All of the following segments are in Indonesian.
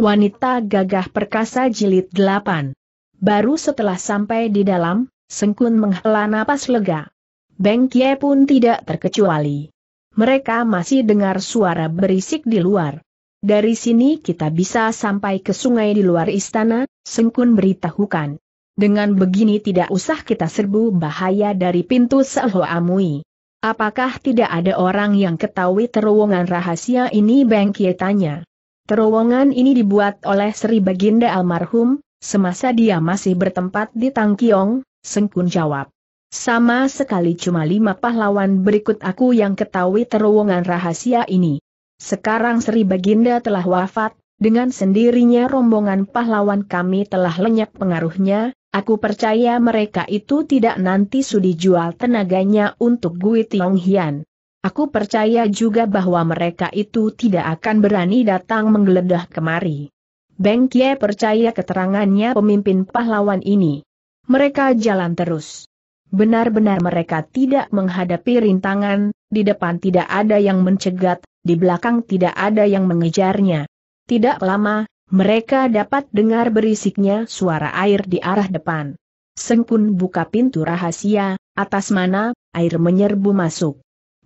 Wanita Gagah Perkasa Jilid 8 Baru setelah sampai di dalam, Sengkun menghela napas lega. Beng pun tidak terkecuali. Mereka masih dengar suara berisik di luar. Dari sini kita bisa sampai ke sungai di luar istana, Sengkun beritahukan. Dengan begini tidak usah kita serbu bahaya dari pintu Amui. Apakah tidak ada orang yang ketahui terowongan rahasia ini Beng tanya. Terowongan ini dibuat oleh Sri Baginda Almarhum, semasa dia masih bertempat di Tangkiong, Sengkun jawab. Sama sekali cuma lima pahlawan berikut aku yang ketahui terowongan rahasia ini. Sekarang Sri Baginda telah wafat, dengan sendirinya rombongan pahlawan kami telah lenyap pengaruhnya, aku percaya mereka itu tidak nanti sudi jual tenaganya untuk Gui Tiong Hian. Aku percaya juga bahwa mereka itu tidak akan berani datang menggeledah kemari. Beng Kie percaya keterangannya pemimpin pahlawan ini. Mereka jalan terus. Benar-benar mereka tidak menghadapi rintangan, di depan tidak ada yang mencegat, di belakang tidak ada yang mengejarnya. Tidak lama, mereka dapat dengar berisiknya suara air di arah depan. Sengkun buka pintu rahasia, atas mana, air menyerbu masuk.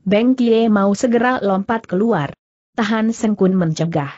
Beng Kie mau segera lompat keluar. Tahan Sengkun mencegah.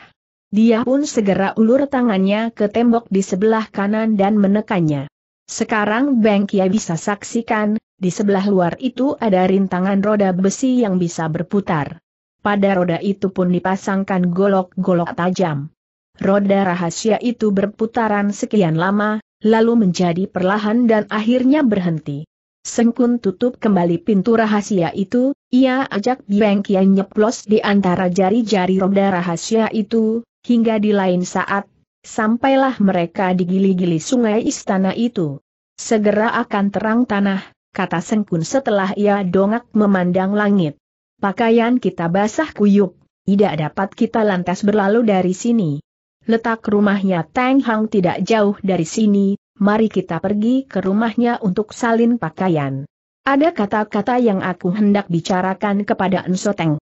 Dia pun segera ulur tangannya ke tembok di sebelah kanan dan menekannya. Sekarang Beng Kie bisa saksikan, di sebelah luar itu ada rintangan roda besi yang bisa berputar. Pada roda itu pun dipasangkan golok-golok tajam. Roda rahasia itu berputaran sekian lama, lalu menjadi perlahan dan akhirnya berhenti. Sengkun tutup kembali pintu rahasia itu, ia ajak Biang Kian nyeplos di antara jari-jari roda rahasia itu, hingga di lain saat, sampailah mereka di gili-gili sungai istana itu. Segera akan terang tanah, kata Sengkun setelah ia dongak memandang langit. Pakaian kita basah kuyup, tidak dapat kita lantas berlalu dari sini. Letak rumahnya Tang Hang tidak jauh dari sini, mari kita pergi ke rumahnya untuk salin pakaian. Ada kata-kata yang aku hendak bicarakan kepada Ensoteng.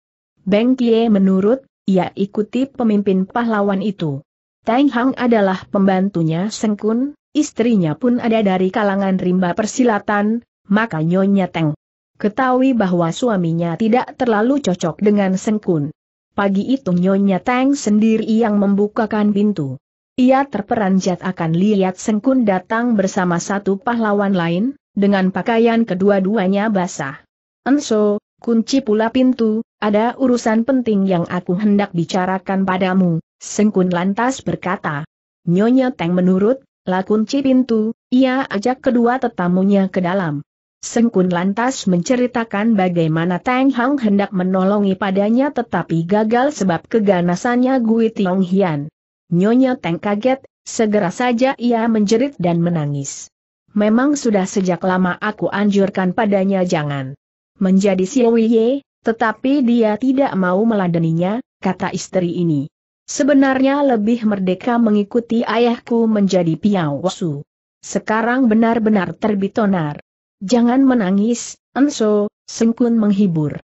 Beng Kie menurut, ia ikuti pemimpin pahlawan itu. Tang Hang adalah pembantunya Sengkun, istrinya pun ada dari kalangan rimba persilatan, maka Nyonya Teng ketahui bahwa suaminya tidak terlalu cocok dengan Sengkun. Pagi itu Nyonya Teng sendiri yang membukakan pintu. Ia terperanjat akan lihat Sengkun datang bersama satu pahlawan lain, dengan pakaian kedua-duanya basah. Enso, kunci pula pintu, ada urusan penting yang aku hendak bicarakan padamu, Sengkun lantas berkata. Nyonya Teng menurut, lah kunci pintu, ia ajak kedua tetamunya ke dalam. Sengkun lantas menceritakan bagaimana Tang Hang hendak menolongi padanya tetapi gagal sebab keganasannya Gui Tiong Hian. Nyonya Teng kaget, segera saja ia menjerit dan menangis. Memang sudah sejak lama aku anjurkan padanya jangan menjadi Siowiye, tetapi dia tidak mau meladeninya, kata istri ini. Sebenarnya lebih merdeka mengikuti ayahku menjadi piawasu. Sekarang benar-benar terbitonar. Jangan menangis, Enso, Sengkun menghibur.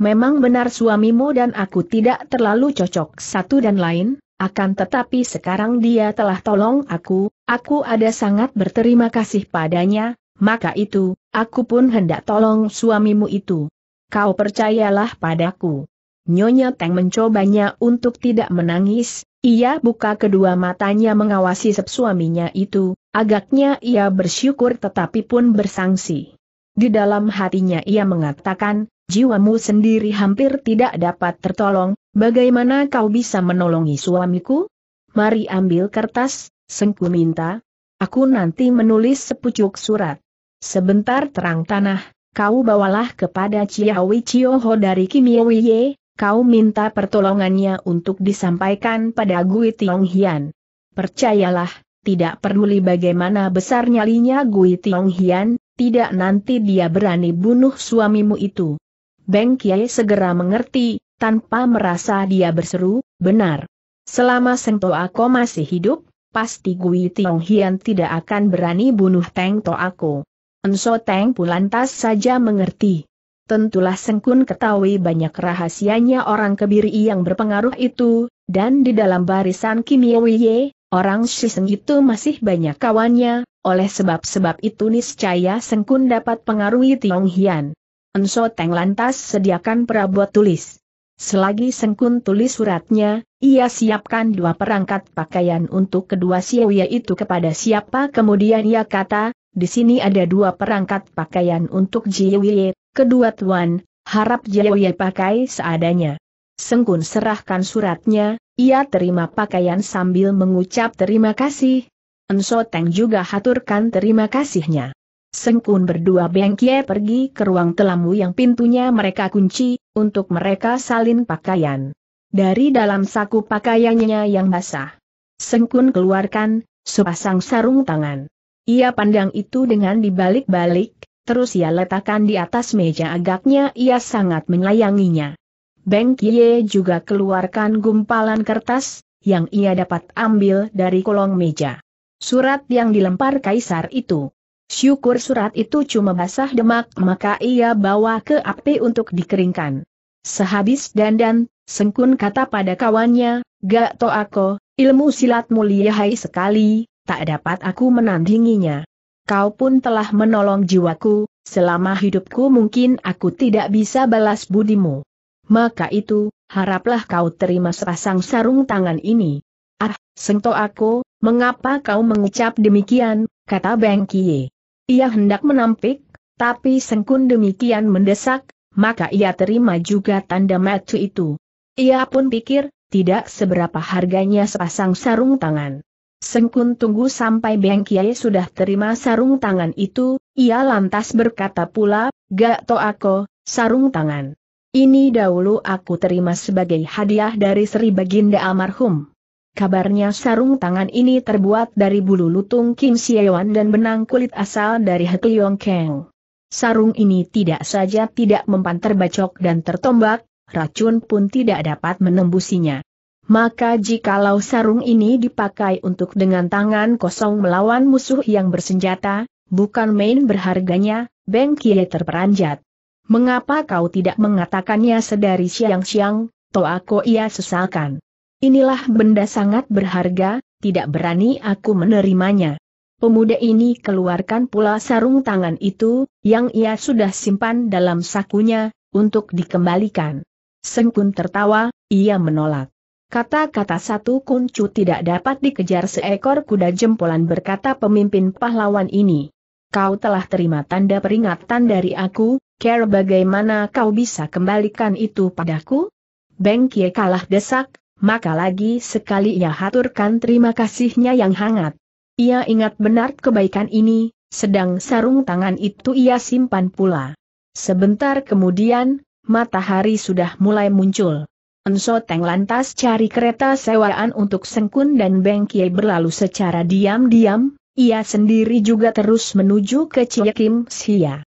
Memang benar suamimu dan aku tidak terlalu cocok satu dan lain, akan tetapi sekarang dia telah tolong aku, aku ada sangat berterima kasih padanya, maka itu, aku pun hendak tolong suamimu itu. Kau percayalah padaku. Nyonya Teng mencobanya untuk tidak menangis, ia buka kedua matanya mengawasi sep suaminya itu, agaknya ia bersyukur tetapi pun bersangsi. Di dalam hatinya ia mengatakan, jiwamu sendiri hampir tidak dapat tertolong, Bagaimana kau bisa menolongi suamiku? Mari ambil kertas, Sengku minta. Aku nanti menulis sepucuk surat. Sebentar terang tanah, kau bawalah kepada Ciawi Cioho dari Kimiewiye, kau minta pertolongannya untuk disampaikan pada Gui Tiong Hian. Percayalah, tidak peduli bagaimana besar nyalinya Gui Tiong Hian, tidak nanti dia berani bunuh suamimu itu. Beng Kiai segera mengerti, tanpa merasa dia berseru, benar. Selama Seng Toako masih hidup, pasti Gui Tiong Hian tidak akan berani bunuh Teng Toako. Enso Teng tas saja mengerti. Tentulah Seng Kun ketahui banyak rahasianya orang kebiri yang berpengaruh itu, dan di dalam barisan Kim Ye, orang Shiseng itu masih banyak kawannya, oleh sebab-sebab itu niscaya Seng Kun dapat pengaruhi Tiong Hian. Enso Teng lantas sediakan perabot tulis. Selagi Sengkun tulis suratnya, ia siapkan dua perangkat pakaian untuk kedua siwia itu kepada siapa kemudian ia kata, di sini ada dua perangkat pakaian untuk Jiuye, kedua tuan, harap Jiuye pakai seadanya. Sengkun serahkan suratnya, ia terima pakaian sambil mengucap terima kasih. Enso Teng juga haturkan terima kasihnya. Sengkun berdua Bengkie pergi ke ruang telamu yang pintunya mereka kunci, untuk mereka salin pakaian. Dari dalam saku pakaiannya yang basah. Sengkun keluarkan, sepasang sarung tangan. Ia pandang itu dengan dibalik-balik, terus ia letakkan di atas meja agaknya ia sangat menyayanginya. Bengkie juga keluarkan gumpalan kertas, yang ia dapat ambil dari kolong meja. Surat yang dilempar kaisar itu. Syukur surat itu cuma basah demak maka ia bawa ke api untuk dikeringkan. Sehabis dandan, sengkun kata pada kawannya, Gak to aku, ilmu silat mulia hai sekali, tak dapat aku menandinginya. Kau pun telah menolong jiwaku, selama hidupku mungkin aku tidak bisa balas budimu. Maka itu, haraplah kau terima sepasang sarung tangan ini. Ah, sengto aku, mengapa kau mengucap demikian, kata Bengkie. Ia hendak menampik, tapi Sengkun demikian mendesak, maka ia terima juga tanda matu itu. Ia pun pikir, tidak seberapa harganya sepasang sarung tangan. Sengkun tunggu sampai Beng Kiai sudah terima sarung tangan itu, ia lantas berkata pula, Gak to aku, sarung tangan. Ini dahulu aku terima sebagai hadiah dari Sri Baginda Almarhum. Kabarnya sarung tangan ini terbuat dari bulu lutung Kim Siewan dan benang kulit asal dari Hekliong Keng. Sarung ini tidak saja tidak mempan terbacok dan tertombak, racun pun tidak dapat menembusinya. Maka jikalau sarung ini dipakai untuk dengan tangan kosong melawan musuh yang bersenjata, bukan main berharganya, Beng Kie terperanjat. Mengapa kau tidak mengatakannya sedari siang-siang, Toa aku ia sesalkan. Inilah benda sangat berharga, tidak berani aku menerimanya. Pemuda ini keluarkan pula sarung tangan itu, yang ia sudah simpan dalam sakunya, untuk dikembalikan. Sengkun tertawa, ia menolak. Kata-kata satu kuncu tidak dapat dikejar seekor kuda jempolan berkata pemimpin pahlawan ini. Kau telah terima tanda peringatan dari aku, care bagaimana kau bisa kembalikan itu padaku? Bengkie kalah desak, maka lagi sekali ia haturkan terima kasihnya yang hangat. Ia ingat benar kebaikan ini, sedang sarung tangan itu ia simpan pula. Sebentar kemudian, matahari sudah mulai muncul. Enso Teng lantas cari kereta sewaan untuk Sengkun dan Bengkie berlalu secara diam-diam, ia sendiri juga terus menuju ke Kim Sia.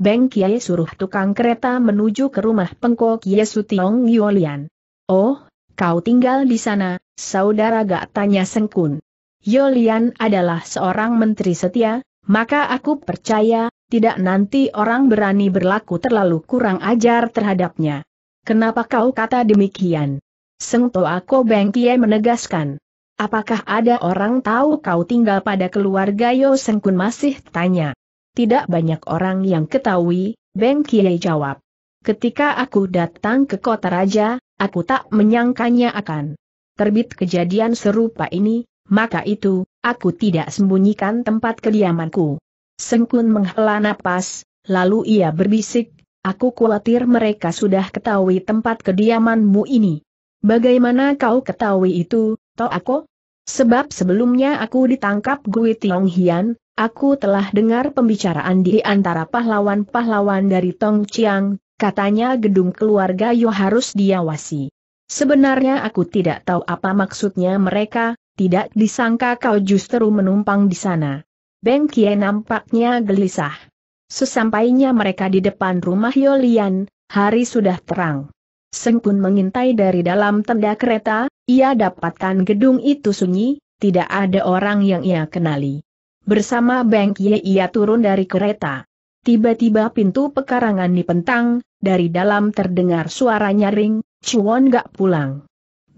Beng Bengkie suruh tukang kereta menuju ke rumah Pengkok Yesu Tiong Yolian. Oh, Kau tinggal di sana, saudara gak tanya Sengkun. Yolian adalah seorang menteri setia, maka aku percaya, tidak nanti orang berani berlaku terlalu kurang ajar terhadapnya. Kenapa kau kata demikian? Sengto Ako Bengkie menegaskan. Apakah ada orang tahu kau tinggal pada keluarga Yo Sengkun masih tanya. Tidak banyak orang yang ketahui, Bengkie jawab ketika aku datang ke kota raja, aku tak menyangkanya akan terbit kejadian serupa ini, maka itu, aku tidak sembunyikan tempat kediamanku. Sengkun menghela napas, lalu ia berbisik, aku khawatir mereka sudah ketahui tempat kediamanmu ini. Bagaimana kau ketahui itu, aku? Sebab sebelumnya aku ditangkap Gui Tiong Hian, aku telah dengar pembicaraan di antara pahlawan-pahlawan dari Tong Chiang, Katanya gedung keluarga Yo harus diawasi. Sebenarnya aku tidak tahu apa maksudnya mereka, tidak disangka kau justru menumpang di sana. Beng Kie nampaknya gelisah. Sesampainya mereka di depan rumah Yolian, hari sudah terang. Seng pun mengintai dari dalam tenda kereta, ia dapatkan gedung itu sunyi, tidak ada orang yang ia kenali. Bersama Beng Kie ia turun dari kereta. Tiba-tiba pintu pekarangan dipentang, dari dalam terdengar suara nyaring, Chuan gak pulang.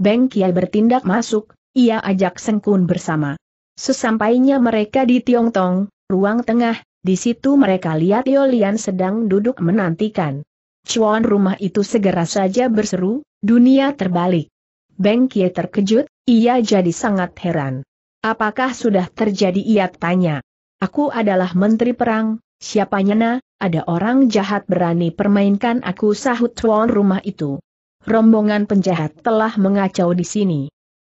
Beng Kiai bertindak masuk, ia ajak Sengkun bersama. Sesampainya mereka di Tiong Tong, ruang tengah, di situ mereka lihat Yolian sedang duduk menantikan. Chuan rumah itu segera saja berseru, dunia terbalik. Beng Kiai terkejut, ia jadi sangat heran. Apakah sudah terjadi ia tanya. Aku adalah menteri perang, Siapanya na, ada orang jahat berani permainkan aku sahut tuan rumah itu. Rombongan penjahat telah mengacau di sini.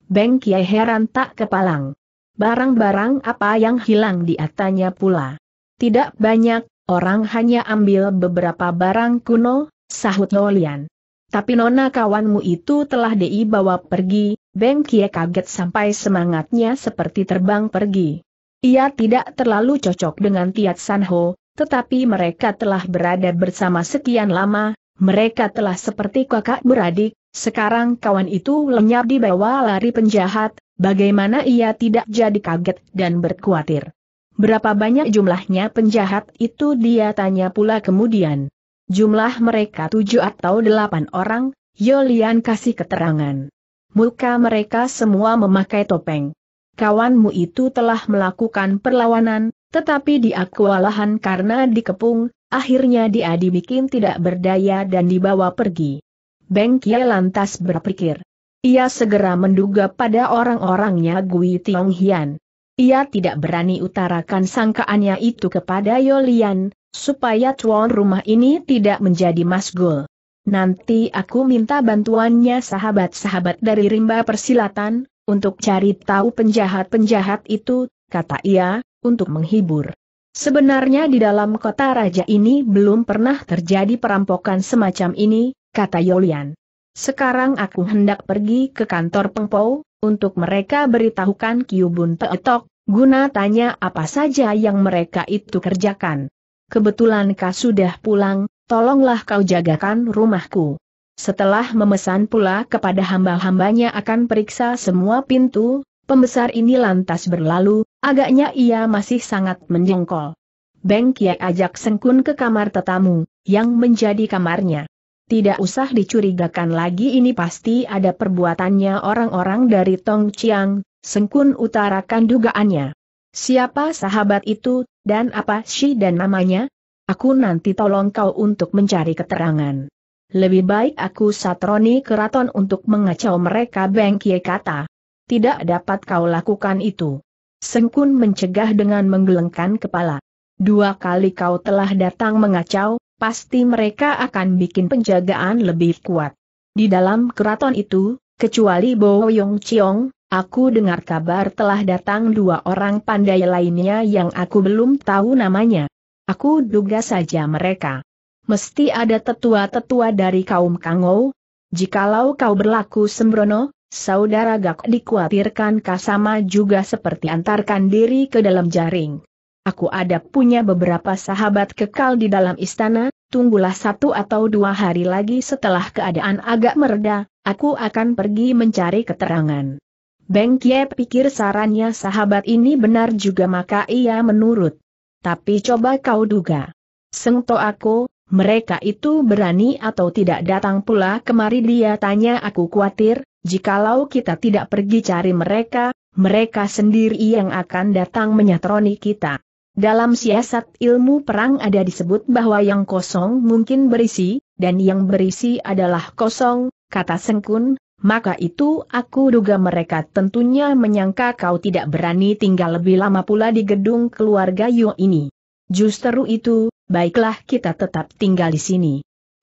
Beng Kiai heran tak kepalang. Barang-barang apa yang hilang di atanya pula. Tidak banyak, orang hanya ambil beberapa barang kuno, sahut Lolian. Tapi nona kawanmu itu telah dibawa pergi, Beng Kiai kaget sampai semangatnya seperti terbang pergi. Ia tidak terlalu cocok dengan Tiat Sanho, tetapi mereka telah berada bersama sekian lama, mereka telah seperti kakak beradik, sekarang kawan itu lenyap di bawah lari penjahat, bagaimana ia tidak jadi kaget dan berkhawatir. Berapa banyak jumlahnya penjahat itu dia tanya pula kemudian. Jumlah mereka tujuh atau delapan orang, Yolian kasih keterangan. Muka mereka semua memakai topeng kawanmu itu telah melakukan perlawanan, tetapi dia kewalahan karena dikepung, akhirnya dia dibikin tidak berdaya dan dibawa pergi. Beng Kie lantas berpikir. Ia segera menduga pada orang-orangnya Gui Tiong Hian. Ia tidak berani utarakan sangkaannya itu kepada Yolian, supaya tuan rumah ini tidak menjadi masgul. Nanti aku minta bantuannya sahabat-sahabat dari rimba persilatan, untuk cari tahu penjahat-penjahat itu, kata ia, untuk menghibur. Sebenarnya di dalam kota raja ini belum pernah terjadi perampokan semacam ini, kata Yolian. Sekarang aku hendak pergi ke kantor pengpau, untuk mereka beritahukan Kiubun Teetok, guna tanya apa saja yang mereka itu kerjakan. Kebetulan kau sudah pulang, tolonglah kau jagakan rumahku. Setelah memesan pula kepada hamba-hambanya akan periksa semua pintu, pembesar ini lantas berlalu, agaknya ia masih sangat menjengkol. Beng Kia ajak Sengkun ke kamar tetamu, yang menjadi kamarnya. Tidak usah dicurigakan lagi ini pasti ada perbuatannya orang-orang dari Tong Chiang, Sengkun utarakan dugaannya. Siapa sahabat itu, dan apa si dan namanya? Aku nanti tolong kau untuk mencari keterangan. Lebih baik aku satroni keraton untuk mengacau mereka Beng Kie kata. Tidak dapat kau lakukan itu. Sengkun mencegah dengan menggelengkan kepala. Dua kali kau telah datang mengacau, pasti mereka akan bikin penjagaan lebih kuat. Di dalam keraton itu, kecuali Bo Yong Chiong, aku dengar kabar telah datang dua orang pandai lainnya yang aku belum tahu namanya. Aku duga saja mereka mesti ada tetua-tetua dari kaum Kangou. Jikalau kau berlaku sembrono, saudara Gak dikhawatirkan kasama juga seperti antarkan diri ke dalam jaring. Aku ada punya beberapa sahabat kekal di dalam istana, tunggulah satu atau dua hari lagi setelah keadaan agak mereda, aku akan pergi mencari keterangan. Beng Kie pikir sarannya sahabat ini benar juga maka ia menurut. Tapi coba kau duga. Sengto aku, mereka itu berani atau tidak datang pula kemari dia tanya aku khawatir, jikalau kita tidak pergi cari mereka, mereka sendiri yang akan datang menyatroni kita. Dalam siasat ilmu perang ada disebut bahwa yang kosong mungkin berisi, dan yang berisi adalah kosong, kata Sengkun, maka itu aku duga mereka tentunya menyangka kau tidak berani tinggal lebih lama pula di gedung keluarga Yu ini. Justru itu, baiklah kita tetap tinggal di sini.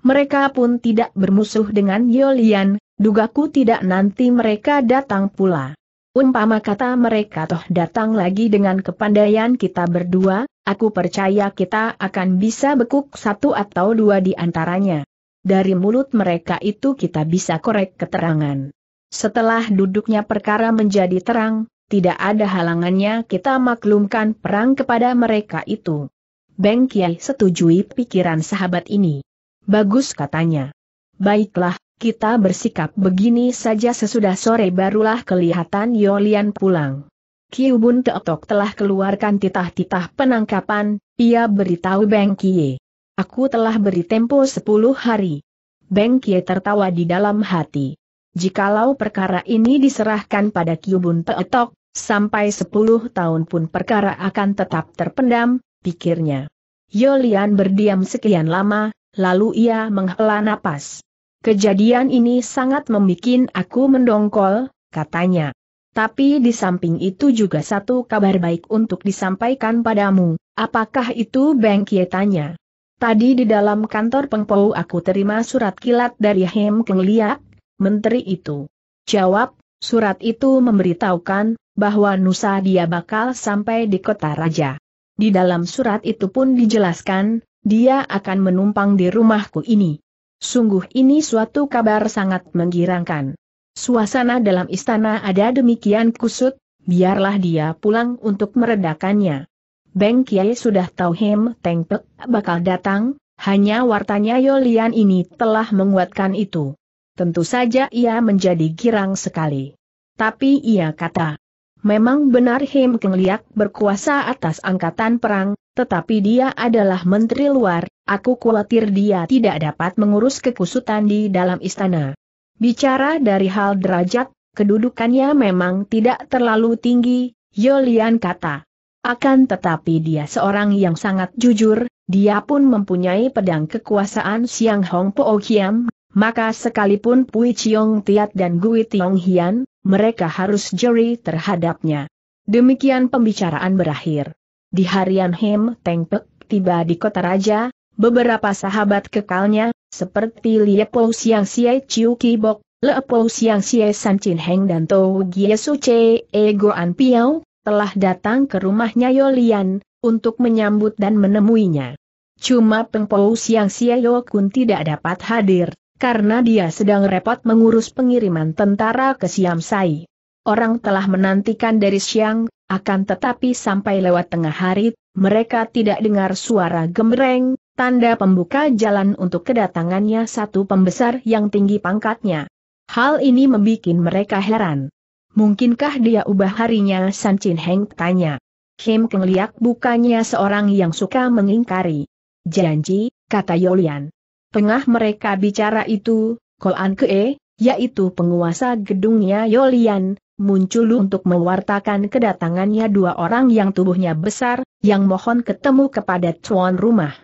Mereka pun tidak bermusuh dengan Yolian, dugaku tidak nanti mereka datang pula. Umpama kata mereka toh datang lagi dengan kepandaian kita berdua, aku percaya kita akan bisa bekuk satu atau dua di antaranya. Dari mulut mereka itu kita bisa korek keterangan. Setelah duduknya perkara menjadi terang, tidak ada halangannya kita maklumkan perang kepada mereka itu. Beng Kiai setujui pikiran sahabat ini. Bagus katanya. Baiklah, kita bersikap begini saja sesudah sore barulah kelihatan Yolian pulang. Bun Teotok telah keluarkan titah-titah penangkapan, ia beritahu Beng Kie. Aku telah beri tempo 10 hari. Beng Kie tertawa di dalam hati. Jikalau perkara ini diserahkan pada Bun Teotok, Sampai sepuluh tahun pun perkara akan tetap terpendam, pikirnya. Yolian berdiam sekian lama, lalu ia menghela napas. Kejadian ini sangat membuat aku mendongkol, katanya. Tapi di samping itu juga satu kabar baik untuk disampaikan padamu. Apakah itu Beng Kie tanya? Tadi di dalam kantor pengpau aku terima surat kilat dari Hem Keng Liak, menteri itu. Jawab, surat itu memberitahukan, bahwa Nusa dia bakal sampai di kota raja. Di dalam surat itu pun dijelaskan, dia akan menumpang di rumahku ini. Sungguh ini suatu kabar sangat menggirangkan. Suasana dalam istana ada demikian kusut, biarlah dia pulang untuk meredakannya. Beng Kiai sudah tahu Hem Teng Pek bakal datang, hanya wartanya Yolian ini telah menguatkan itu. Tentu saja ia menjadi girang sekali. Tapi ia kata, Memang benar Him Keng Liak berkuasa atas angkatan perang, tetapi dia adalah menteri luar, aku khawatir dia tidak dapat mengurus kekusutan di dalam istana. Bicara dari hal derajat, kedudukannya memang tidak terlalu tinggi, Yolian kata. Akan tetapi dia seorang yang sangat jujur, dia pun mempunyai pedang kekuasaan Siang Hong Po Kiam, maka sekalipun Pui Chiong Tiat dan Gui Tiong Hian, mereka harus juri terhadapnya. Demikian pembicaraan berakhir. Di harian Hem Teng Pek tiba di kota raja, beberapa sahabat kekalnya, seperti Liepo Siang Siai Chiu Kibok, Lepo Siang Siai San Chin Heng dan Tou Gie Su Che Ego An Piao, telah datang ke rumahnya Yolian, untuk menyambut dan menemuinya. Cuma Pengpo Siang Siai Kun tidak dapat hadir, karena dia sedang repot mengurus pengiriman tentara ke Siam Sai. Orang telah menantikan dari siang, akan tetapi sampai lewat tengah hari, mereka tidak dengar suara gemereng, tanda pembuka jalan untuk kedatangannya satu pembesar yang tinggi pangkatnya. Hal ini membuat mereka heran. Mungkinkah dia ubah harinya San Chin Heng tanya. Kim Keng Liak bukannya seorang yang suka mengingkari. Janji, kata Yolian. Tengah mereka bicara itu, Koan Kee, yaitu penguasa gedungnya Yolian, muncul untuk mewartakan kedatangannya dua orang yang tubuhnya besar, yang mohon ketemu kepada tuan rumah.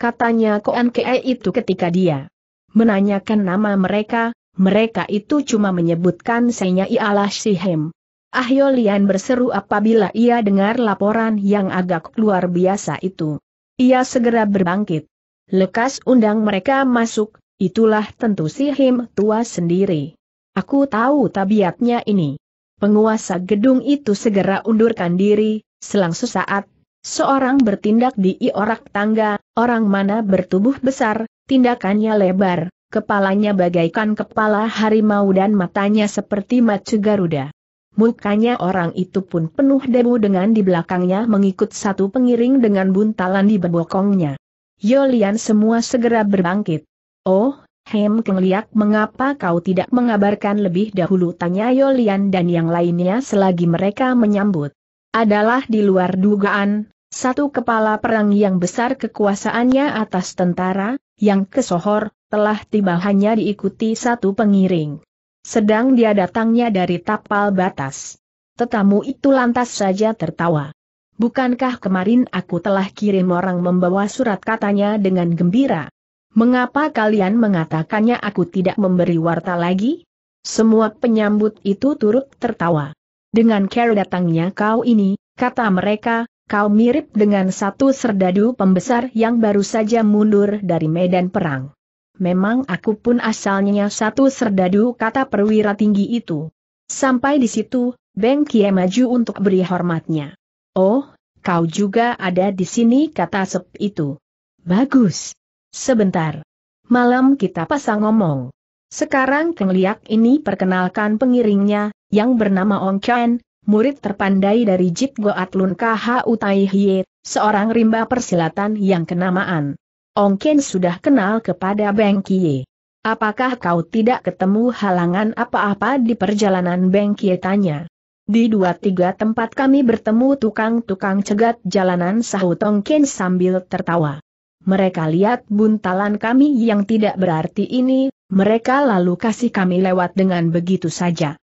Katanya Koan Kee itu ketika dia menanyakan nama mereka, mereka itu cuma menyebutkan Senya Ialah Sihem. Ah Yolian berseru apabila ia dengar laporan yang agak luar biasa itu. Ia segera berbangkit. Lekas undang mereka masuk, itulah tentu si Him tua sendiri. Aku tahu tabiatnya ini. Penguasa gedung itu segera undurkan diri, selang sesaat, seorang bertindak di iorak tangga, orang mana bertubuh besar, tindakannya lebar, kepalanya bagaikan kepala harimau dan matanya seperti macu Garuda. Mukanya orang itu pun penuh debu dengan di belakangnya mengikut satu pengiring dengan buntalan di bebokongnya. Yolian semua segera berbangkit. Oh, Hem kengliak, mengapa kau tidak mengabarkan lebih dahulu tanya Yolian dan yang lainnya selagi mereka menyambut. Adalah di luar dugaan, satu kepala perang yang besar kekuasaannya atas tentara, yang kesohor, telah tiba hanya diikuti satu pengiring. Sedang dia datangnya dari tapal batas. Tetamu itu lantas saja tertawa. Bukankah kemarin aku telah kirim orang membawa surat katanya dengan gembira? Mengapa kalian mengatakannya aku tidak memberi warta lagi? Semua penyambut itu turut tertawa. Dengan care datangnya kau ini, kata mereka, kau mirip dengan satu serdadu pembesar yang baru saja mundur dari medan perang. Memang aku pun asalnya satu serdadu kata perwira tinggi itu. Sampai di situ, Beng Kie maju untuk beri hormatnya. Oh, kau juga ada di sini kata Sep itu. Bagus. Sebentar. Malam kita pasang ngomong. Sekarang kengliak ini perkenalkan pengiringnya, yang bernama Ong Chen, murid terpandai dari Jit Goat Lun KHU Utai Hye, seorang rimba persilatan yang kenamaan. Ong Chen sudah kenal kepada Beng Kie. Apakah kau tidak ketemu halangan apa-apa di perjalanan Beng Kie tanya? Di dua tiga tempat kami bertemu tukang-tukang cegat jalanan sahut Tongkin sambil tertawa. Mereka lihat buntalan kami yang tidak berarti ini, mereka lalu kasih kami lewat dengan begitu saja.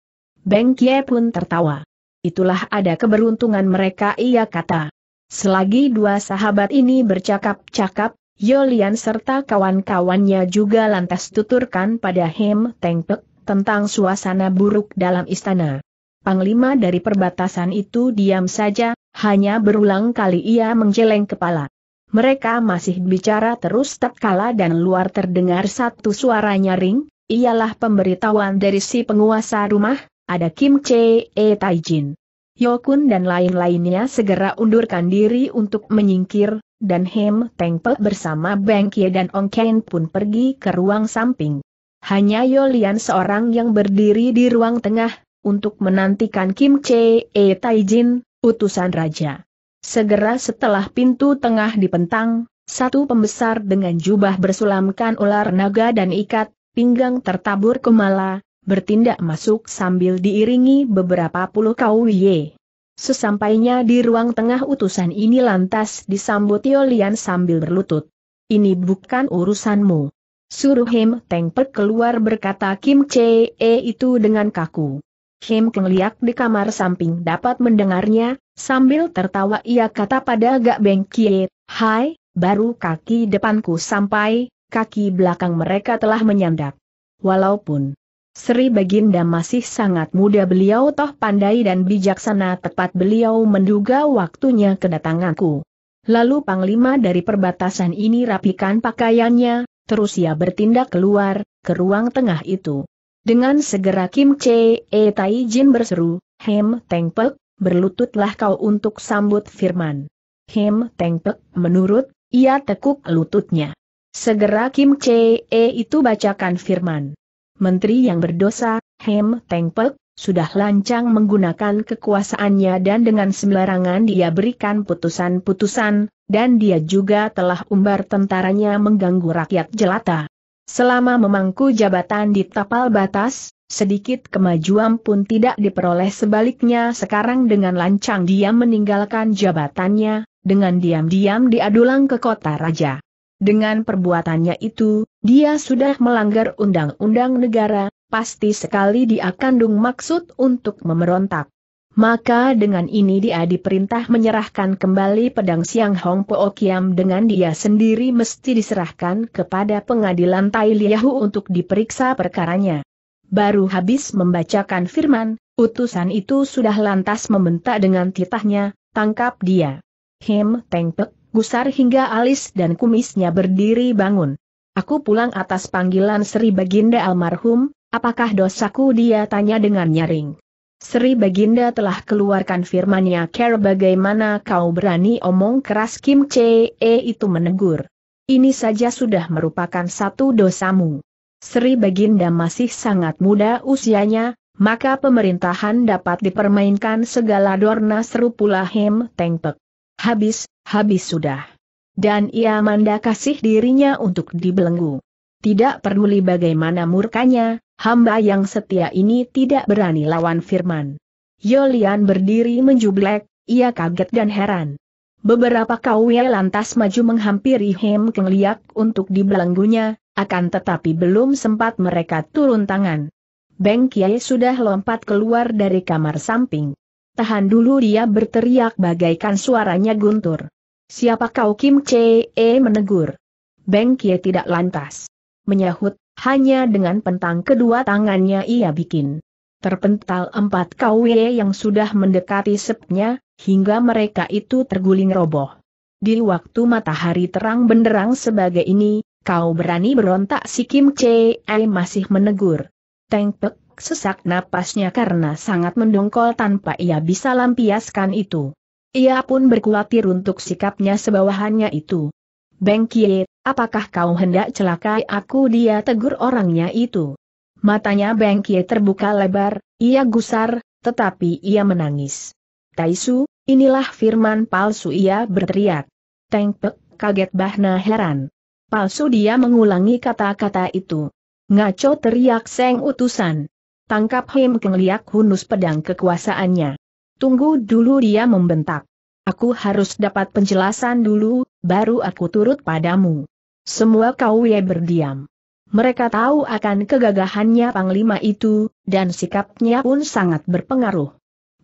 Beng Kie pun tertawa. Itulah ada keberuntungan mereka ia kata. Selagi dua sahabat ini bercakap-cakap, Yolian serta kawan-kawannya juga lantas tuturkan pada Hem Tengpek tentang suasana buruk dalam istana panglima dari perbatasan itu diam saja, hanya berulang kali ia menjeleng kepala. Mereka masih bicara terus tatkala dan luar terdengar satu suara nyaring, ialah pemberitahuan dari si penguasa rumah, ada Kim Che E Taijin. Kun dan lain-lainnya segera undurkan diri untuk menyingkir, dan Hem Tengpe bersama Beng Kie dan Ong Ken pun pergi ke ruang samping. Hanya Yolian seorang yang berdiri di ruang tengah, untuk menantikan Kim Chee Taijin, utusan raja. Segera setelah pintu tengah dipentang, satu pembesar dengan jubah bersulamkan ular naga dan ikat, pinggang tertabur kemala, bertindak masuk sambil diiringi beberapa puluh kauye. Sesampainya di ruang tengah utusan ini lantas disambut Yolian sambil berlutut. Ini bukan urusanmu. Suruh Him tengper keluar berkata Kim Chee itu dengan kaku. Kim Kengliak di kamar samping dapat mendengarnya, sambil tertawa ia kata pada Gak Beng Kie, Hai, baru kaki depanku sampai, kaki belakang mereka telah menyandak. Walaupun Sri Baginda masih sangat muda beliau toh pandai dan bijaksana tepat beliau menduga waktunya kedatanganku. Lalu Panglima dari perbatasan ini rapikan pakaiannya, terus ia bertindak keluar, ke ruang tengah itu. Dengan segera Kim Che E Tai Jin berseru, Hem Teng Pek, berlututlah kau untuk sambut firman. Hem Teng Pek menurut, ia tekuk lututnya. Segera Kim Che E itu bacakan firman. Menteri yang berdosa, Hem Teng Pek, sudah lancang menggunakan kekuasaannya dan dengan sembarangan dia berikan putusan-putusan, dan dia juga telah umbar tentaranya mengganggu rakyat jelata. Selama memangku jabatan di tapal batas, sedikit kemajuan pun tidak diperoleh sebaliknya sekarang dengan lancang dia meninggalkan jabatannya, dengan diam-diam diadulang ke kota raja. Dengan perbuatannya itu, dia sudah melanggar undang-undang negara, pasti sekali dia kandung maksud untuk memberontak. Maka dengan ini dia diperintah menyerahkan kembali pedang Siang Hong Po Kiam dengan dia sendiri mesti diserahkan kepada pengadilan Tai Liahu untuk diperiksa perkaranya. Baru habis membacakan firman, utusan itu sudah lantas membentak dengan titahnya, tangkap dia. Hem Teng Pek, gusar hingga alis dan kumisnya berdiri bangun. Aku pulang atas panggilan Sri Baginda almarhum, apakah dosaku dia tanya dengan nyaring. Sri Baginda telah keluarkan firmannya Care bagaimana kau berani omong keras Kim Chee itu menegur. Ini saja sudah merupakan satu dosamu. Sri Baginda masih sangat muda usianya, maka pemerintahan dapat dipermainkan segala dorna seru pula Hem Tengpek. Habis, habis sudah. Dan ia manda kasih dirinya untuk dibelenggu. Tidak peduli bagaimana murkanya, hamba yang setia ini tidak berani lawan firman. Yolian berdiri menjublek, ia kaget dan heran. Beberapa kawil lantas maju menghampiri Hem Keng Liak untuk dibelenggunya, akan tetapi belum sempat mereka turun tangan. Beng Kiai sudah lompat keluar dari kamar samping. Tahan dulu dia berteriak bagaikan suaranya guntur. Siapa kau Kim Chee menegur. Beng Kiai tidak lantas menyahut, hanya dengan pentang kedua tangannya ia bikin. Terpental empat KW yang sudah mendekati sepnya, hingga mereka itu terguling roboh. Di waktu matahari terang benderang sebagai ini, kau berani berontak si Kim Ai masih menegur. Tengpek sesak napasnya karena sangat mendongkol tanpa ia bisa lampiaskan itu. Ia pun berkulatir untuk sikapnya sebawahannya itu. Beng Kie, apakah kau hendak celakai aku dia tegur orangnya itu. Matanya Beng terbuka lebar, ia gusar, tetapi ia menangis. Taisu, inilah firman palsu ia berteriak. Teng Pek kaget Bahna heran. Palsu dia mengulangi kata-kata itu. Ngaco teriak Seng utusan. Tangkap Him kengliak Hunus pedang kekuasaannya. Tunggu dulu dia membentak. Aku harus dapat penjelasan dulu, baru aku turut padamu. Semua Kauye berdiam. Mereka tahu akan kegagahannya Panglima itu, dan sikapnya pun sangat berpengaruh.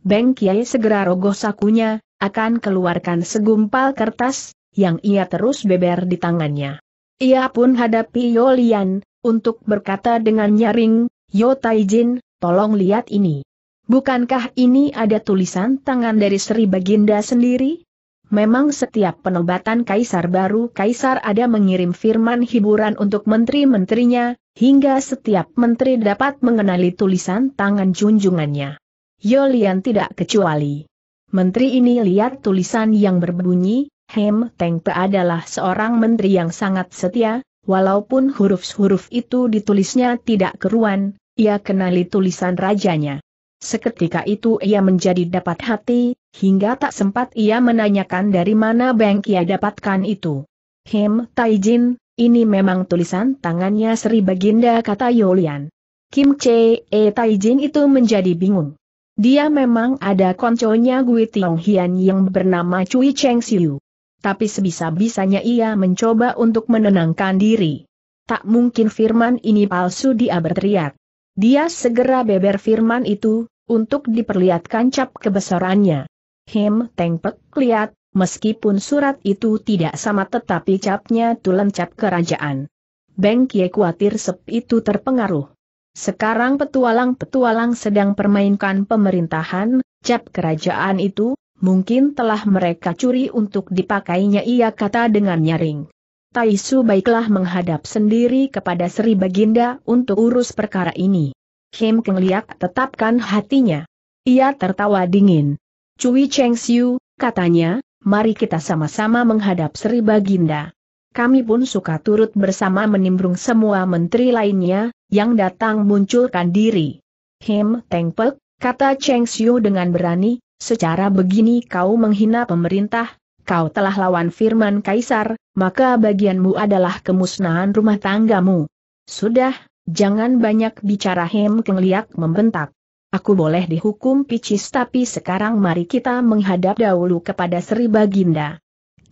Beng Kiai segera rogoh sakunya, akan keluarkan segumpal kertas, yang ia terus beber di tangannya. Ia pun hadapi Yolian, untuk berkata dengan nyaring, Yo Taijin, tolong lihat ini. Bukankah ini ada tulisan tangan dari Sri Baginda sendiri? Memang setiap penobatan kaisar baru kaisar ada mengirim firman hiburan untuk menteri-menterinya, hingga setiap menteri dapat mengenali tulisan tangan junjungannya. Yolian tidak kecuali. Menteri ini lihat tulisan yang berbunyi, Hem Tengpe adalah seorang menteri yang sangat setia, walaupun huruf-huruf itu ditulisnya tidak keruan, ia kenali tulisan rajanya. Seketika itu ia menjadi dapat hati, hingga tak sempat ia menanyakan dari mana Beng ia dapatkan itu. Hem Taijin, ini memang tulisan tangannya Sri Baginda kata Yolian. Kim Che E Taijin itu menjadi bingung. Dia memang ada konconya Gui Tiong Hian yang bernama Cui Cheng Siu. Tapi sebisa-bisanya ia mencoba untuk menenangkan diri. Tak mungkin firman ini palsu dia berteriak. Dia segera beber firman itu, untuk diperlihatkan cap kebesarannya. Him Teng Pek lihat, meskipun surat itu tidak sama tetapi capnya tulen cap kerajaan. Beng Kie khawatir sep itu terpengaruh. Sekarang petualang-petualang sedang permainkan pemerintahan, cap kerajaan itu, mungkin telah mereka curi untuk dipakainya ia kata dengan nyaring. Taisu baiklah menghadap sendiri kepada Sri Baginda untuk urus perkara ini. Kim Keng Liak tetapkan hatinya. Ia tertawa dingin. Cui Cheng Siu, katanya, mari kita sama-sama menghadap Sri Baginda. Kami pun suka turut bersama menimbrung semua menteri lainnya, yang datang munculkan diri. Him Teng Pek, kata Cheng Siu dengan berani, secara begini kau menghina pemerintah, kau telah lawan firman kaisar, maka bagianmu adalah kemusnahan rumah tanggamu. Sudah, jangan banyak bicara Hem kengliak membentak. Aku boleh dihukum picis tapi sekarang mari kita menghadap dahulu kepada Sri Baginda.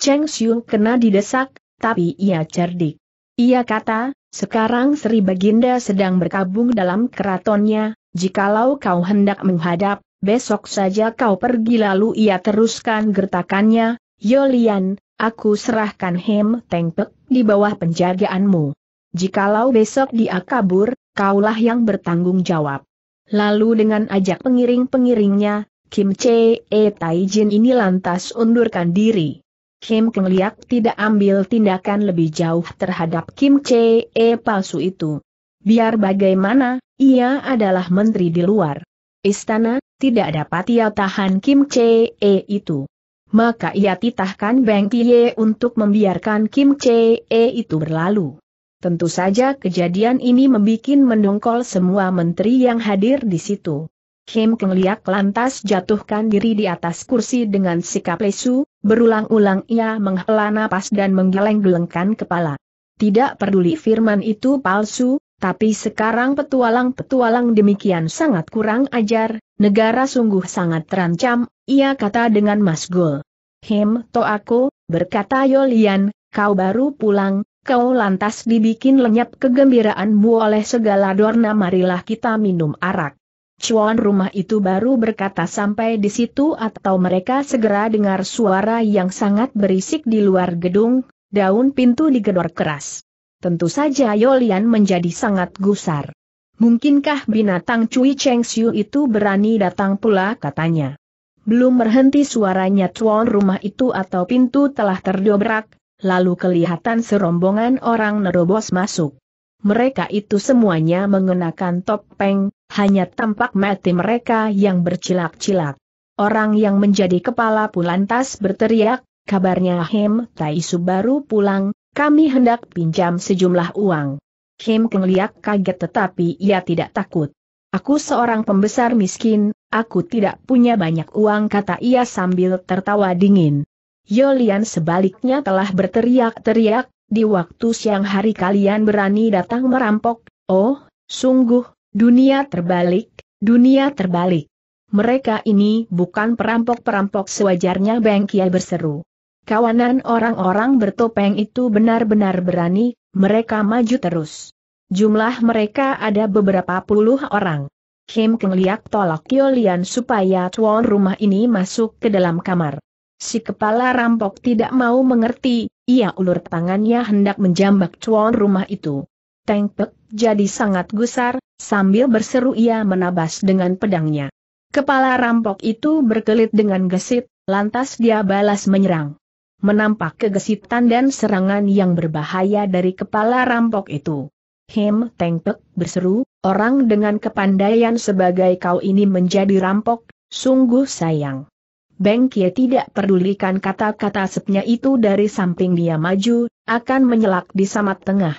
Cheng Xiu kena didesak, tapi ia cerdik. Ia kata, sekarang Sri Baginda sedang berkabung dalam keratonnya, jikalau kau hendak menghadap, besok saja kau pergi lalu ia teruskan gertakannya, Yolian, aku serahkan Hem Tengpek di bawah penjagaanmu. Jikalau besok dia kabur, kaulah yang bertanggung jawab. Lalu dengan ajak pengiring-pengiringnya, Kim Che E Taijin ini lantas undurkan diri. Kim Keng Liak tidak ambil tindakan lebih jauh terhadap Kim Che E palsu itu. Biar bagaimana, ia adalah menteri di luar istana, tidak dapat ia tahan Kim Che E itu maka ia titahkan Beng Kie untuk membiarkan Kim Chee itu berlalu. Tentu saja kejadian ini membuat mendongkol semua menteri yang hadir di situ. Kim Keng Liak lantas jatuhkan diri di atas kursi dengan sikap lesu, berulang-ulang ia menghela napas dan menggeleng-gelengkan kepala. Tidak peduli firman itu palsu, tapi sekarang petualang-petualang demikian sangat kurang ajar, negara sungguh sangat terancam, ia kata dengan masgul. Hem to aku, berkata Yolian, kau baru pulang, kau lantas dibikin lenyap kegembiraanmu oleh segala dorna marilah kita minum arak. Cuan rumah itu baru berkata sampai di situ atau mereka segera dengar suara yang sangat berisik di luar gedung, daun pintu digedor keras. Tentu saja Yolian menjadi sangat gusar. Mungkinkah binatang Cui Cheng Siu itu berani datang pula katanya. Belum berhenti suaranya tuan rumah itu atau pintu telah terdobrak, lalu kelihatan serombongan orang nerobos masuk. Mereka itu semuanya mengenakan topeng, hanya tampak mati mereka yang bercilak-cilak. Orang yang menjadi kepala pulantas berteriak, kabarnya Hem Tai baru pulang, kami hendak pinjam sejumlah uang. Hem Keng kaget tetapi ia tidak takut. Aku seorang pembesar miskin, aku tidak punya banyak uang kata ia sambil tertawa dingin. Yolian sebaliknya telah berteriak-teriak, di waktu siang hari kalian berani datang merampok, oh, sungguh, dunia terbalik, dunia terbalik. Mereka ini bukan perampok-perampok sewajarnya Beng Kiai berseru. Kawanan orang-orang bertopeng itu benar-benar berani, mereka maju terus. Jumlah mereka ada beberapa puluh orang. Kim Keng tolak Yolian supaya tuan rumah ini masuk ke dalam kamar. Si kepala rampok tidak mau mengerti, ia ulur tangannya hendak menjambak tuan rumah itu. Pek jadi sangat gusar, sambil berseru ia menabas dengan pedangnya. Kepala rampok itu berkelit dengan gesit, lantas dia balas menyerang. Menampak kegesitan dan serangan yang berbahaya dari kepala rampok itu. Him Teng Pek berseru, orang dengan kepandaian sebagai kau ini menjadi rampok, sungguh sayang. Beng Kie tidak pedulikan kata-kata sepnya itu dari samping dia maju, akan menyelak di samat tengah.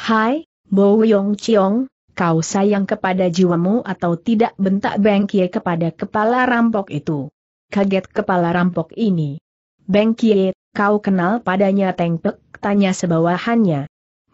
Hai, Bo Yong Chiong, kau sayang kepada jiwamu atau tidak bentak Beng Kie kepada kepala rampok itu. Kaget kepala rampok ini. Beng Kie, kau kenal padanya Teng Pek, tanya sebawahannya.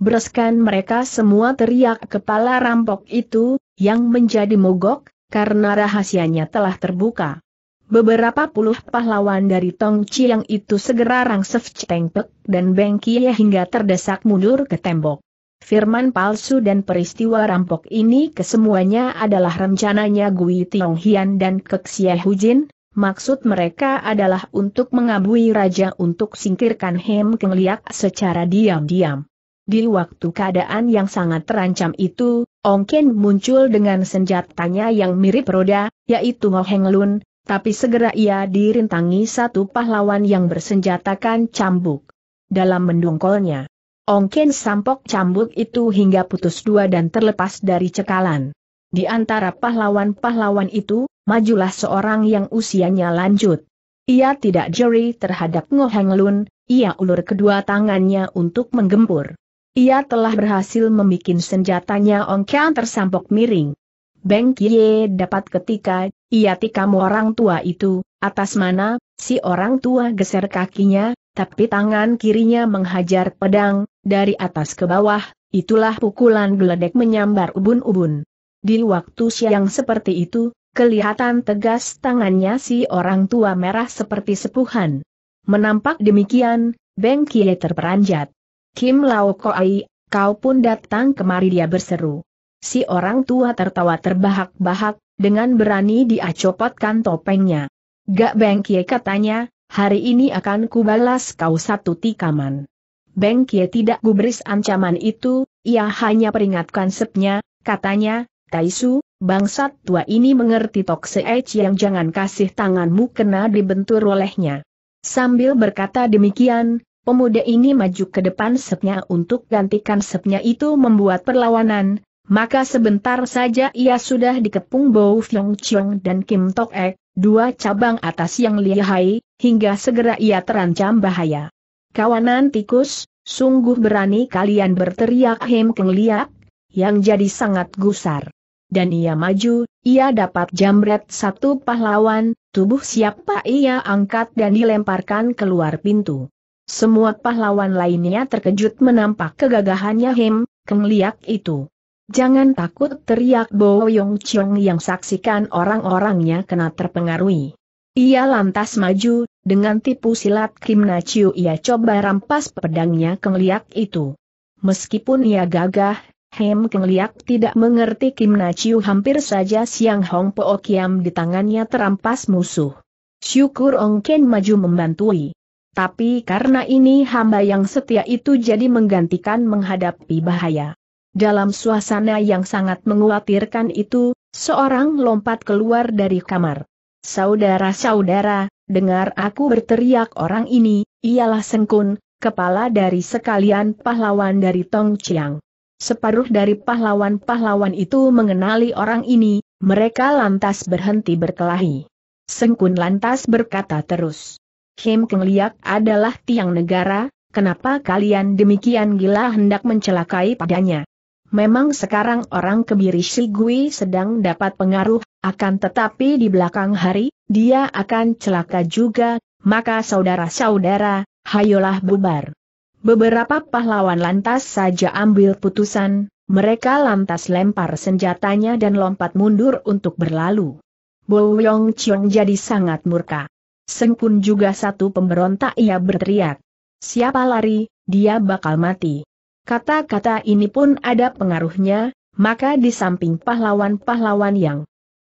Bereskan mereka semua teriak kepala rampok itu, yang menjadi mogok, karena rahasianya telah terbuka. Beberapa puluh pahlawan dari Tong Chiang itu segera rangsef Cetengpek dan Beng hingga terdesak mundur ke tembok. Firman palsu dan peristiwa rampok ini kesemuanya adalah rencananya Gui Tiong Hian dan Kek Hu Hujin, maksud mereka adalah untuk mengabui raja untuk singkirkan Hem Keng Liak secara diam-diam. Di waktu keadaan yang sangat terancam itu, Ong Ken muncul dengan senjatanya yang mirip roda, yaitu Ngo Heng Lun, tapi segera ia dirintangi satu pahlawan yang bersenjatakan cambuk. Dalam mendongkolnya, Ong Ken sampok cambuk itu hingga putus dua dan terlepas dari cekalan. Di antara pahlawan-pahlawan itu, majulah seorang yang usianya lanjut. Ia tidak jeri terhadap Ngo Heng Lun, ia ulur kedua tangannya untuk menggempur. Ia telah berhasil membuat senjatanya Kian tersampok miring. Beng Kie dapat ketika, ia tikamu orang tua itu, atas mana, si orang tua geser kakinya, tapi tangan kirinya menghajar pedang, dari atas ke bawah, itulah pukulan geledek menyambar ubun-ubun. Di waktu siang seperti itu, Kelihatan tegas tangannya si orang tua merah seperti sepuhan. Menampak demikian, Beng Kie terperanjat. Kim Lau Koai, kau pun datang kemari dia berseru. Si orang tua tertawa terbahak-bahak, dengan berani dia copotkan topengnya. Gak Beng Kie katanya, hari ini akan kubalas kau satu tikaman. Beng Kie tidak gubris ancaman itu, ia hanya peringatkan sepnya, katanya, Taisu, bangsat tua ini mengerti Tok Seech yang jangan kasih tanganmu kena dibentur olehnya. Sambil berkata demikian, Pemuda ini maju ke depan sepnya untuk gantikan sepnya itu membuat perlawanan, maka sebentar saja ia sudah dikepung Bo Fiong Chiong dan Kim Tok Ek, dua cabang atas yang lihai, hingga segera ia terancam bahaya. Kawanan tikus, sungguh berani kalian berteriak Hem Keng Liak, yang jadi sangat gusar. Dan ia maju, ia dapat jamret satu pahlawan, tubuh siapa ia angkat dan dilemparkan keluar pintu. Semua pahlawan lainnya terkejut menampak kegagahannya Hem, Kengliak itu. Jangan takut teriak Bo Yong Chong yang saksikan orang-orangnya kena terpengaruhi. Ia lantas maju, dengan tipu silat Kim Na Chiu ia coba rampas pedangnya Kengliak itu. Meskipun ia gagah, Hem Kengliak tidak mengerti Kim Na Chiu hampir saja Siang Hong Po Kiam di tangannya terampas musuh. Syukur Ong Ken maju membantui. Tapi karena ini hamba yang setia itu jadi menggantikan menghadapi bahaya. Dalam suasana yang sangat menguatirkan itu, seorang lompat keluar dari kamar. Saudara-saudara, dengar aku berteriak orang ini, ialah Sengkun, kepala dari sekalian pahlawan dari Tong Chiang. Separuh dari pahlawan-pahlawan itu mengenali orang ini, mereka lantas berhenti berkelahi. Sengkun lantas berkata terus. Kim Kengliak Liak adalah tiang negara, kenapa kalian demikian gila hendak mencelakai padanya? Memang sekarang orang kebiri Shigui sedang dapat pengaruh, akan tetapi di belakang hari, dia akan celaka juga, maka saudara-saudara, hayolah bubar. Beberapa pahlawan lantas saja ambil putusan, mereka lantas lempar senjatanya dan lompat mundur untuk berlalu. Bo Yong Chiong jadi sangat murka. Seng pun juga satu pemberontak ia berteriak. Siapa lari, dia bakal mati. Kata-kata ini pun ada pengaruhnya, maka di samping pahlawan-pahlawan yang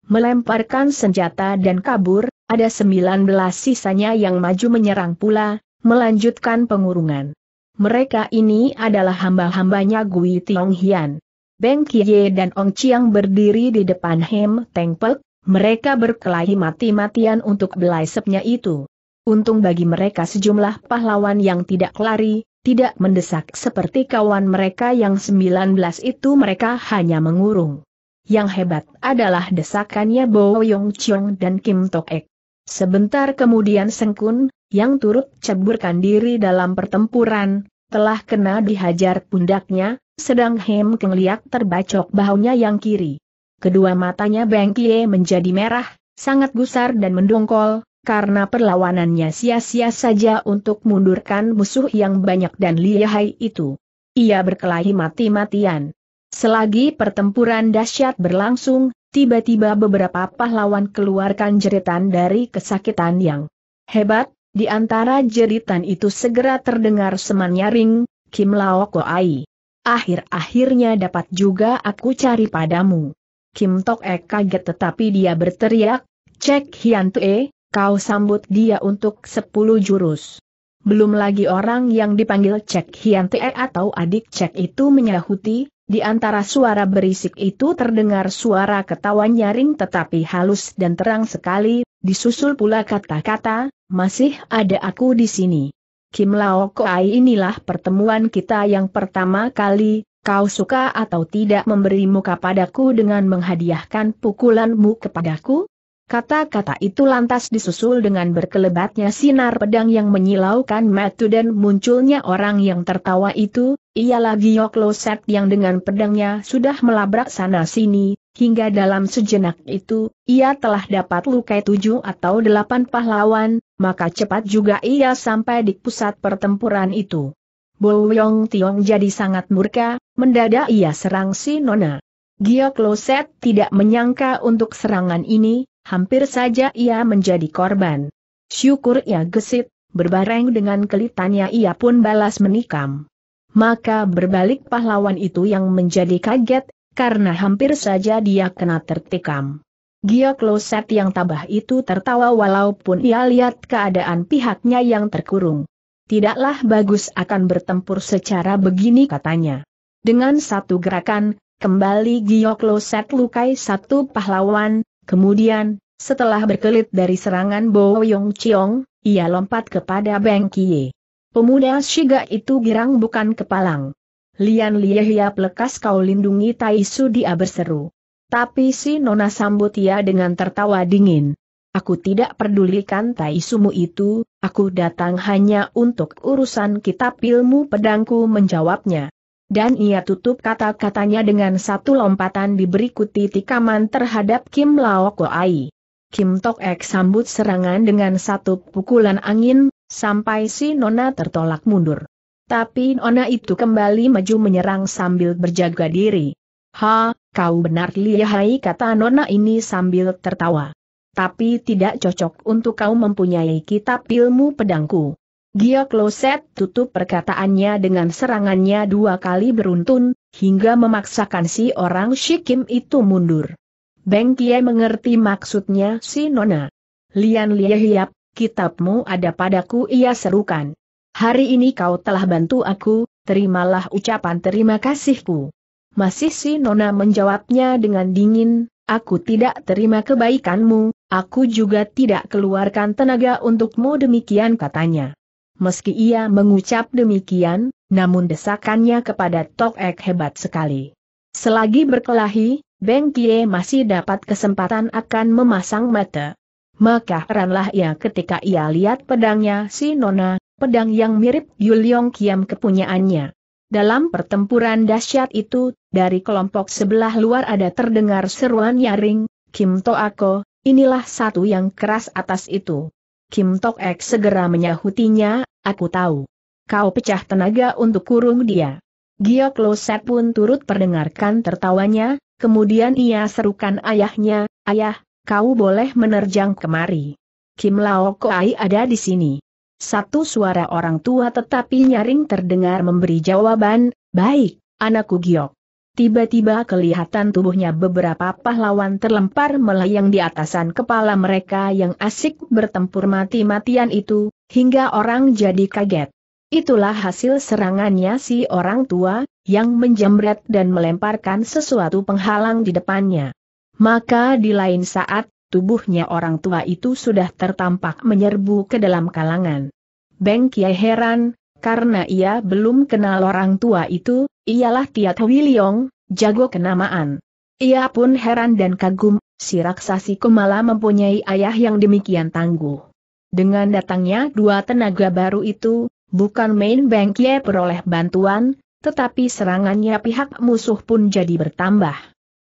melemparkan senjata dan kabur, ada sembilan belas sisanya yang maju menyerang pula, melanjutkan pengurungan. Mereka ini adalah hamba-hambanya Gui Tiong Hian. Beng Kie dan Ong Chiang berdiri di depan Hem Teng Pek, mereka berkelahi mati-matian untuk belai sepnya itu. Untung bagi mereka sejumlah pahlawan yang tidak lari, tidak mendesak seperti kawan mereka yang 19 itu mereka hanya mengurung. Yang hebat adalah desakannya Bo Yong Chiong dan Kim Tok Ek. Sebentar kemudian Sengkun, yang turut ceburkan diri dalam pertempuran, telah kena dihajar pundaknya, sedang Hem Kengliak Liak terbacok bahunya yang kiri. Kedua matanya Beng Kie menjadi merah, sangat gusar dan mendongkol, karena perlawanannya sia-sia saja untuk mundurkan musuh yang banyak dan lihai itu. Ia berkelahi mati-matian. Selagi pertempuran dahsyat berlangsung, tiba-tiba beberapa pahlawan keluarkan jeritan dari kesakitan yang hebat, di antara jeritan itu segera terdengar seman nyaring, Kim Lao Ai. Akhir-akhirnya dapat juga aku cari padamu. Kim Tok Ek kaget tetapi dia berteriak, Cek Hian Tue, kau sambut dia untuk sepuluh jurus. Belum lagi orang yang dipanggil Cek Hian Tue atau adik Cek itu menyahuti, di antara suara berisik itu terdengar suara ketawa nyaring tetapi halus dan terang sekali, disusul pula kata-kata, masih ada aku di sini. Kim Lao Koai inilah pertemuan kita yang pertama kali, kau suka atau tidak memberi muka padaku dengan menghadiahkan pukulanmu kepadaku? Kata-kata itu lantas disusul dengan berkelebatnya sinar pedang yang menyilaukan metu dan munculnya orang yang tertawa itu, ialah Giyok Loset yang dengan pedangnya sudah melabrak sana-sini, hingga dalam sejenak itu, ia telah dapat lukai tujuh atau delapan pahlawan, maka cepat juga ia sampai di pusat pertempuran itu. Bo Yong Tiong jadi sangat murka, Mendadak ia serang si Nona. Gio Kloset tidak menyangka untuk serangan ini, hampir saja ia menjadi korban. Syukur ia gesit, berbareng dengan kelitannya ia pun balas menikam. Maka berbalik pahlawan itu yang menjadi kaget, karena hampir saja dia kena tertikam. Gio Kloset yang tabah itu tertawa walaupun ia lihat keadaan pihaknya yang terkurung. Tidaklah bagus akan bertempur secara begini katanya. Dengan satu gerakan, kembali Gioklo Set lukai satu pahlawan, kemudian, setelah berkelit dari serangan Bo Yong Chiong, ia lompat kepada Beng Kie. Pemuda Shiga itu girang bukan kepalang. Lian Lie hiap lekas kau lindungi Tai Su dia berseru. Tapi si Nona sambut ia dengan tertawa dingin. Aku tidak pedulikan Tai Sumu itu, aku datang hanya untuk urusan kitab ilmu pedangku menjawabnya dan ia tutup kata-katanya dengan satu lompatan diberikuti tikaman terhadap Kim Lao Koai. Kim Tok Ek sambut serangan dengan satu pukulan angin, sampai si Nona tertolak mundur. Tapi Nona itu kembali maju menyerang sambil berjaga diri. Ha, kau benar lihai kata Nona ini sambil tertawa. Tapi tidak cocok untuk kau mempunyai kitab ilmu pedangku. Gio Kloset tutup perkataannya dengan serangannya dua kali beruntun, hingga memaksakan si orang Shikim itu mundur. Beng Kie mengerti maksudnya si Nona. Lian Lie Hiap, kitabmu ada padaku ia serukan. Hari ini kau telah bantu aku, terimalah ucapan terima kasihku. Masih si Nona menjawabnya dengan dingin, aku tidak terima kebaikanmu, aku juga tidak keluarkan tenaga untukmu demikian katanya. Meski ia mengucap demikian, namun desakannya kepada Tok Ek hebat sekali. Selagi berkelahi, Beng Kie masih dapat kesempatan akan memasang mata. Maka heranlah ia ketika ia lihat pedangnya si Nona, pedang yang mirip Yuliong Kiam kepunyaannya. Dalam pertempuran dahsyat itu, dari kelompok sebelah luar ada terdengar seruan nyaring, Kim Toako, inilah satu yang keras atas itu. Kim Tok Ek segera menyahutinya, aku tahu. Kau pecah tenaga untuk kurung dia. Giok Lo Set pun turut perdengarkan tertawanya, kemudian ia serukan ayahnya, ayah, kau boleh menerjang kemari. Kim Lao Koai ada di sini. Satu suara orang tua tetapi nyaring terdengar memberi jawaban, baik, anakku Giok. Tiba-tiba kelihatan tubuhnya beberapa pahlawan terlempar melayang di atasan kepala mereka yang asik bertempur mati-matian itu, hingga orang jadi kaget. Itulah hasil serangannya si orang tua, yang menjamret dan melemparkan sesuatu penghalang di depannya. Maka di lain saat, tubuhnya orang tua itu sudah tertampak menyerbu ke dalam kalangan. Beng Kiai heran, karena ia belum kenal orang tua itu, ialah Tiat Wiliong, jago kenamaan. Ia pun heran dan kagum, si raksasi Kumala mempunyai ayah yang demikian tangguh. Dengan datangnya dua tenaga baru itu, bukan main Bengkie peroleh bantuan, tetapi serangannya pihak musuh pun jadi bertambah.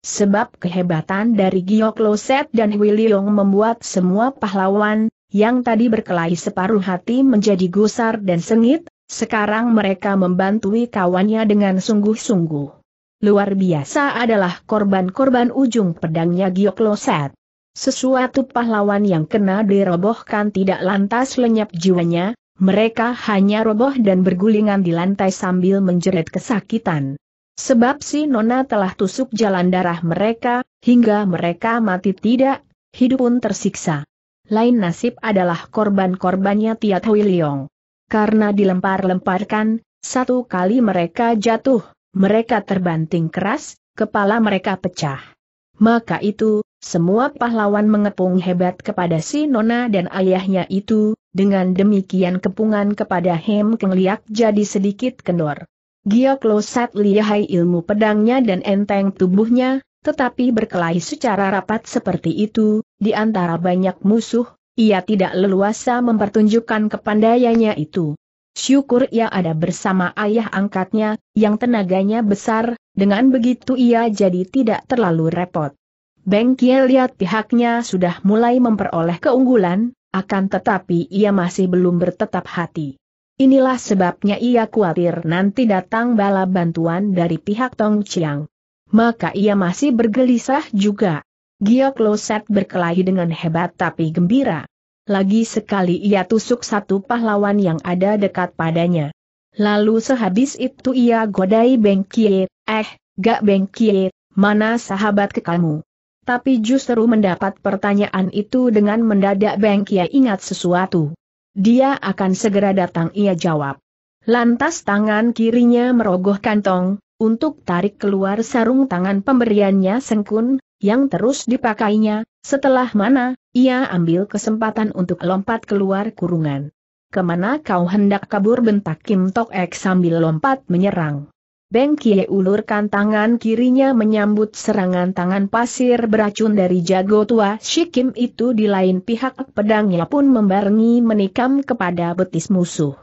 Sebab kehebatan dari Giok Loset dan Wiliong membuat semua pahlawan, yang tadi berkelahi separuh hati menjadi gusar dan sengit, sekarang mereka membantui kawannya dengan sungguh-sungguh. Luar biasa adalah korban-korban ujung pedangnya Giokloset. Sesuatu pahlawan yang kena dirobohkan tidak lantas lenyap jiwanya, mereka hanya roboh dan bergulingan di lantai sambil menjerit kesakitan. Sebab si Nona telah tusuk jalan darah mereka, hingga mereka mati tidak, hidup pun tersiksa. Lain nasib adalah korban-korbannya Tiat Hui Leong karena dilempar-lemparkan, satu kali mereka jatuh, mereka terbanting keras, kepala mereka pecah. Maka itu, semua pahlawan mengepung hebat kepada si Nona dan ayahnya itu, dengan demikian kepungan kepada Hem Keng Liak jadi sedikit kendor. Giok Losat lihai ilmu pedangnya dan enteng tubuhnya, tetapi berkelahi secara rapat seperti itu, di antara banyak musuh, ia tidak leluasa mempertunjukkan kepandaiannya itu. Syukur ia ada bersama ayah angkatnya, yang tenaganya besar, dengan begitu ia jadi tidak terlalu repot. Beng Kie lihat pihaknya sudah mulai memperoleh keunggulan, akan tetapi ia masih belum bertetap hati. Inilah sebabnya ia khawatir nanti datang bala bantuan dari pihak Tong Chiang. Maka ia masih bergelisah juga. Gio Loset berkelahi dengan hebat tapi gembira. Lagi sekali ia tusuk satu pahlawan yang ada dekat padanya. Lalu sehabis itu ia godai Bengkie, eh, gak Bengkie, mana sahabat ke kamu? Tapi justru mendapat pertanyaan itu dengan mendadak Bengkie ingat sesuatu. Dia akan segera datang ia jawab. Lantas tangan kirinya merogoh kantong, untuk tarik keluar sarung tangan pemberiannya sengkun, yang terus dipakainya, setelah mana, ia ambil kesempatan untuk lompat keluar kurungan. Kemana kau hendak kabur bentak Kim Tok Ek sambil lompat menyerang. Beng Kie ulurkan tangan kirinya menyambut serangan tangan pasir beracun dari jago tua Shikim itu di lain pihak pedangnya pun membarengi menikam kepada betis musuh.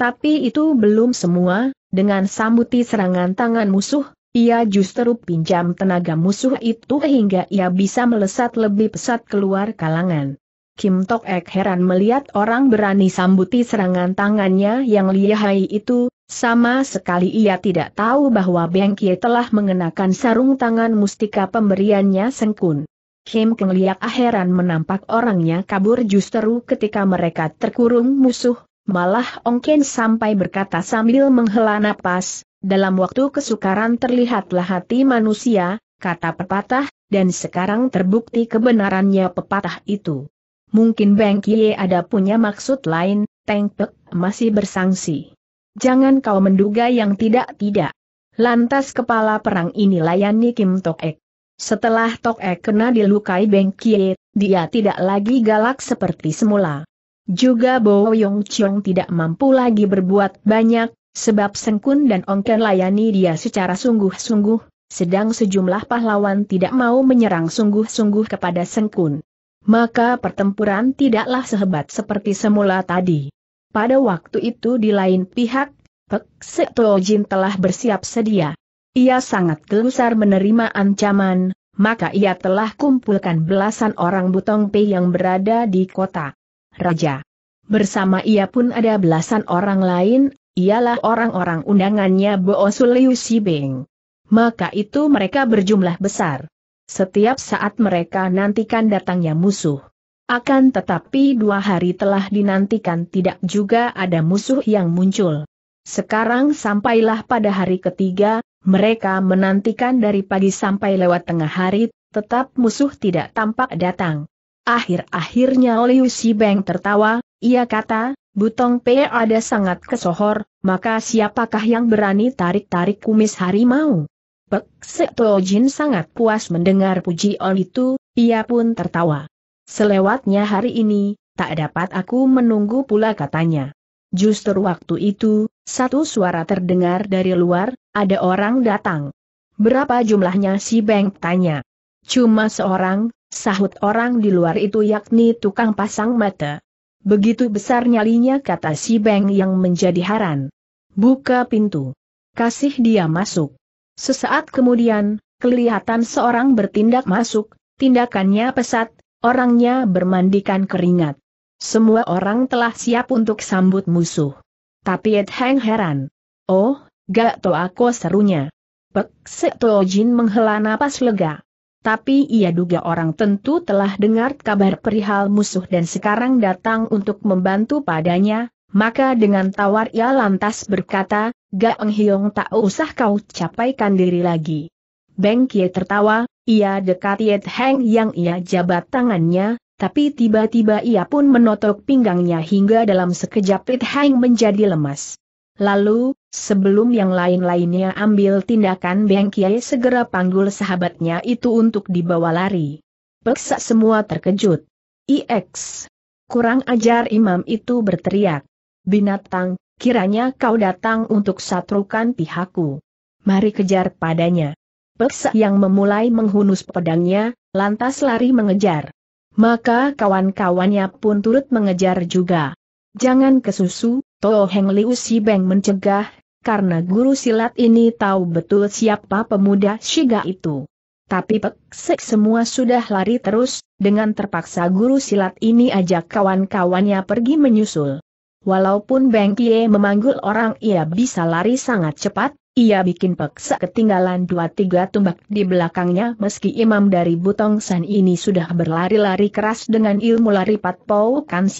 Tapi itu belum semua, dengan sambuti serangan tangan musuh, ia justru pinjam tenaga musuh itu hingga ia bisa melesat lebih pesat keluar kalangan. Kim Tok Ek heran melihat orang berani sambuti serangan tangannya yang lihai itu, sama sekali ia tidak tahu bahwa Beng Kie telah mengenakan sarung tangan mustika pemberiannya Sengkun. Kim Keng Liak heran menampak orangnya kabur justru ketika mereka terkurung musuh, malah Ken sampai berkata sambil menghela napas, dalam waktu kesukaran terlihatlah hati manusia, kata pepatah, dan sekarang terbukti kebenarannya pepatah itu. Mungkin Beng Kie ada punya maksud lain, Teng Pek masih bersangsi. Jangan kau menduga yang tidak-tidak. Lantas kepala perang ini layani Kim Tok Ek. Setelah Tok Ek kena dilukai Beng Kie, dia tidak lagi galak seperti semula. Juga Bo Yong Chong tidak mampu lagi berbuat banyak, Sebab Sengkun dan Ongken layani dia secara sungguh-sungguh, sedang sejumlah pahlawan tidak mau menyerang sungguh-sungguh kepada Sengkun. Maka pertempuran tidaklah sehebat seperti semula tadi. Pada waktu itu di lain pihak, Pek Setojin telah bersiap sedia. Ia sangat gusar menerima ancaman, maka ia telah kumpulkan belasan orang Butong Pei yang berada di kota Raja. Bersama ia pun ada belasan orang lain, ialah orang-orang undangannya Boosuliu Sibeng. Maka itu mereka berjumlah besar. Setiap saat mereka nantikan datangnya musuh. Akan tetapi dua hari telah dinantikan tidak juga ada musuh yang muncul. Sekarang sampailah pada hari ketiga, mereka menantikan dari pagi sampai lewat tengah hari, tetap musuh tidak tampak datang. Akhir-akhirnya Liu tertawa, ia kata, Butong Pe ada sangat kesohor, maka siapakah yang berani tarik-tarik kumis harimau? Pek Jin sangat puas mendengar puji pujian itu, ia pun tertawa. Selewatnya hari ini, tak dapat aku menunggu pula katanya. Justru waktu itu, satu suara terdengar dari luar, ada orang datang. Berapa jumlahnya si Beng tanya. Cuma seorang, sahut orang di luar itu yakni tukang pasang mata. Begitu besar nyalinya kata si Beng yang menjadi haran. Buka pintu. Kasih dia masuk. Sesaat kemudian, kelihatan seorang bertindak masuk, tindakannya pesat, orangnya bermandikan keringat. Semua orang telah siap untuk sambut musuh. Tapi Ed Heng heran. Oh, gak to aku serunya. Pek Jin menghela napas lega tapi ia duga orang tentu telah dengar kabar perihal musuh dan sekarang datang untuk membantu padanya, maka dengan tawar ia lantas berkata, Gaeng Hiong tak usah kau capaikan diri lagi. Beng Kie tertawa, ia dekat Yed Heng yang ia jabat tangannya, tapi tiba-tiba ia pun menotok pinggangnya hingga dalam sekejap Yed Heng menjadi lemas. Lalu, sebelum yang lain-lainnya ambil tindakan Beng Kiai segera panggul sahabatnya itu untuk dibawa lari. Peksa semua terkejut. IX. Kurang ajar imam itu berteriak. Binatang, kiranya kau datang untuk satrukan pihakku. Mari kejar padanya. Peksa yang memulai menghunus pedangnya, lantas lari mengejar. Maka kawan-kawannya pun turut mengejar juga. Jangan kesusu, Toh Heng Liu Si Beng mencegah, karena guru silat ini tahu betul siapa pemuda Shiga itu. Tapi peksek semua sudah lari terus, dengan terpaksa guru silat ini ajak kawan-kawannya pergi menyusul. Walaupun Beng Kie memanggul orang ia bisa lari sangat cepat, ia bikin peksek ketinggalan dua tiga tumbak di belakangnya meski imam dari Butong San ini sudah berlari-lari keras dengan ilmu lari Pat Pau Kan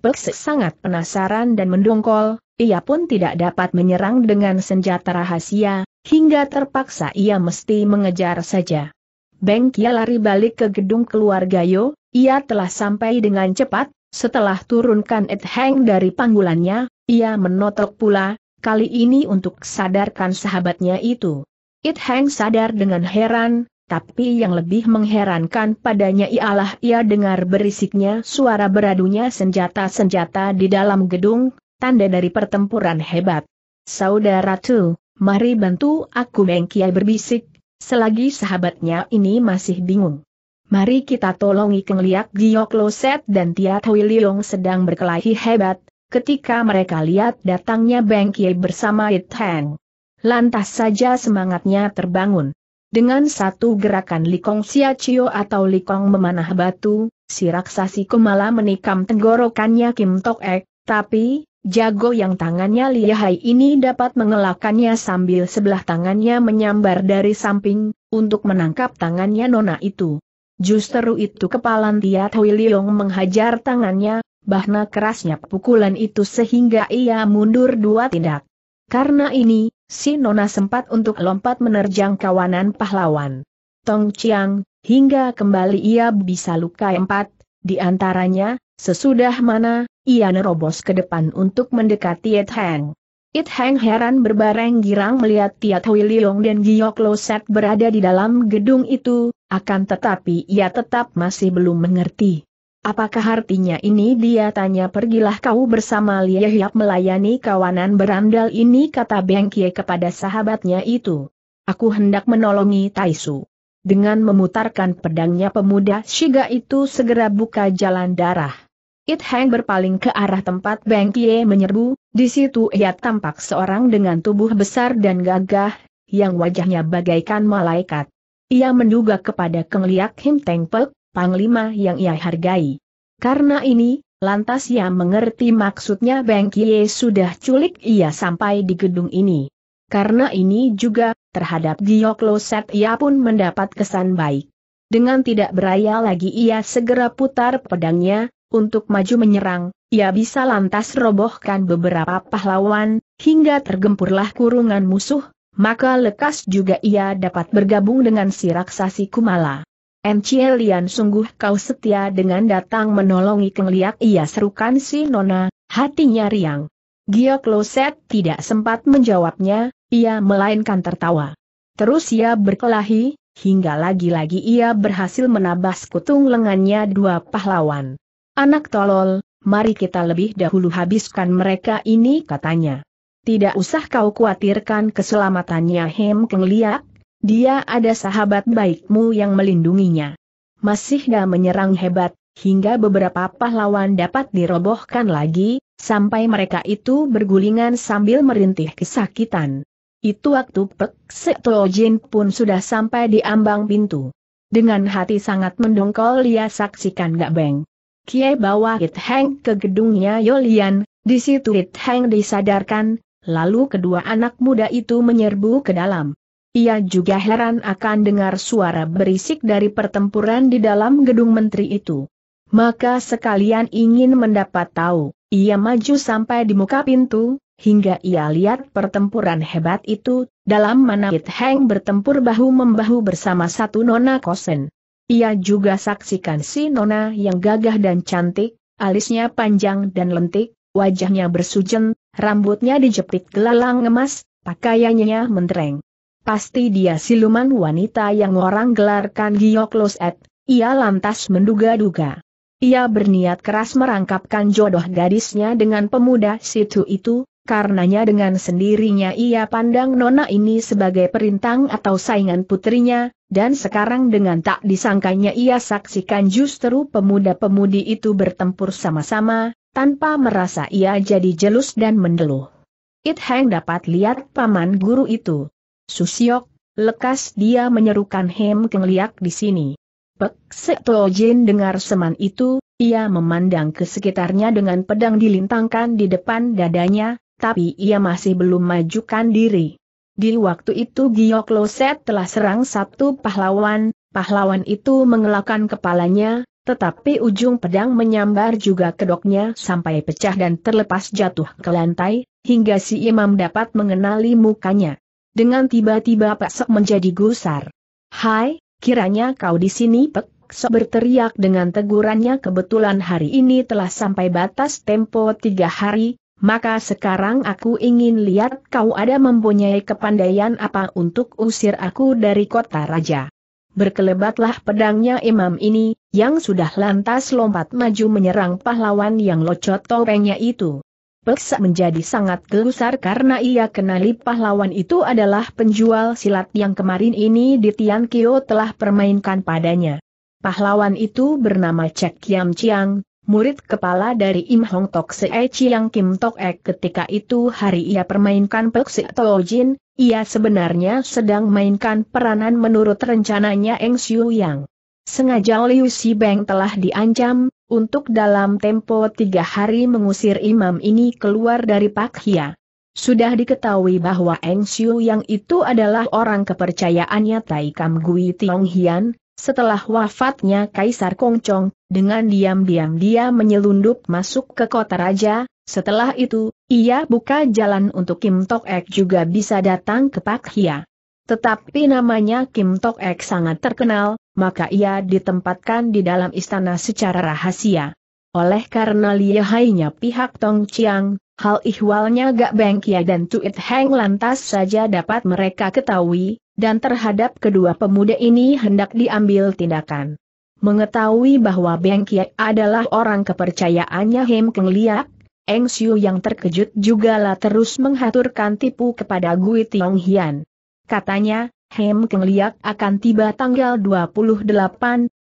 Pekse sangat penasaran dan mendongkol, ia pun tidak dapat menyerang dengan senjata rahasia, hingga terpaksa ia mesti mengejar saja. Beng Kia lari balik ke gedung keluarga Yo, ia telah sampai dengan cepat, setelah turunkan Ed Heng dari panggulannya, ia menotok pula, kali ini untuk sadarkan sahabatnya itu. It Heng sadar dengan heran, tapi yang lebih mengherankan padanya ialah ia dengar berisiknya suara beradunya senjata-senjata di dalam gedung, tanda dari pertempuran hebat. Saudara Tu, mari bantu aku Mengkiai berbisik, selagi sahabatnya ini masih bingung. Mari kita tolongi Keng Liak Giok Loset dan Tia Tui Liong sedang berkelahi hebat, ketika mereka lihat datangnya Bengkiai bersama It Hang. Lantas saja semangatnya terbangun. Dengan satu gerakan Likong Sia Cio atau Likong memanah batu, si raksasi Kumala menikam tenggorokannya Kim Tok Ek, tapi, jago yang tangannya lihai ini dapat mengelakannya sambil sebelah tangannya menyambar dari samping, untuk menangkap tangannya Nona itu. Justru itu kepalan Tiat Hui Leong menghajar tangannya, bahna kerasnya pukulan itu sehingga ia mundur dua tindak. Karena ini, si Nona sempat untuk lompat menerjang kawanan pahlawan. Tong Chiang, hingga kembali ia bisa luka empat, di antaranya, sesudah mana, ia nerobos ke depan untuk mendekati It Hang. It Hang heran berbareng girang melihat Tiat Hui Leong dan Giok Lo berada di dalam gedung itu, akan tetapi ia tetap masih belum mengerti. Apakah artinya ini dia tanya pergilah kau bersama Lia melayani kawanan berandal ini kata Bengkie kepada sahabatnya itu. Aku hendak menolongi Taisu. Dengan memutarkan pedangnya pemuda Shiga itu segera buka jalan darah. It Heng berpaling ke arah tempat Bengkie menyerbu, di situ ia tampak seorang dengan tubuh besar dan gagah, yang wajahnya bagaikan malaikat. Ia menduga kepada Keng Liak Him Teng Pek, panglima yang ia hargai. Karena ini, lantas ia mengerti maksudnya Beng sudah culik ia sampai di gedung ini. Karena ini juga, terhadap Giok Loset ia pun mendapat kesan baik. Dengan tidak beraya lagi ia segera putar pedangnya, untuk maju menyerang, ia bisa lantas robohkan beberapa pahlawan, hingga tergempurlah kurungan musuh, maka lekas juga ia dapat bergabung dengan si raksasi Kumala. MCL Lian sungguh kau setia dengan datang menolongi Kengliak. ia serukan si Nona, hatinya riang. Gio Kloset tidak sempat menjawabnya, ia melainkan tertawa. Terus ia berkelahi, hingga lagi-lagi ia berhasil menabas kutung lengannya dua pahlawan. Anak tolol, mari kita lebih dahulu habiskan mereka ini katanya. Tidak usah kau khawatirkan keselamatannya Hem Kengliak. Dia ada sahabat baikmu yang melindunginya. Masih dah menyerang hebat, hingga beberapa pahlawan dapat dirobohkan lagi, sampai mereka itu bergulingan sambil merintih kesakitan. Itu waktu Pek Setojin pun sudah sampai di ambang pintu. Dengan hati sangat mendongkol dia saksikan Gak Beng. Kie bawa It Heng ke gedungnya Yolian, di situ It Heng disadarkan, lalu kedua anak muda itu menyerbu ke dalam. Ia juga heran akan dengar suara berisik dari pertempuran di dalam gedung menteri itu. Maka sekalian ingin mendapat tahu, ia maju sampai di muka pintu, hingga ia lihat pertempuran hebat itu, dalam mana It Heng bertempur bahu-membahu bersama satu nona kosen. Ia juga saksikan si nona yang gagah dan cantik, alisnya panjang dan lentik, wajahnya bersujen, rambutnya dijepit gelalang emas, pakaiannya mentereng. Pasti dia siluman wanita yang orang gelarkan giok loset. ia lantas menduga-duga. Ia berniat keras merangkapkan jodoh gadisnya dengan pemuda situ itu, karenanya dengan sendirinya ia pandang nona ini sebagai perintang atau saingan putrinya, dan sekarang dengan tak disangkanya ia saksikan justru pemuda-pemudi itu bertempur sama-sama, tanpa merasa ia jadi jelus dan mendeluh. It Heng dapat lihat paman guru itu. Susiok, lekas dia menyerukan Hem kengliak di sini. Pek Sek dengar seman itu, ia memandang ke sekitarnya dengan pedang dilintangkan di depan dadanya, tapi ia masih belum majukan diri. Di waktu itu Giyok Loset telah serang satu pahlawan, pahlawan itu mengelakkan kepalanya, tetapi ujung pedang menyambar juga kedoknya sampai pecah dan terlepas jatuh ke lantai, hingga si imam dapat mengenali mukanya. Dengan tiba-tiba Pak Sok menjadi gusar. Hai, kiranya kau di sini Pak Sok berteriak dengan tegurannya kebetulan hari ini telah sampai batas tempo tiga hari, maka sekarang aku ingin lihat kau ada mempunyai kepandaian apa untuk usir aku dari kota raja. Berkelebatlah pedangnya imam ini, yang sudah lantas lompat maju menyerang pahlawan yang locot topengnya itu. Peksa menjadi sangat gelusar karena ia kenali pahlawan itu adalah penjual silat yang kemarin ini di Tian Kio telah permainkan padanya. Pahlawan itu bernama Cek Kiam Chiang, murid kepala dari Im Hong Tok Se e Chiang Kim Tok Ek ketika itu hari ia permainkan Peksa Jin, ia sebenarnya sedang mainkan peranan menurut rencananya Eng Xiu Yang. Sengaja Liu Beng telah diancam, untuk dalam tempo tiga hari mengusir imam ini keluar dari Pak Hia. Sudah diketahui bahwa Eng Xiu yang itu adalah orang kepercayaannya Tai Kam Gui Tiong Hian, setelah wafatnya Kaisar Kongcong, dengan diam-diam dia menyelundup masuk ke kota raja, setelah itu, ia buka jalan untuk Kim Tok Ek juga bisa datang ke Pak Hia. Tetapi namanya Kim Tok Ek sangat terkenal, maka ia ditempatkan di dalam istana secara rahasia. Oleh karena lihainya pihak Tong Chiang, hal ihwalnya Gak Bengkia dan Tuit Heng lantas saja dapat mereka ketahui, dan terhadap kedua pemuda ini hendak diambil tindakan. Mengetahui bahwa Bengkia adalah orang kepercayaannya Hem Keng Liak, Eng Siu yang terkejut juga jugalah terus menghaturkan tipu kepada Gui Tiong Hian. Katanya, Hem Keng Liak akan tiba tanggal 28,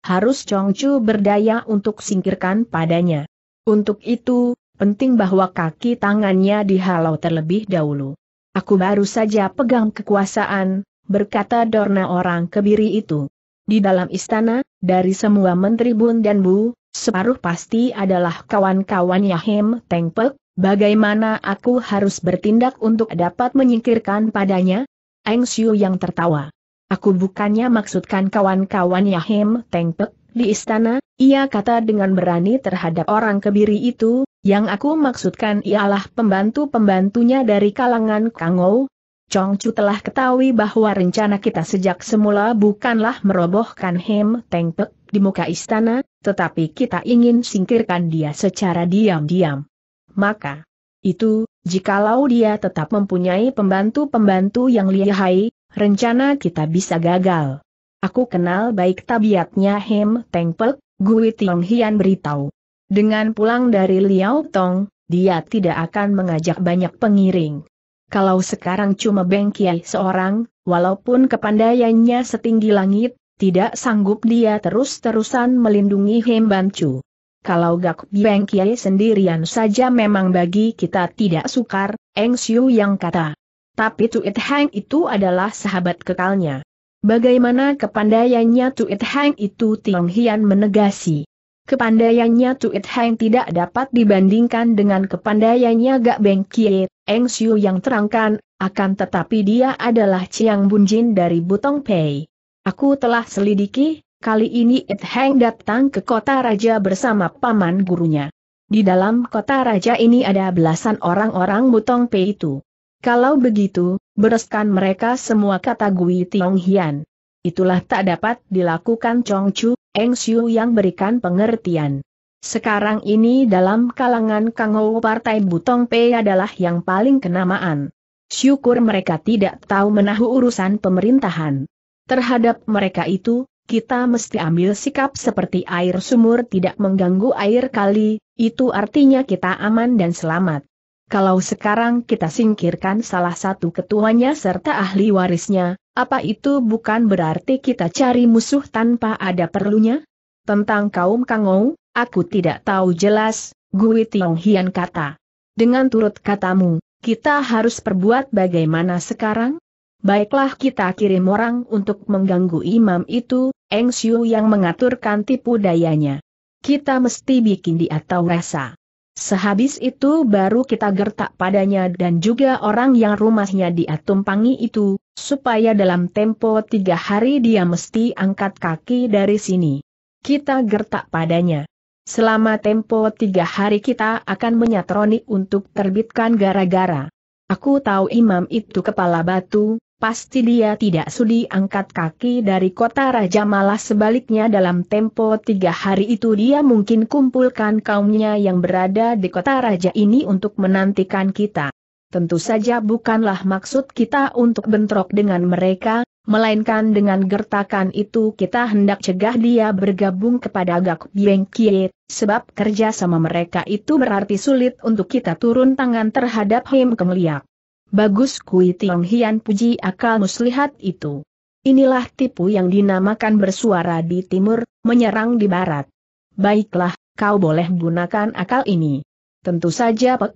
harus Chong Chu berdaya untuk singkirkan padanya. Untuk itu, penting bahwa kaki tangannya dihalau terlebih dahulu. Aku baru saja pegang kekuasaan, berkata Dorna orang kebiri itu. Di dalam istana, dari semua menteri bun dan bu, separuh pasti adalah kawan-kawannya Hem Tengpek, bagaimana aku harus bertindak untuk dapat menyingkirkan padanya? Eng Xiu yang tertawa. Aku bukannya maksudkan kawan-kawan Yahem Tengpek, di istana, ia kata dengan berani terhadap orang kebiri itu, yang aku maksudkan ialah pembantu-pembantunya dari kalangan Kangou. Chong Chu telah ketahui bahwa rencana kita sejak semula bukanlah merobohkan Hem Teng Tengpek di muka istana, tetapi kita ingin singkirkan dia secara diam-diam. Maka, itu, Jikalau dia tetap mempunyai pembantu-pembantu yang lihai, rencana kita bisa gagal. Aku kenal baik tabiatnya Hem Teng Pek, Gui Tiong Hian beritahu. Dengan pulang dari Liao Tong, dia tidak akan mengajak banyak pengiring. Kalau sekarang cuma Beng Kiai seorang, walaupun kepandaiannya setinggi langit, tidak sanggup dia terus-terusan melindungi Hem Bancu. Kalau Gak Beng Kiai sendirian saja memang bagi kita tidak sukar, Eng Siu yang kata. Tapi Tuit Hang itu adalah sahabat kekalnya. Bagaimana kepandaiannya Tuit Hang itu Tiong Hian menegasi. Kepandaiannya Tuit Hang tidak dapat dibandingkan dengan kepandaiannya Gak Beng Kiai, Eng Siu yang terangkan, akan tetapi dia adalah Chiang Bunjin dari Butong Pei. Aku telah selidiki, Kali ini Ed Heng datang ke kota raja bersama paman gurunya. Di dalam kota raja ini ada belasan orang-orang Mutong Pei itu. Kalau begitu, bereskan mereka semua kata Gui Tiong Hian. Itulah tak dapat dilakukan Chong Chu, Eng Xiu yang berikan pengertian. Sekarang ini dalam kalangan Ou Partai Butong Pei adalah yang paling kenamaan. Syukur mereka tidak tahu menahu urusan pemerintahan. Terhadap mereka itu, kita mesti ambil sikap seperti air sumur tidak mengganggu air kali, itu artinya kita aman dan selamat. Kalau sekarang kita singkirkan salah satu ketuanya serta ahli warisnya, apa itu bukan berarti kita cari musuh tanpa ada perlunya? Tentang kaum Kangou, aku tidak tahu jelas, Gui Tiong Hian kata. Dengan turut katamu, kita harus perbuat bagaimana sekarang? Baiklah kita kirim orang untuk mengganggu imam itu, Eng Xiu yang mengaturkan tipu dayanya. Kita mesti bikin dia tahu rasa. Sehabis itu baru kita gertak padanya dan juga orang yang rumahnya dia tumpangi itu, supaya dalam tempo tiga hari dia mesti angkat kaki dari sini. Kita gertak padanya. Selama tempo tiga hari kita akan menyatroni untuk terbitkan gara-gara. Aku tahu imam itu kepala batu, pasti dia tidak sudi angkat kaki dari kota raja malah sebaliknya dalam tempo tiga hari itu dia mungkin kumpulkan kaumnya yang berada di kota raja ini untuk menantikan kita. Tentu saja bukanlah maksud kita untuk bentrok dengan mereka, melainkan dengan gertakan itu kita hendak cegah dia bergabung kepada Gak Bieng Kie, sebab kerja sama mereka itu berarti sulit untuk kita turun tangan terhadap Him Kemliak. Bagus Kui Tiong Hian puji akal muslihat itu. Inilah tipu yang dinamakan bersuara di timur, menyerang di barat. Baiklah, kau boleh gunakan akal ini. Tentu saja Pek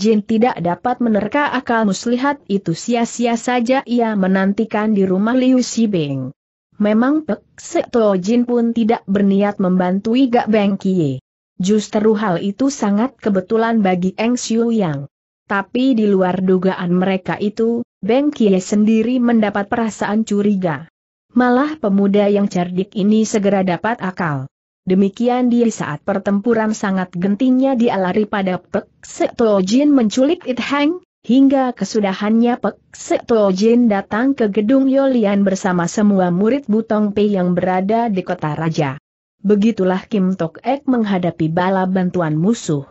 Jin tidak dapat menerka akal muslihat itu sia-sia saja ia menantikan di rumah Liu Xibing. Memang Pek Jin pun tidak berniat membantu Iga Beng Kie. Justru hal itu sangat kebetulan bagi Eng Xiu Yang. Tapi di luar dugaan mereka itu, Beng Kie sendiri mendapat perasaan curiga. Malah pemuda yang cerdik ini segera dapat akal. Demikian dia saat pertempuran sangat gentingnya dialari pada Pek Setojin menculik It Hang, hingga kesudahannya Pek Setojin datang ke gedung Yolian bersama semua murid Butong Pei yang berada di kota raja. Begitulah Kim Tok Ek menghadapi bala bantuan musuh.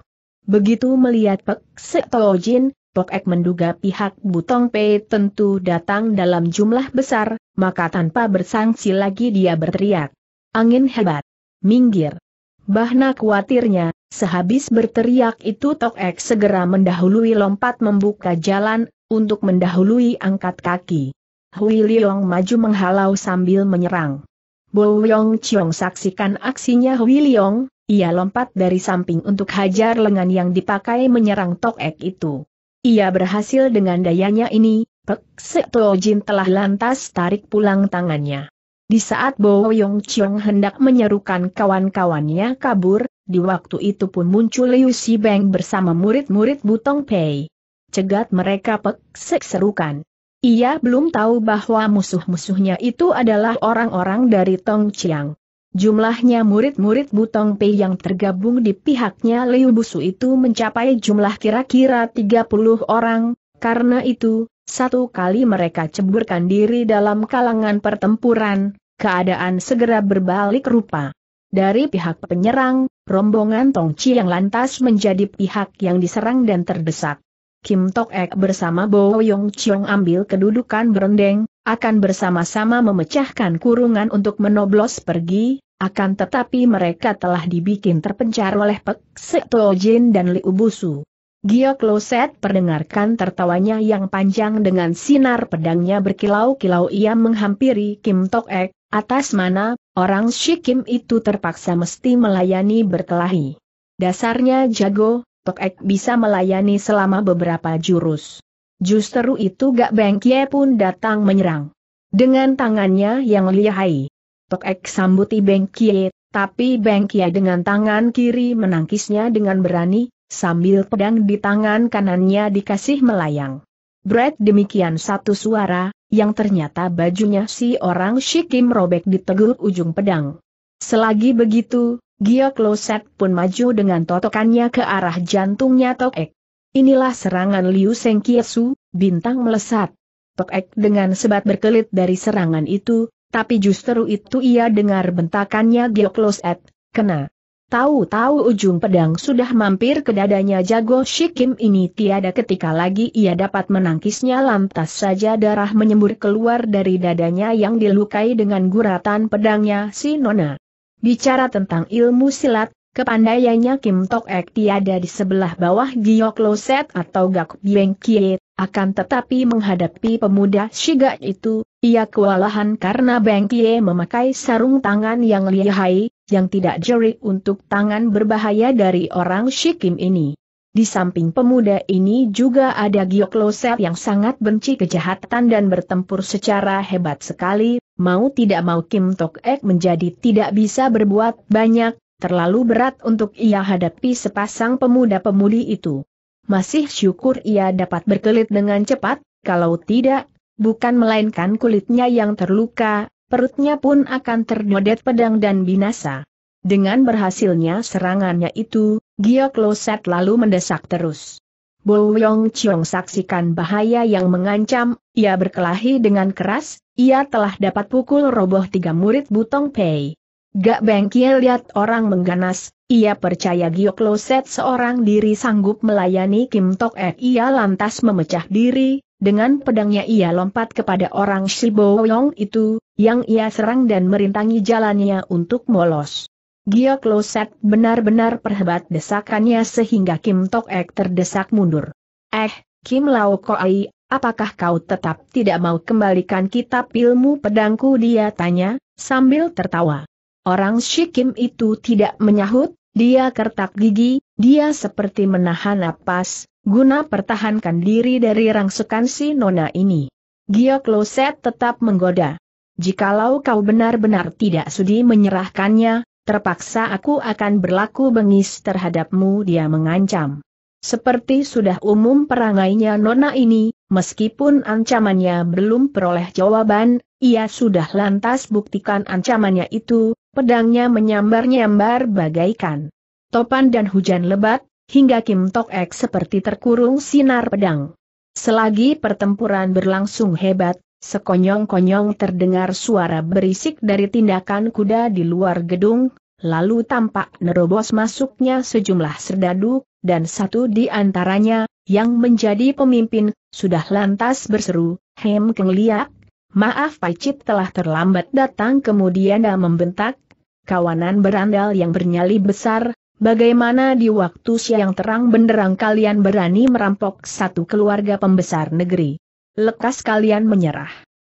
Begitu melihat Pek Seto Jin, Pok Ek menduga pihak Butong Pei tentu datang dalam jumlah besar, maka tanpa bersangsi lagi dia berteriak. Angin hebat. Minggir. Bahna khawatirnya, sehabis berteriak itu Tok Ek segera mendahului lompat membuka jalan, untuk mendahului angkat kaki. Hui Liong maju menghalau sambil menyerang. Bo Yong Chiong saksikan aksinya Hui Liong, ia lompat dari samping untuk hajar lengan yang dipakai menyerang Tok Ek itu. Ia berhasil dengan dayanya ini, Pek Sek Jin telah lantas tarik pulang tangannya. Di saat Bo Yong Chiong hendak menyerukan kawan-kawannya kabur, di waktu itu pun muncul Liu Si Beng bersama murid-murid Butong Pei. Cegat mereka Pek Sek serukan. Ia belum tahu bahwa musuh-musuhnya itu adalah orang-orang dari Tong Chiang. Jumlahnya murid-murid Butong Pei yang tergabung di pihaknya Liu Busu itu mencapai jumlah kira-kira 30 orang, karena itu, satu kali mereka ceburkan diri dalam kalangan pertempuran, keadaan segera berbalik rupa. Dari pihak penyerang, rombongan Tong Chi yang lantas menjadi pihak yang diserang dan terdesak. Kim Tok Ek bersama Bo Yong Chiong ambil kedudukan berendeng, akan bersama-sama memecahkan kurungan untuk menoblos pergi, akan tetapi mereka telah dibikin terpencar oleh Pek Sek Jin dan Liu Busu. Gio Kloset perdengarkan tertawanya yang panjang dengan sinar pedangnya berkilau-kilau ia menghampiri Kim Tok Ek, atas mana, orang Shikim itu terpaksa mesti melayani berkelahi. Dasarnya jago, Tok Ek bisa melayani selama beberapa jurus. Justru itu Gak Kie pun datang menyerang. Dengan tangannya yang lihai. Pek Ek sambuti Kie, tapi Kie dengan tangan kiri menangkisnya dengan berani, sambil pedang di tangan kanannya dikasih melayang. Brad demikian satu suara, yang ternyata bajunya si orang Shikim robek di tegur ujung pedang. Selagi begitu, Gio Kloset pun maju dengan totokannya ke arah jantungnya Tok Ek. Inilah serangan Liu Seng Kiesu, bintang melesat. Tok Ek dengan sebat berkelit dari serangan itu, tapi justru itu ia dengar bentakannya Gio Kloset, kena. Tahu-tahu ujung pedang sudah mampir ke dadanya jago Shikim ini tiada ketika lagi ia dapat menangkisnya lantas saja darah menyembur keluar dari dadanya yang dilukai dengan guratan pedangnya si Nona. Bicara tentang ilmu silat, kepandaiannya Kim Tok Ek tiada di sebelah bawah Giok Lo Set atau Gak Bieng Kie, akan tetapi menghadapi pemuda Shiga itu, ia kewalahan karena Beng Kie memakai sarung tangan yang lihai, yang tidak jerik untuk tangan berbahaya dari orang Shikim ini. Di samping pemuda ini juga ada Giokloset yang sangat benci kejahatan dan bertempur secara hebat sekali, mau tidak mau Kim Tok Ek menjadi tidak bisa berbuat banyak, terlalu berat untuk ia hadapi sepasang pemuda-pemudi itu. Masih syukur ia dapat berkelit dengan cepat, kalau tidak, bukan melainkan kulitnya yang terluka, perutnya pun akan ternodet pedang dan binasa. Dengan berhasilnya serangannya itu, Giok Loset lalu mendesak terus. Bo Yong Chiong saksikan bahaya yang mengancam, ia berkelahi dengan keras, ia telah dapat pukul roboh tiga murid Butong Pei. Gak Kie lihat orang mengganas, ia percaya Giok Loset seorang diri sanggup melayani Kim Tok Ek. Ia lantas memecah diri, dengan pedangnya ia lompat kepada orang Shibo Yong itu, yang ia serang dan merintangi jalannya untuk molos. Giok Loset benar-benar perhebat desakannya sehingga Kim Tok Ek terdesak mundur. Eh, Kim Lao Koai, apakah kau tetap tidak mau kembalikan kitab ilmu pedangku dia tanya, sambil tertawa. Orang Kim itu tidak menyahut, dia kertak gigi, dia seperti menahan napas, guna pertahankan diri dari rangsukan si nona ini. Giok Loset tetap menggoda. Jikalau kau benar-benar tidak sudi menyerahkannya, terpaksa aku akan berlaku bengis terhadapmu dia mengancam. Seperti sudah umum perangainya nona ini, meskipun ancamannya belum peroleh jawaban, ia sudah lantas buktikan ancamannya itu, pedangnya menyambar-nyambar bagaikan topan dan hujan lebat, hingga Kim Tok Ek seperti terkurung sinar pedang. Selagi pertempuran berlangsung hebat, Sekonyong-konyong terdengar suara berisik dari tindakan kuda di luar gedung, lalu tampak nerobos masuknya sejumlah serdadu, dan satu di antaranya, yang menjadi pemimpin, sudah lantas berseru, Hem Keng Liak, maaf Pacit telah terlambat datang kemudian dan membentak, kawanan berandal yang bernyali besar, Bagaimana di waktu siang terang benderang kalian berani merampok satu keluarga pembesar negeri? lekas kalian menyerah.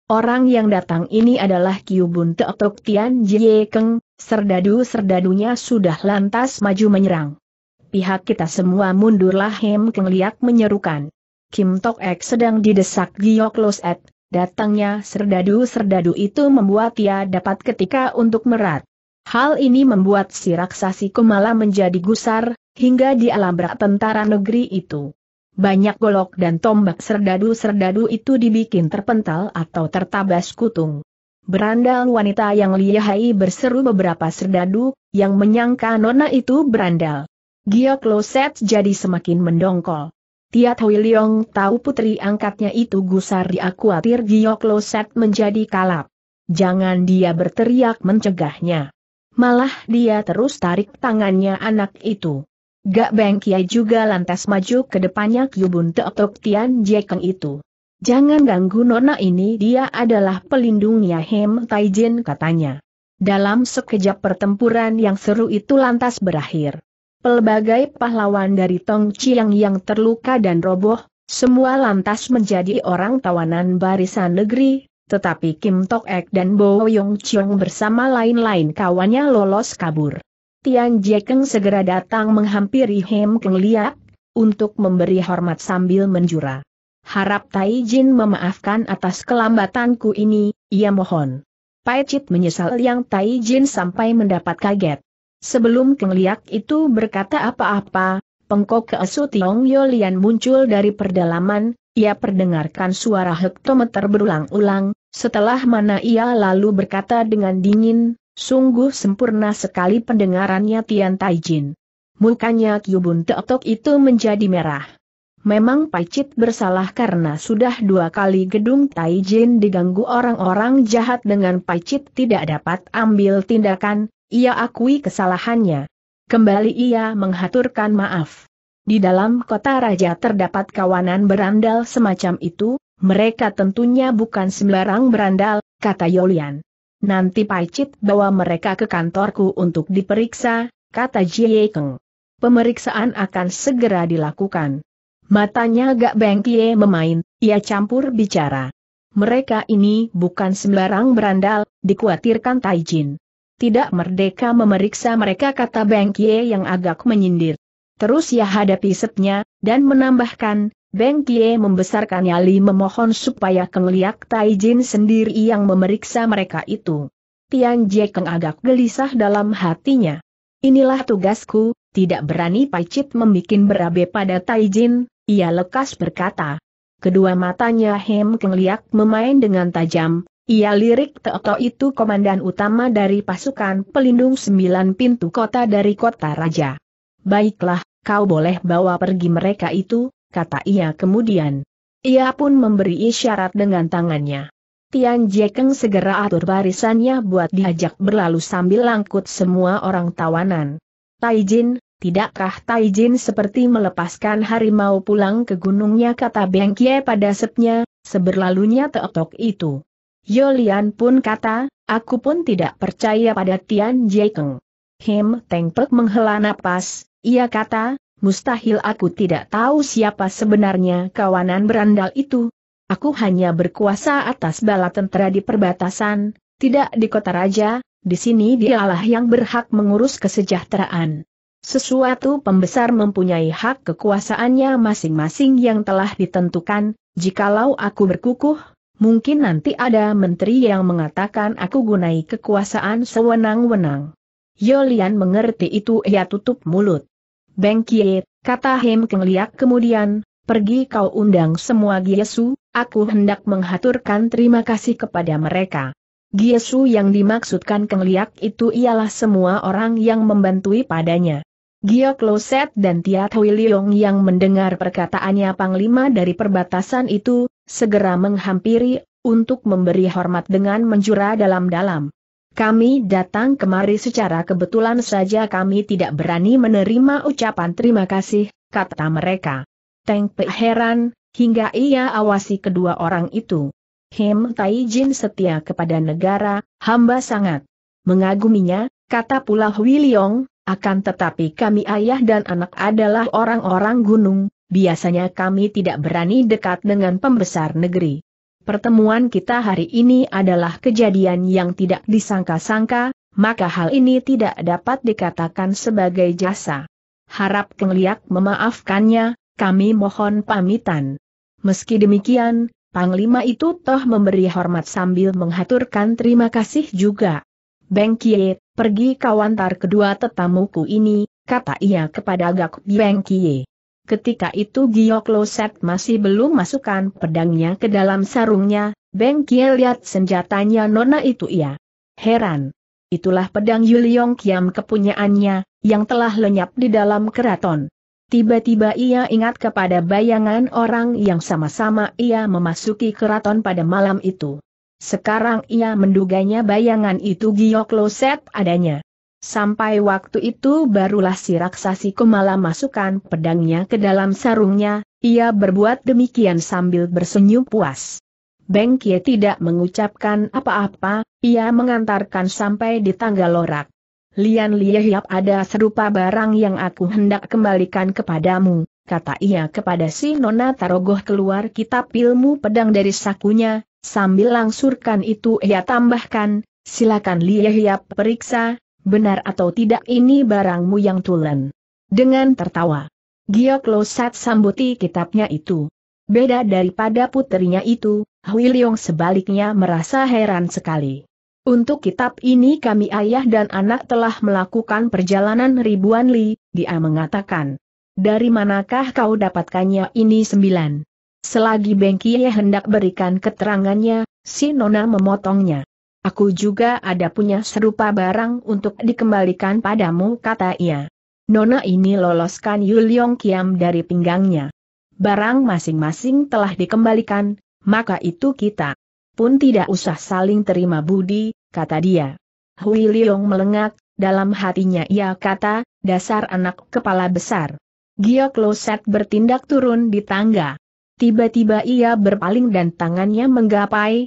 Orang yang datang ini adalah Kiubun Teotok Tian Jie Keng, serdadu-serdadunya sudah lantas maju menyerang. Pihak kita semua mundurlah Hem Keng Liak menyerukan. Kim Tok Ek sedang didesak Giok Loset, datangnya serdadu-serdadu itu membuat ia dapat ketika untuk merat. Hal ini membuat si raksasi Kumala menjadi gusar, hingga dia labrak tentara negeri itu banyak golok dan tombak serdadu-serdadu itu dibikin terpental atau tertabas kutung. Berandal wanita yang lihai berseru beberapa serdadu, yang menyangka nona itu berandal. Gia Kloset jadi semakin mendongkol. Tiat Hoi tahu putri angkatnya itu gusar akuatir Gio Kloset menjadi kalap. Jangan dia berteriak mencegahnya. Malah dia terus tarik tangannya anak itu. Gak Beng Kiai juga lantas maju ke depannya Kyubun Teotok Tian Jekeng itu. Jangan ganggu nona ini dia adalah pelindungnya Hem Taijin katanya. Dalam sekejap pertempuran yang seru itu lantas berakhir. Pelbagai pahlawan dari Tong Chiang yang terluka dan roboh, semua lantas menjadi orang tawanan barisan negeri, tetapi Kim Tok Ek dan Bo Yong Chiong bersama lain-lain kawannya lolos kabur. Tian Jekeng segera datang menghampiri Hem Keng Liak, untuk memberi hormat sambil menjura. Harap Tai Jin memaafkan atas kelambatanku ini, ia mohon. Pai Chit menyesal yang Tai Jin sampai mendapat kaget. Sebelum Keng Liak itu berkata apa-apa, pengkok keesu Tiong Yolian muncul dari perdalaman, ia perdengarkan suara hektometer berulang-ulang, setelah mana ia lalu berkata dengan dingin, Sungguh sempurna sekali pendengarannya Tian Taijin. Mukanya Kyubun Teotok itu menjadi merah. Memang Pacit bersalah karena sudah dua kali gedung Taijin diganggu orang-orang jahat dengan Pacit tidak dapat ambil tindakan, ia akui kesalahannya. Kembali ia menghaturkan maaf. Di dalam kota raja terdapat kawanan berandal semacam itu, mereka tentunya bukan sembarang berandal, kata Yolian. Nanti Paicit bawa mereka ke kantorku untuk diperiksa, kata Jie Keng. Pemeriksaan akan segera dilakukan. Matanya agak bengkie memain, ia campur bicara. Mereka ini bukan sembarang berandal, dikhawatirkan Taijin. Tidak merdeka memeriksa mereka kata Bengkie yang agak menyindir. Terus ia hadapi setnya, dan menambahkan, Beng Kie membesarkan yali memohon supaya Keng Liak Tai sendiri yang memeriksa mereka itu. Tian Jie Keng agak gelisah dalam hatinya. Inilah tugasku, tidak berani pacit membuat berabe pada Tai ia lekas berkata. Kedua matanya Hem Keng Liak memain dengan tajam, ia lirik Teoto itu komandan utama dari pasukan pelindung sembilan pintu kota dari kota raja. Baiklah, kau boleh bawa pergi mereka itu, kata ia kemudian. Ia pun memberi isyarat dengan tangannya. Tian Jekeng segera atur barisannya buat diajak berlalu sambil langkut semua orang tawanan. Taijin, tidakkah Taijin seperti melepaskan harimau pulang ke gunungnya kata Beng Kie pada sepnya, seberlalunya teotok itu. Yolian pun kata, aku pun tidak percaya pada Tian Jekeng. Him Teng Pek menghela napas, ia kata, mustahil aku tidak tahu siapa sebenarnya kawanan berandal itu. Aku hanya berkuasa atas bala tentara di perbatasan, tidak di kota raja, di sini dialah yang berhak mengurus kesejahteraan. Sesuatu pembesar mempunyai hak kekuasaannya masing-masing yang telah ditentukan, jikalau aku berkukuh, mungkin nanti ada menteri yang mengatakan aku gunai kekuasaan sewenang-wenang. Yolian mengerti itu ia tutup mulut. Beng Kie, kata Hem Keng kemudian, pergi kau undang semua Giesu, aku hendak menghaturkan terima kasih kepada mereka. Giesu yang dimaksudkan Keng itu ialah semua orang yang membantui padanya. Gio Kloset dan Tia Thuy Leong yang mendengar perkataannya Panglima dari perbatasan itu, segera menghampiri, untuk memberi hormat dengan menjura dalam-dalam. Kami datang kemari secara kebetulan saja kami tidak berani menerima ucapan terima kasih, kata mereka. Teng Pei heran, hingga ia awasi kedua orang itu. Hem Tai Jin setia kepada negara, hamba sangat mengaguminya, kata pula Wiliong, akan tetapi kami ayah dan anak adalah orang-orang gunung, biasanya kami tidak berani dekat dengan pembesar negeri pertemuan kita hari ini adalah kejadian yang tidak disangka-sangka, maka hal ini tidak dapat dikatakan sebagai jasa. Harap Keng memaafkannya, kami mohon pamitan. Meski demikian, Panglima itu toh memberi hormat sambil menghaturkan terima kasih juga. Beng Kie, pergi kawantar kedua tetamuku ini, kata ia kepada Gak Beng Kie. Ketika itu Giok Loset masih belum masukkan pedangnya ke dalam sarungnya, Beng Kie lihat senjatanya nona itu ya. Heran. Itulah pedang Yuliong Kiam kepunyaannya, yang telah lenyap di dalam keraton. Tiba-tiba ia ingat kepada bayangan orang yang sama-sama ia memasuki keraton pada malam itu. Sekarang ia menduganya bayangan itu Giok Loset adanya. Sampai waktu itu barulah si raksasi Kumala masukkan pedangnya ke dalam sarungnya, ia berbuat demikian sambil bersenyum puas. Beng Kie tidak mengucapkan apa-apa, ia mengantarkan sampai di tangga lorak. Lian Liehiap ada serupa barang yang aku hendak kembalikan kepadamu, kata ia kepada si Nona Tarogoh keluar kitab ilmu pedang dari sakunya, sambil langsurkan itu ia tambahkan, silakan Liehiap periksa, benar atau tidak ini barangmu yang tulen. Dengan tertawa. Giok Losat sambuti kitabnya itu. Beda daripada putrinya itu, Hui sebaliknya merasa heran sekali. Untuk kitab ini kami ayah dan anak telah melakukan perjalanan ribuan li, dia mengatakan. Dari manakah kau dapatkannya ini sembilan? Selagi Bengkiye hendak berikan keterangannya, si Nona memotongnya. Aku juga ada punya serupa barang untuk dikembalikan padamu kata ia. Nona ini loloskan Yuliong Kiam dari pinggangnya. Barang masing-masing telah dikembalikan, maka itu kita pun tidak usah saling terima budi, kata dia. Hui Liong melengak, dalam hatinya ia kata, dasar anak kepala besar. Gio Kloset bertindak turun di tangga. Tiba-tiba ia berpaling dan tangannya menggapai.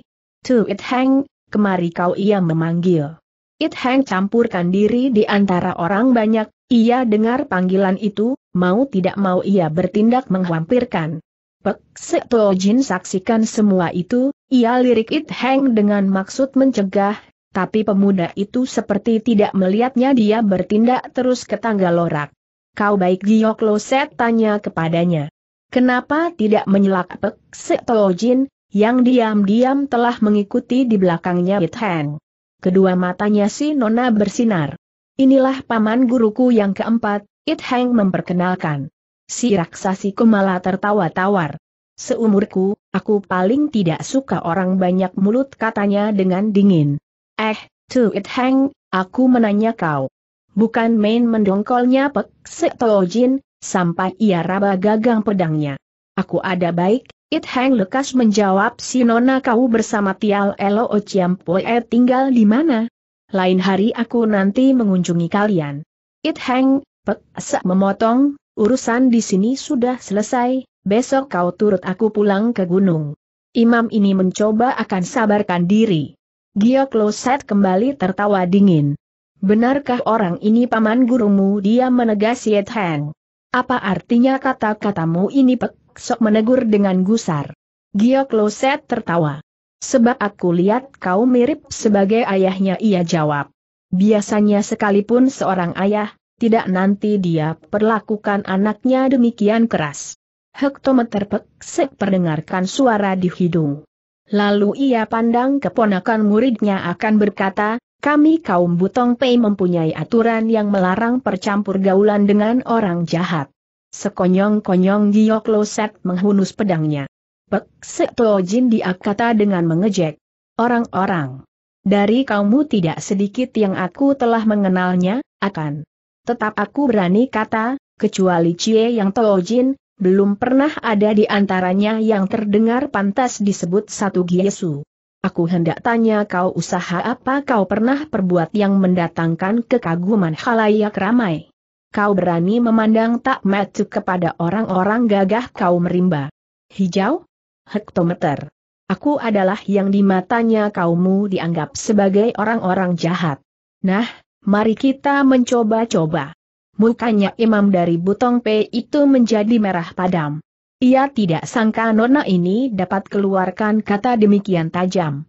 it hang kemari kau ia memanggil. It Hang campurkan diri di antara orang banyak, ia dengar panggilan itu, mau tidak mau ia bertindak menghampirkan. Pek Seto Jin saksikan semua itu, ia lirik It Hang dengan maksud mencegah, tapi pemuda itu seperti tidak melihatnya dia bertindak terus ke tangga lorak. Kau baik Giyok Loset tanya kepadanya. Kenapa tidak menyelak Pek Seto Jin, yang diam-diam telah mengikuti di belakangnya It Hang. Kedua matanya si Nona bersinar. Inilah paman guruku yang keempat, It Hang memperkenalkan. Si raksasi kumala tertawa tawar. Seumurku, aku paling tidak suka orang banyak mulut katanya dengan dingin. Eh, to It Hang, aku menanya kau. Bukan main mendongkolnya Pek Setojin, sampai ia raba gagang pedangnya. Aku ada baik, It Hang lekas menjawab si Nona kau bersama Tial Elo Ociampoe tinggal di mana? Lain hari aku nanti mengunjungi kalian. It Hang, Pek Sak memotong, urusan di sini sudah selesai, besok kau turut aku pulang ke gunung. Imam ini mencoba akan sabarkan diri. Gio Kloset kembali tertawa dingin. Benarkah orang ini paman gurumu dia menegasi It Hang? Apa artinya kata-katamu ini Pek sok menegur dengan gusar. Giok Loset tertawa. Sebab aku lihat kau mirip sebagai ayahnya ia jawab. Biasanya sekalipun seorang ayah, tidak nanti dia perlakukan anaknya demikian keras. Hektometer peksek perdengarkan suara di hidung. Lalu ia pandang keponakan muridnya akan berkata, kami kaum Butong Pei mempunyai aturan yang melarang percampur gaulan dengan orang jahat. Sekonyong-konyong Giok Loset menghunus pedangnya. Pek Seto Jin diakata dengan mengejek. Orang-orang. Dari kamu tidak sedikit yang aku telah mengenalnya, akan. Tetap aku berani kata, kecuali Cie yang Jin, belum pernah ada di antaranya yang terdengar pantas disebut satu Giesu. Aku hendak tanya kau usaha apa kau pernah perbuat yang mendatangkan kekaguman halayak ramai kau berani memandang tak metu kepada orang-orang gagah kau merimba. Hijau? Hektometer. Aku adalah yang di matanya kaummu dianggap sebagai orang-orang jahat. Nah, mari kita mencoba-coba. Mukanya imam dari Butong P itu menjadi merah padam. Ia tidak sangka nona ini dapat keluarkan kata demikian tajam.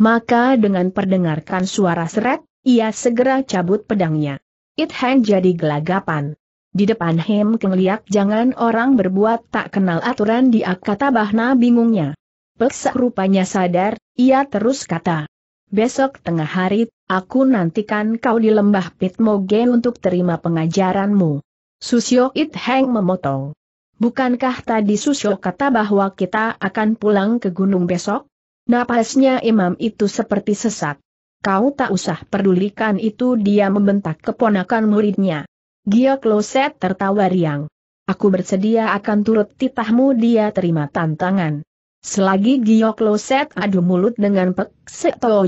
Maka dengan perdengarkan suara seret, ia segera cabut pedangnya. It Hang jadi gelagapan. Di depan Hem Keng Liak jangan orang berbuat tak kenal aturan dia kata Bahna bingungnya. Peksa rupanya sadar, ia terus kata. Besok tengah hari, aku nantikan kau di lembah Pitmogen untuk terima pengajaranmu. Susio It Heng memotong. Bukankah tadi Susio kata bahwa kita akan pulang ke gunung besok? Napasnya imam itu seperti sesat. Kau tak usah pedulikan itu dia membentak keponakan muridnya. Gia Kloset tertawa riang. Aku bersedia akan turut titahmu dia terima tantangan. Selagi Gia Kloset adu mulut dengan Pek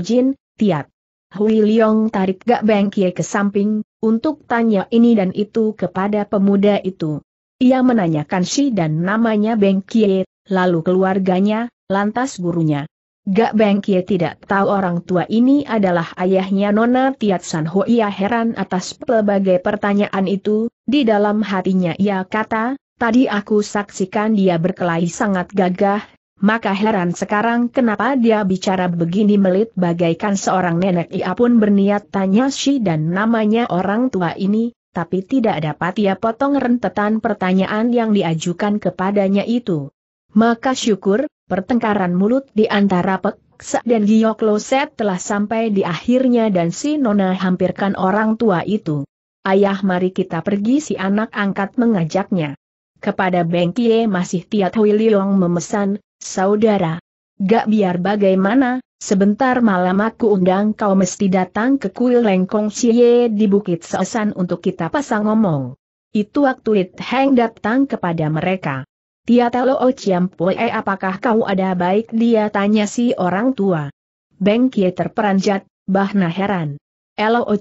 Jin, tiat. Hui Leong tarik gak bengkie ke samping, untuk tanya ini dan itu kepada pemuda itu. Ia menanyakan si dan namanya Bengkie, lalu keluarganya, lantas gurunya. Gak Bengkie tidak tahu orang tua ini adalah ayahnya Nona Tiat San Ho. Ia heran atas pelbagai pertanyaan itu, di dalam hatinya ia kata, tadi aku saksikan dia berkelahi sangat gagah, maka heran sekarang kenapa dia bicara begini melit bagaikan seorang nenek. Ia pun berniat tanya si dan namanya orang tua ini, tapi tidak dapat ia potong rentetan pertanyaan yang diajukan kepadanya itu. Maka syukur, Pertengkaran mulut di antara Peksa dan Giok Loset telah sampai di akhirnya dan si Nona hampirkan orang tua itu. Ayah mari kita pergi si anak angkat mengajaknya. Kepada Beng Kie masih Tiat Hui Long memesan, saudara. Gak biar bagaimana, sebentar malam aku undang kau mesti datang ke kuil Lengkong Siye di Bukit Seosan untuk kita pasang ngomong. Itu waktu It Heng datang kepada mereka. Tia Telo oh, eh, apakah kau ada baik dia tanya si orang tua. Beng Kie terperanjat, bahna heran. Elo oh,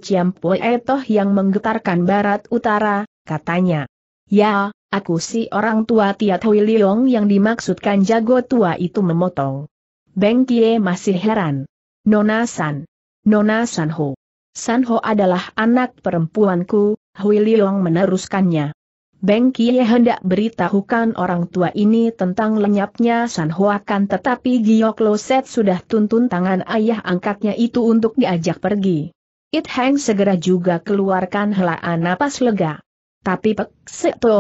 eh toh yang menggetarkan barat utara, katanya. Ya, aku si orang tua Tia Tui Liong yang dimaksudkan jago tua itu memotong. Beng Kie masih heran. Nona San. Nona San Ho. San Ho adalah anak perempuanku, Hui Liong meneruskannya. Beng Kie hendak beritahukan orang tua ini tentang lenyapnya San tetapi Giok Loset sudah tuntun tangan ayah angkatnya itu untuk diajak pergi. It Hang segera juga keluarkan helaan napas lega. Tapi Pek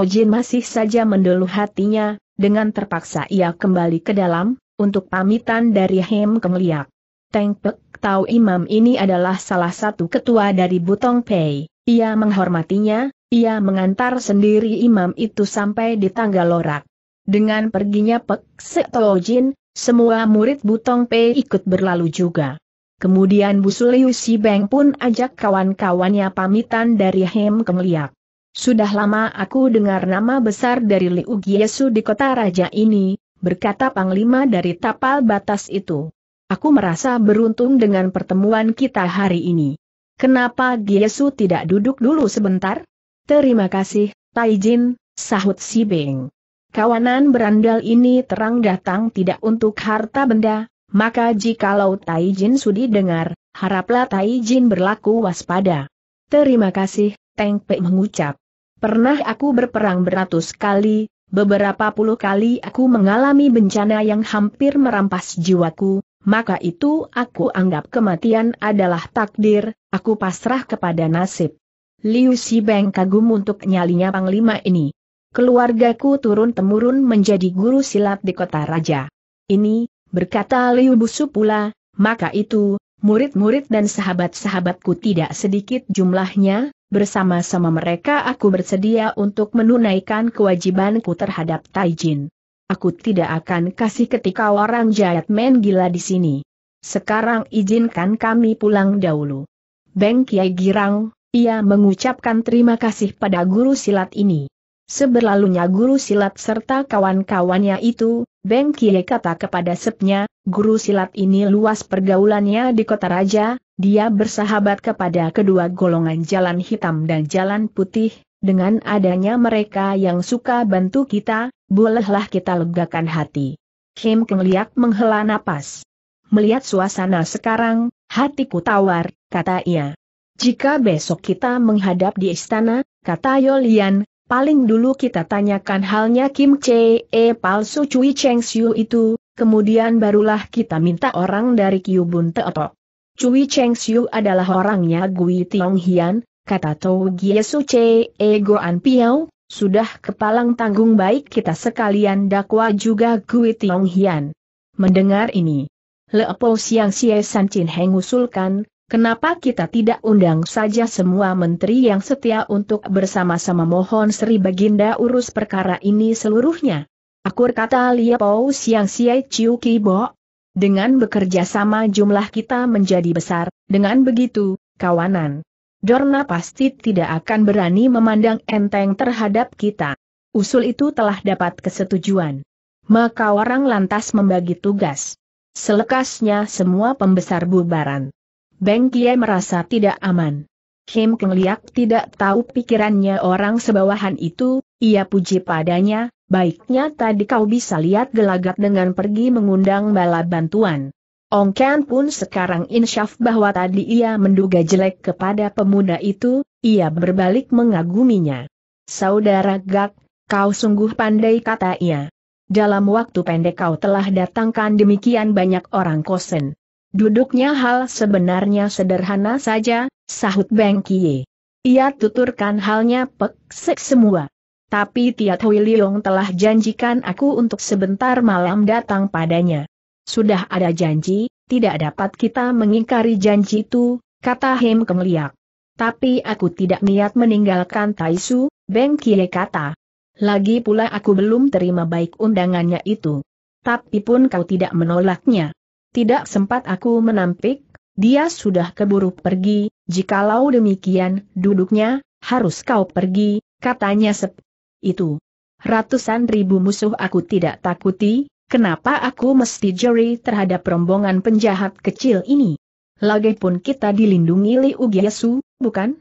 Jin masih saja mendeluh hatinya, dengan terpaksa ia kembali ke dalam, untuk pamitan dari Hem Kemliak. Teng Pek Tau Imam ini adalah salah satu ketua dari Butong Pei, ia menghormatinya, ia mengantar sendiri imam itu sampai di tangga lorak. Dengan perginya Pek Setojin, semua murid Butong Pei ikut berlalu juga. Kemudian Si Beng pun ajak kawan-kawannya pamitan dari Hem Kemliak. Sudah lama aku dengar nama besar dari Liu Giesu di kota raja ini, berkata Panglima dari tapal batas itu. Aku merasa beruntung dengan pertemuan kita hari ini. Kenapa Giesu tidak duduk dulu sebentar? Terima kasih, Taijin, sahut si Beng. Kawanan berandal ini terang datang tidak untuk harta benda, maka jikalau Taijin sudi dengar, haraplah Taijin berlaku waspada. Terima kasih, Teng Pei mengucap. Pernah aku berperang beratus kali, beberapa puluh kali aku mengalami bencana yang hampir merampas jiwaku, maka itu aku anggap kematian adalah takdir, aku pasrah kepada nasib. Liu Si Beng kagum untuk nyalinya Panglima ini. Keluargaku turun-temurun menjadi guru silat di kota raja. Ini, berkata Liu Busu pula, maka itu, murid-murid dan sahabat-sahabatku tidak sedikit jumlahnya, bersama-sama mereka aku bersedia untuk menunaikan kewajibanku terhadap Taijin. Aku tidak akan kasih ketika orang jahat men gila di sini. Sekarang izinkan kami pulang dahulu. Beng Kiai Girang, ia mengucapkan terima kasih pada guru silat ini. Seberlalunya guru silat serta kawan-kawannya itu, Beng Kie kata kepada Sepnya, guru silat ini luas pergaulannya di kota raja, dia bersahabat kepada kedua golongan jalan hitam dan jalan putih, dengan adanya mereka yang suka bantu kita, bolehlah kita legakan hati. Kim Keng Liak menghela napas. Melihat suasana sekarang, hatiku tawar, kata ia. Jika besok kita menghadap di istana, kata Yolian, paling dulu kita tanyakan halnya Kim Che E palsu Cui Cheng Siu itu, kemudian barulah kita minta orang dari Kyubun Teotok. Cui Cheng Siu adalah orangnya Gui Tiong Hian, kata Tou Giesu Che E Goan Piao, sudah kepalang tanggung baik kita sekalian dakwa juga Gui Tiong Hian. Mendengar ini, Leopold Siang Sie San Chin Heng usulkan, Kenapa kita tidak undang saja semua menteri yang setia untuk bersama-sama mohon Sri Baginda urus perkara ini seluruhnya? Akur kata Liapou Siang Siai Chiu Kibo. Dengan bekerja sama jumlah kita menjadi besar, dengan begitu, kawanan. Dorna pasti tidak akan berani memandang enteng terhadap kita. Usul itu telah dapat kesetujuan. Maka orang lantas membagi tugas. Selekasnya semua pembesar bubaran. Beng Kie merasa tidak aman. Kim Keng Liak tidak tahu pikirannya orang sebawahan itu, ia puji padanya, baiknya tadi kau bisa lihat gelagat dengan pergi mengundang bala bantuan. Ong Ken pun sekarang insyaf bahwa tadi ia menduga jelek kepada pemuda itu, ia berbalik mengaguminya. Saudara Gak, kau sungguh pandai kata ia. Dalam waktu pendek kau telah datangkan demikian banyak orang kosen. Duduknya hal sebenarnya sederhana saja, sahut Beng Kie. Ia tuturkan halnya pek semua. Tapi Tiat Hui Leong telah janjikan aku untuk sebentar malam datang padanya. Sudah ada janji, tidak dapat kita mengingkari janji itu, kata Hem Keng Liak. Tapi aku tidak niat meninggalkan Taisu, Beng Kie kata. Lagi pula aku belum terima baik undangannya itu. Tapi pun kau tidak menolaknya. Tidak sempat aku menampik, dia sudah keburu pergi, jikalau demikian, duduknya, harus kau pergi, katanya sep. Itu. Ratusan ribu musuh aku tidak takuti, kenapa aku mesti jeri terhadap rombongan penjahat kecil ini? Lagipun kita dilindungi Li Ugyesu, bukan?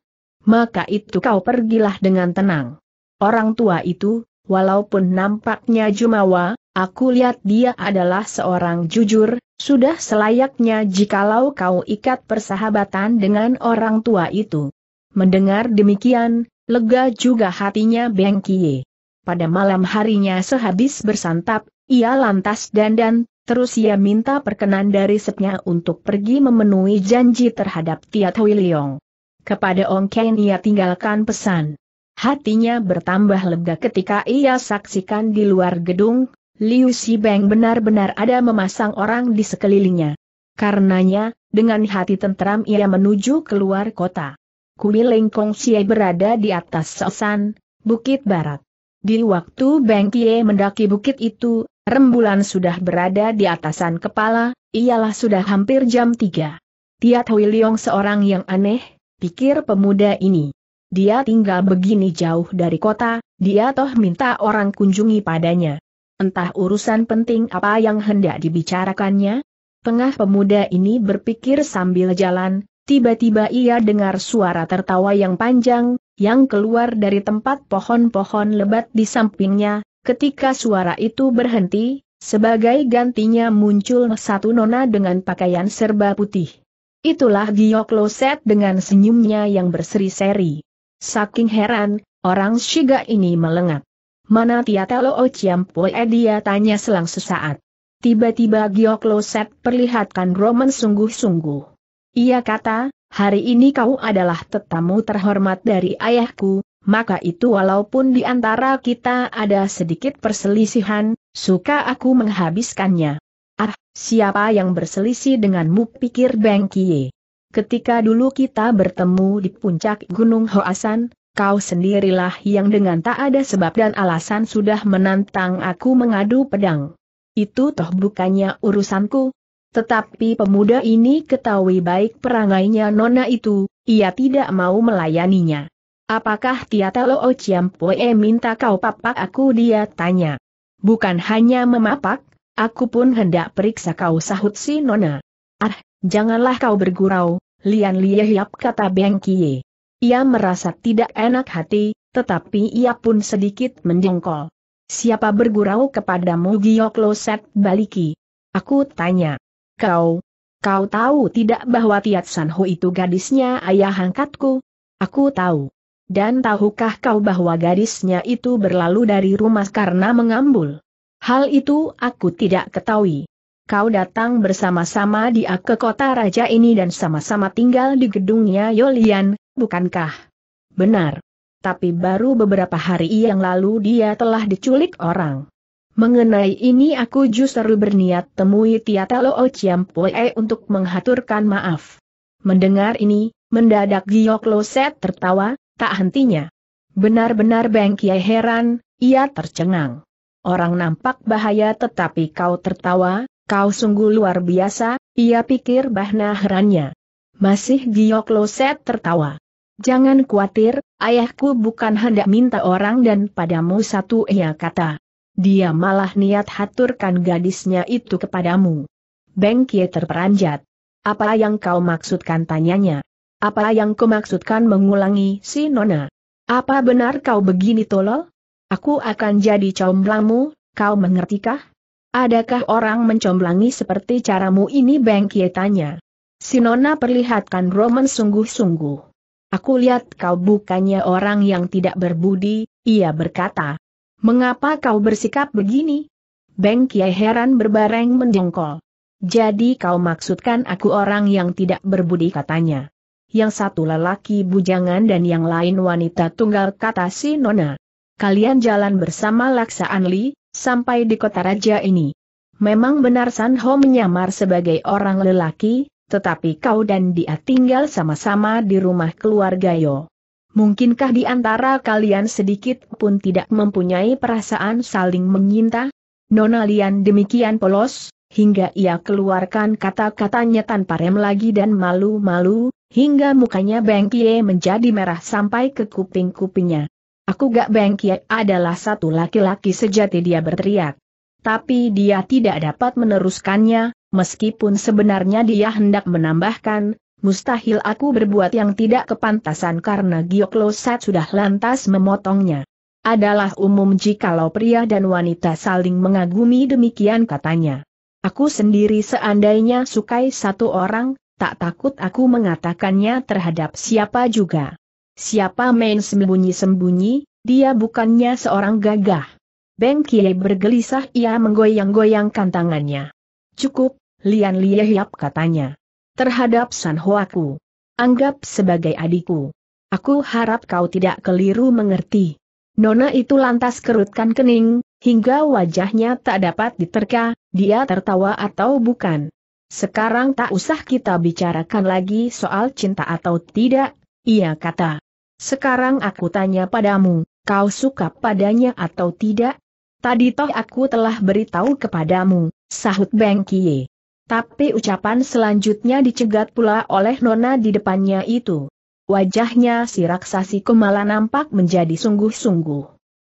Maka itu kau pergilah dengan tenang. Orang tua itu, walaupun nampaknya jumawa, aku lihat dia adalah seorang jujur, sudah selayaknya jikalau kau ikat persahabatan dengan orang tua itu. Mendengar demikian, lega juga hatinya Beng Kie. Pada malam harinya sehabis bersantap, ia lantas dandan, terus ia minta perkenan dari sepnya untuk pergi memenuhi janji terhadap Tia Hui Leong. Kepada Ong Ken ia tinggalkan pesan. Hatinya bertambah lega ketika ia saksikan di luar gedung, Liu Xibeng benar-benar ada memasang orang di sekelilingnya. Karenanya, dengan hati tentram ia menuju keluar kota. Kui Lengkong Xie berada di atas Sosan, Bukit Barat. Di waktu Beng Kie mendaki bukit itu, rembulan sudah berada di atasan kepala, ialah sudah hampir jam 3. Tiat Hui Leong seorang yang aneh, pikir pemuda ini. Dia tinggal begini jauh dari kota, dia toh minta orang kunjungi padanya entah urusan penting apa yang hendak dibicarakannya. Tengah pemuda ini berpikir sambil jalan, tiba-tiba ia dengar suara tertawa yang panjang, yang keluar dari tempat pohon-pohon lebat di sampingnya, ketika suara itu berhenti, sebagai gantinya muncul satu nona dengan pakaian serba putih. Itulah Giyok Loset dengan senyumnya yang berseri-seri. Saking heran, orang Shiga ini melengat. Mana oh Chiam Pue eh dia tanya selang sesaat. Tiba-tiba Giok Loset perlihatkan Roman sungguh-sungguh. Ia kata, hari ini kau adalah tetamu terhormat dari ayahku, maka itu walaupun di antara kita ada sedikit perselisihan, suka aku menghabiskannya. Ah, siapa yang berselisih denganmu pikir Beng Kie. Ketika dulu kita bertemu di puncak Gunung Hoasan, kau sendirilah yang dengan tak ada sebab dan alasan sudah menantang aku mengadu pedang. Itu toh bukannya urusanku. Tetapi pemuda ini ketahui baik perangainya nona itu, ia tidak mau melayaninya. Apakah Tiata Loo Ciampue minta kau papak aku dia tanya. Bukan hanya memapak, aku pun hendak periksa kau sahut si nona. Ah, janganlah kau bergurau, Lian Lie kata Beng Kie. Ia merasa tidak enak hati, tetapi ia pun sedikit mendengkol. Siapa bergurau kepadamu Gioklo Set Baliki? Aku tanya. Kau, kau tahu tidak bahwa Tiat Sanho itu gadisnya ayah angkatku? Aku tahu. Dan tahukah kau bahwa gadisnya itu berlalu dari rumah karena mengambul? Hal itu aku tidak ketahui. Kau datang bersama-sama dia ke kota raja ini dan sama-sama tinggal di gedungnya Yolian, bukankah? Benar. Tapi baru beberapa hari yang lalu dia telah diculik orang. Mengenai ini aku justru berniat temui Tiata Loo Pue untuk menghaturkan maaf. Mendengar ini, mendadak Giok Loset tertawa, tak hentinya. Benar-benar Beng Kiai heran, ia tercengang. Orang nampak bahaya tetapi kau tertawa, kau sungguh luar biasa, ia pikir bahna herannya. Masih Giok Loset tertawa. Jangan khawatir, ayahku bukan hendak minta orang dan padamu satu ia kata. Dia malah niat haturkan gadisnya itu kepadamu. Bengkie terperanjat. Apa yang kau maksudkan tanyanya? Apa yang kau maksudkan mengulangi si Nona? Apa benar kau begini tolol? Aku akan jadi comblangmu, kau mengertikah? Adakah orang mencomblangi seperti caramu ini Bengkie tanya. Si Nona perlihatkan roman sungguh-sungguh. Aku lihat kau bukannya orang yang tidak berbudi, ia berkata. Mengapa kau bersikap begini? Beng Kiai heran berbareng mendengkol. Jadi kau maksudkan aku orang yang tidak berbudi katanya. Yang satu lelaki bujangan dan yang lain wanita tunggal kata si Nona. Kalian jalan bersama laksanli Anli, sampai di kota raja ini. Memang benar San Ho menyamar sebagai orang lelaki, tetapi kau dan dia tinggal sama-sama di rumah keluarga Yo. Mungkinkah di antara kalian sedikit pun tidak mempunyai perasaan saling menyinta? Nona Lian demikian polos, hingga ia keluarkan kata-katanya tanpa rem lagi dan malu-malu, hingga mukanya Bengkie menjadi merah sampai ke kuping-kupingnya. Aku gak Bengkie adalah satu laki-laki sejati dia berteriak. Tapi dia tidak dapat meneruskannya, meskipun sebenarnya dia hendak menambahkan, mustahil aku berbuat yang tidak kepantasan karena Giokloset sudah lantas memotongnya. Adalah umum jikalau pria dan wanita saling mengagumi demikian katanya. Aku sendiri seandainya sukai satu orang, tak takut aku mengatakannya terhadap siapa juga. Siapa main sembunyi-sembunyi, dia bukannya seorang gagah. Beng Kie bergelisah ia menggoyang-goyangkan tangannya. Cukup, Lian Lie Hiap katanya. Terhadap San Hoaku. Anggap sebagai adikku. Aku harap kau tidak keliru mengerti. Nona itu lantas kerutkan kening, hingga wajahnya tak dapat diterka, dia tertawa atau bukan. Sekarang tak usah kita bicarakan lagi soal cinta atau tidak, ia kata. Sekarang aku tanya padamu, kau suka padanya atau tidak? Tadi toh aku telah beritahu kepadamu, sahut Beng Kie. Tapi ucapan selanjutnya dicegat pula oleh Nona di depannya itu. Wajahnya si raksasi kemala nampak menjadi sungguh-sungguh.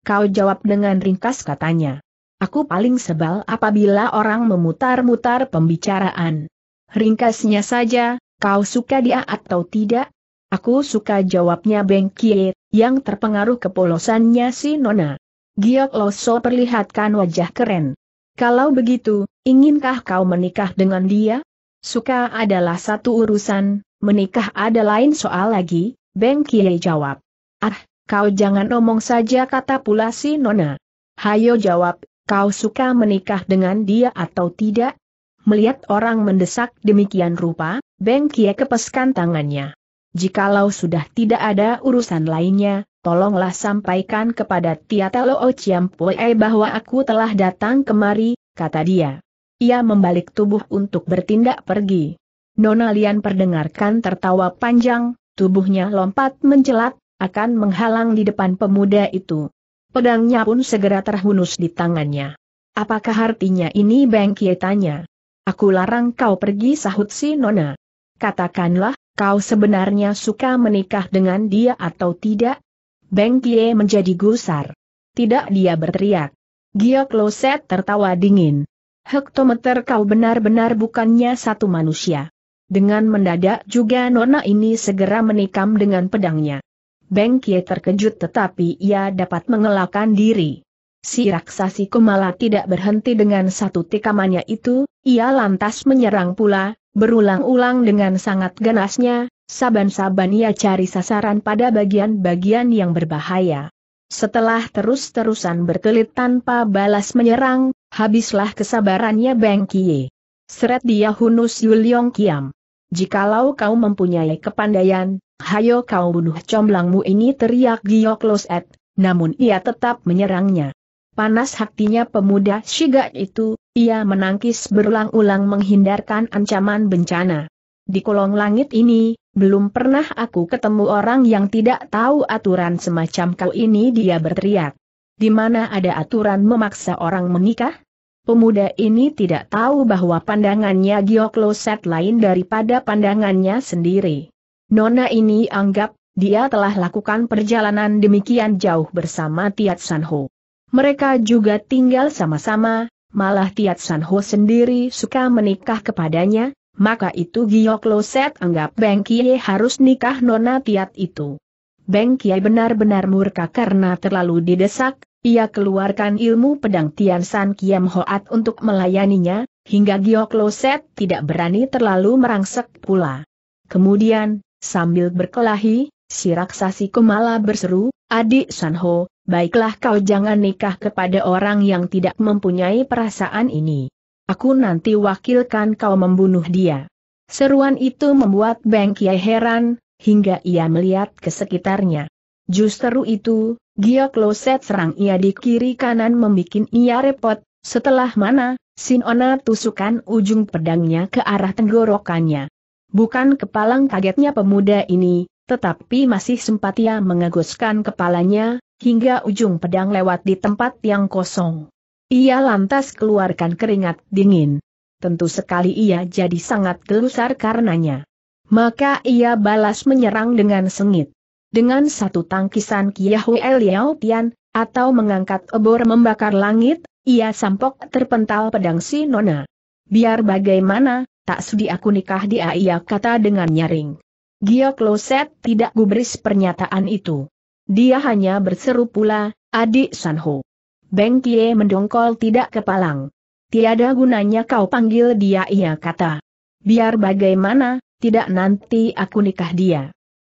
Kau jawab dengan ringkas katanya. Aku paling sebal apabila orang memutar-mutar pembicaraan. Ringkasnya saja, kau suka dia atau tidak? Aku suka jawabnya Kie, yang terpengaruh kepolosannya si Nona. Giok Loso perlihatkan wajah keren. Kalau begitu, Inginkah kau menikah dengan dia? Suka adalah satu urusan, menikah ada lain soal lagi, Beng Kiai jawab. Ah, kau jangan omong saja kata pula si Nona. Hayo jawab, kau suka menikah dengan dia atau tidak? Melihat orang mendesak demikian rupa, Beng Kiai kepeskan tangannya. Jikalau sudah tidak ada urusan lainnya, tolonglah sampaikan kepada Tia Talo Ociampue bahwa aku telah datang kemari, kata dia. Ia membalik tubuh untuk bertindak pergi. Nona Lian perdengarkan tertawa panjang, tubuhnya lompat mencelat, akan menghalang di depan pemuda itu. Pedangnya pun segera terhunus di tangannya. Apakah artinya ini Beng Kie tanya? Aku larang kau pergi sahut si Nona. Katakanlah, kau sebenarnya suka menikah dengan dia atau tidak? Beng Kie menjadi gusar. Tidak dia berteriak. Gia Kloset tertawa dingin hektometer kau benar-benar bukannya satu manusia. Dengan mendadak juga nona ini segera menikam dengan pedangnya. Beng terkejut tetapi ia dapat mengelakkan diri. Si raksasi Kumala tidak berhenti dengan satu tikamannya itu, ia lantas menyerang pula, berulang-ulang dengan sangat ganasnya, saban-saban ia cari sasaran pada bagian-bagian yang berbahaya. Setelah terus-terusan berkelit tanpa balas menyerang, Habislah kesabarannya Beng Kie. Seret dia Hunus Yuliong Kiam. Jikalau kau mempunyai kepandaian, hayo kau bunuh comblangmu ini teriak Giyok Loset, namun ia tetap menyerangnya. Panas hatinya pemuda Shiga itu, ia menangkis berulang-ulang menghindarkan ancaman bencana. Di kolong langit ini, belum pernah aku ketemu orang yang tidak tahu aturan semacam kau ini dia berteriak. Di mana ada aturan memaksa orang menikah? Pemuda ini tidak tahu bahwa pandangannya Giokloset lain daripada pandangannya sendiri. Nona ini anggap, dia telah lakukan perjalanan demikian jauh bersama Tiat Sanho. Mereka juga tinggal sama-sama, malah Tiat Sanho sendiri suka menikah kepadanya, maka itu Giokloset anggap Beng Kie harus nikah Nona Tiat itu. Beng Kie benar-benar murka karena terlalu didesak, ia keluarkan ilmu pedang Tian San Kiam Hoat untuk melayaninya, hingga Giok Loset tidak berani terlalu merangsek pula. Kemudian, sambil berkelahi, si raksasi Kumala berseru, Adik San Ho, baiklah kau jangan nikah kepada orang yang tidak mempunyai perasaan ini. Aku nanti wakilkan kau membunuh dia. Seruan itu membuat Beng Kiai heran, hingga ia melihat ke sekitarnya. Justru itu, Gio Kloset serang ia di kiri kanan membuat ia repot, setelah mana, Sinona tusukan ujung pedangnya ke arah tenggorokannya. Bukan kepalang kagetnya pemuda ini, tetapi masih sempat ia mengaguskan kepalanya, hingga ujung pedang lewat di tempat yang kosong. Ia lantas keluarkan keringat dingin. Tentu sekali ia jadi sangat gelusar karenanya. Maka ia balas menyerang dengan sengit. Dengan satu tangkisan Kiahui Eliao Tian, atau mengangkat obor membakar langit, ia sampok terpental pedang si Nona. Biar bagaimana, tak sudi aku nikah dia ia kata dengan nyaring. Giok Loset tidak gubris pernyataan itu. Dia hanya berseru pula, adik Sanho. Beng Kie mendongkol tidak kepalang. Tiada gunanya kau panggil dia ia kata. Biar bagaimana, tidak nanti aku nikah dia.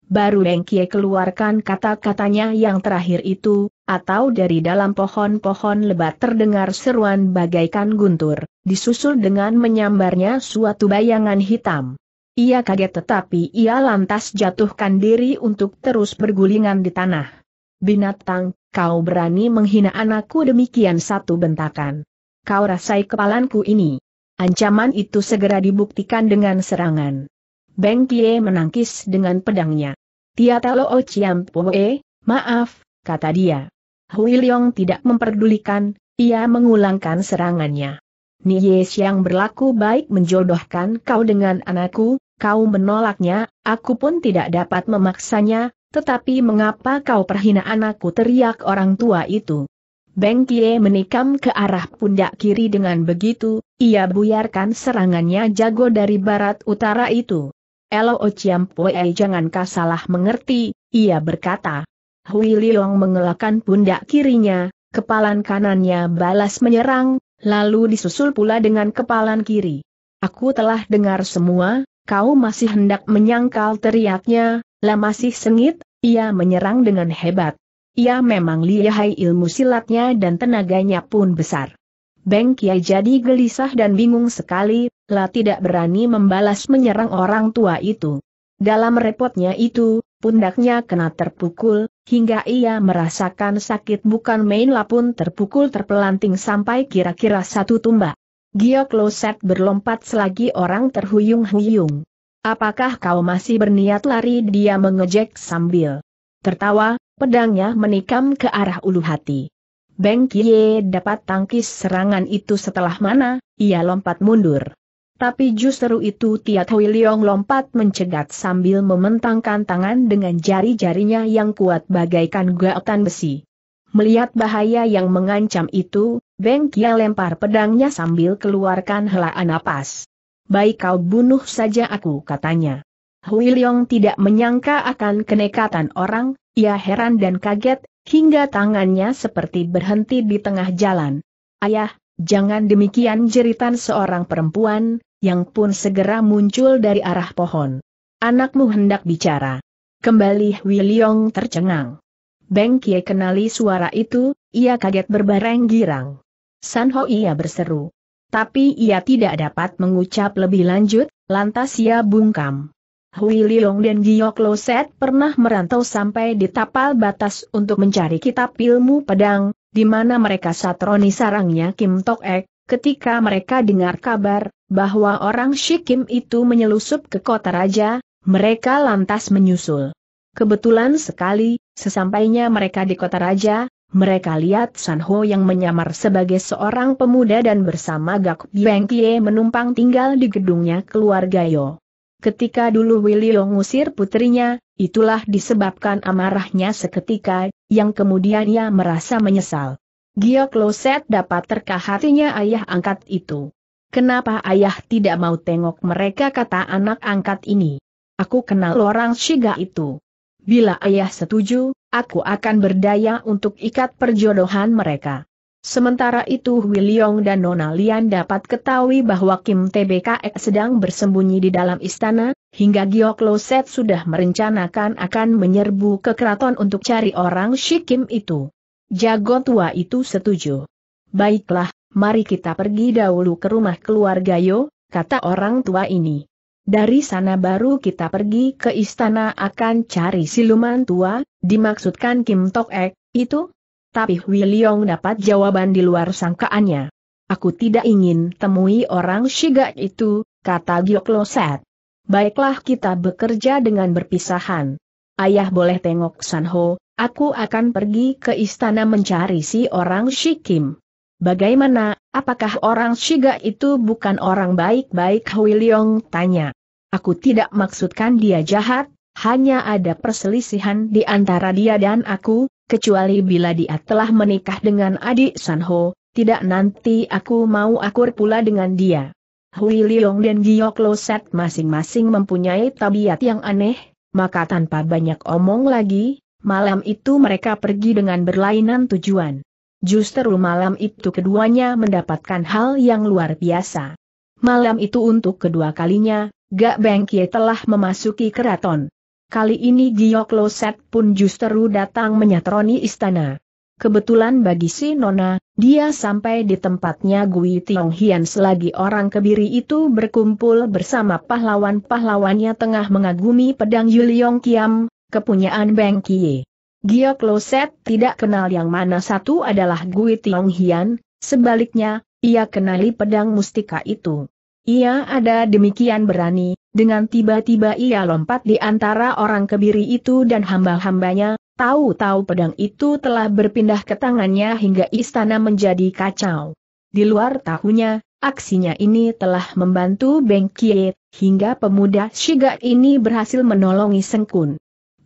Baru Kie keluarkan kata-katanya yang terakhir itu, atau dari dalam pohon-pohon lebat terdengar seruan bagaikan guntur, disusul dengan menyambarnya suatu bayangan hitam. Ia kaget tetapi ia lantas jatuhkan diri untuk terus bergulingan di tanah. Binatang, kau berani menghina anakku demikian satu bentakan. Kau rasai kepalanku ini. Ancaman itu segera dibuktikan dengan serangan. Beng Pie menangkis dengan pedangnya. Tiatalo O oh Chiam Poe, maaf, kata dia. Hui Leong tidak memperdulikan, ia mengulangkan serangannya. Nie Xiang berlaku baik menjodohkan kau dengan anakku, kau menolaknya, aku pun tidak dapat memaksanya, tetapi mengapa kau perhina anakku teriak orang tua itu. Beng Kie menikam ke arah pundak kiri dengan begitu, ia buyarkan serangannya jago dari barat utara itu. Elo Ociam Poe jangan salah mengerti, ia berkata. Hui Liong mengelakkan pundak kirinya, kepalan kanannya balas menyerang, lalu disusul pula dengan kepalan kiri. Aku telah dengar semua, kau masih hendak menyangkal teriaknya, lah masih sengit, ia menyerang dengan hebat. Ia memang lihai ilmu silatnya dan tenaganya pun besar. Beng Kiai jadi gelisah dan bingung sekali, La tidak berani membalas menyerang orang tua itu. Dalam repotnya itu, pundaknya kena terpukul, hingga ia merasakan sakit bukan main pun terpukul terpelanting sampai kira-kira satu tumbak. Giok Loset berlompat selagi orang terhuyung-huyung. Apakah kau masih berniat lari dia mengejek sambil tertawa, pedangnya menikam ke arah ulu hati. Beng Kie dapat tangkis serangan itu setelah mana, ia lompat mundur. Tapi justru itu tiat Hui Leong lompat mencegat sambil mementangkan tangan dengan jari-jarinya yang kuat bagaikan gaotan besi. Melihat bahaya yang mengancam itu, Beng Kia lempar pedangnya sambil keluarkan helaan napas. Baik kau bunuh saja aku katanya. Hui Leong tidak menyangka akan kenekatan orang, ia heran dan kaget, hingga tangannya seperti berhenti di tengah jalan. Ayah, jangan demikian jeritan seorang perempuan, yang pun segera muncul dari arah pohon. Anakmu hendak bicara. Kembali Wiliong tercengang. Beng Kie kenali suara itu, ia kaget berbareng girang. San Ho ia berseru. Tapi ia tidak dapat mengucap lebih lanjut, lantas ia bungkam. Hui Liong dan Giok Loset pernah merantau sampai di tapal batas untuk mencari kitab ilmu pedang, di mana mereka satroni sarangnya Kim Tok Ek, ketika mereka dengar kabar, bahwa orang Shikim itu menyelusup ke kota raja, mereka lantas menyusul. Kebetulan sekali, sesampainya mereka di kota raja, mereka lihat Sanho yang menyamar sebagai seorang pemuda dan bersama Gak Biang Kie menumpang tinggal di gedungnya keluarga Yo. Ketika dulu Wilio ngusir putrinya, itulah disebabkan amarahnya seketika, yang kemudian ia merasa menyesal. Gio Kloset dapat terkah hatinya ayah angkat itu. Kenapa ayah tidak mau tengok mereka kata anak angkat ini? Aku kenal orang Shiga itu. Bila ayah setuju, aku akan berdaya untuk ikat perjodohan mereka. Sementara itu Wiliong dan Nona Lian dapat ketahui bahwa Kim TBK sedang bersembunyi di dalam istana, hingga Giok Loset sudah merencanakan akan menyerbu ke keraton untuk cari orang Shikim itu. Jago tua itu setuju. Baiklah, mari kita pergi dahulu ke rumah keluarga Yo, kata orang tua ini. Dari sana baru kita pergi ke istana akan cari siluman tua, dimaksudkan Kim Tok Ek, itu? Tapi Hui Leong dapat jawaban di luar sangkaannya. Aku tidak ingin temui orang Shiga itu, kata Gyo Kloset. Baiklah kita bekerja dengan berpisahan. Ayah boleh tengok Sanho, aku akan pergi ke istana mencari si orang Shikim. Bagaimana, apakah orang Shiga itu bukan orang baik-baik Hui Leong tanya. Aku tidak maksudkan dia jahat, hanya ada perselisihan di antara dia dan aku, kecuali bila dia telah menikah dengan adik Sanho, tidak nanti aku mau akur pula dengan dia. Hui Leong dan Gio Kloset masing-masing mempunyai tabiat yang aneh, maka tanpa banyak omong lagi, malam itu mereka pergi dengan berlainan tujuan. Justru malam itu keduanya mendapatkan hal yang luar biasa. Malam itu untuk kedua kalinya, Gak Bengkie telah memasuki keraton. Kali ini Giok Loset pun justru datang menyatroni istana. Kebetulan bagi si Nona, dia sampai di tempatnya Gui Tiong Hian selagi orang kebiri itu berkumpul bersama pahlawan-pahlawannya tengah mengagumi pedang Yuliong Kiam, kepunyaan Beng Gio Kloset tidak kenal yang mana satu adalah Gui Tiong Hian, sebaliknya, ia kenali pedang mustika itu. Ia ada demikian berani, dengan tiba-tiba ia lompat di antara orang kebiri itu dan hamba-hambanya, tahu-tahu pedang itu telah berpindah ke tangannya hingga istana menjadi kacau. Di luar tahunya, aksinya ini telah membantu Beng Kie, hingga pemuda Shiga ini berhasil menolongi Sengkun.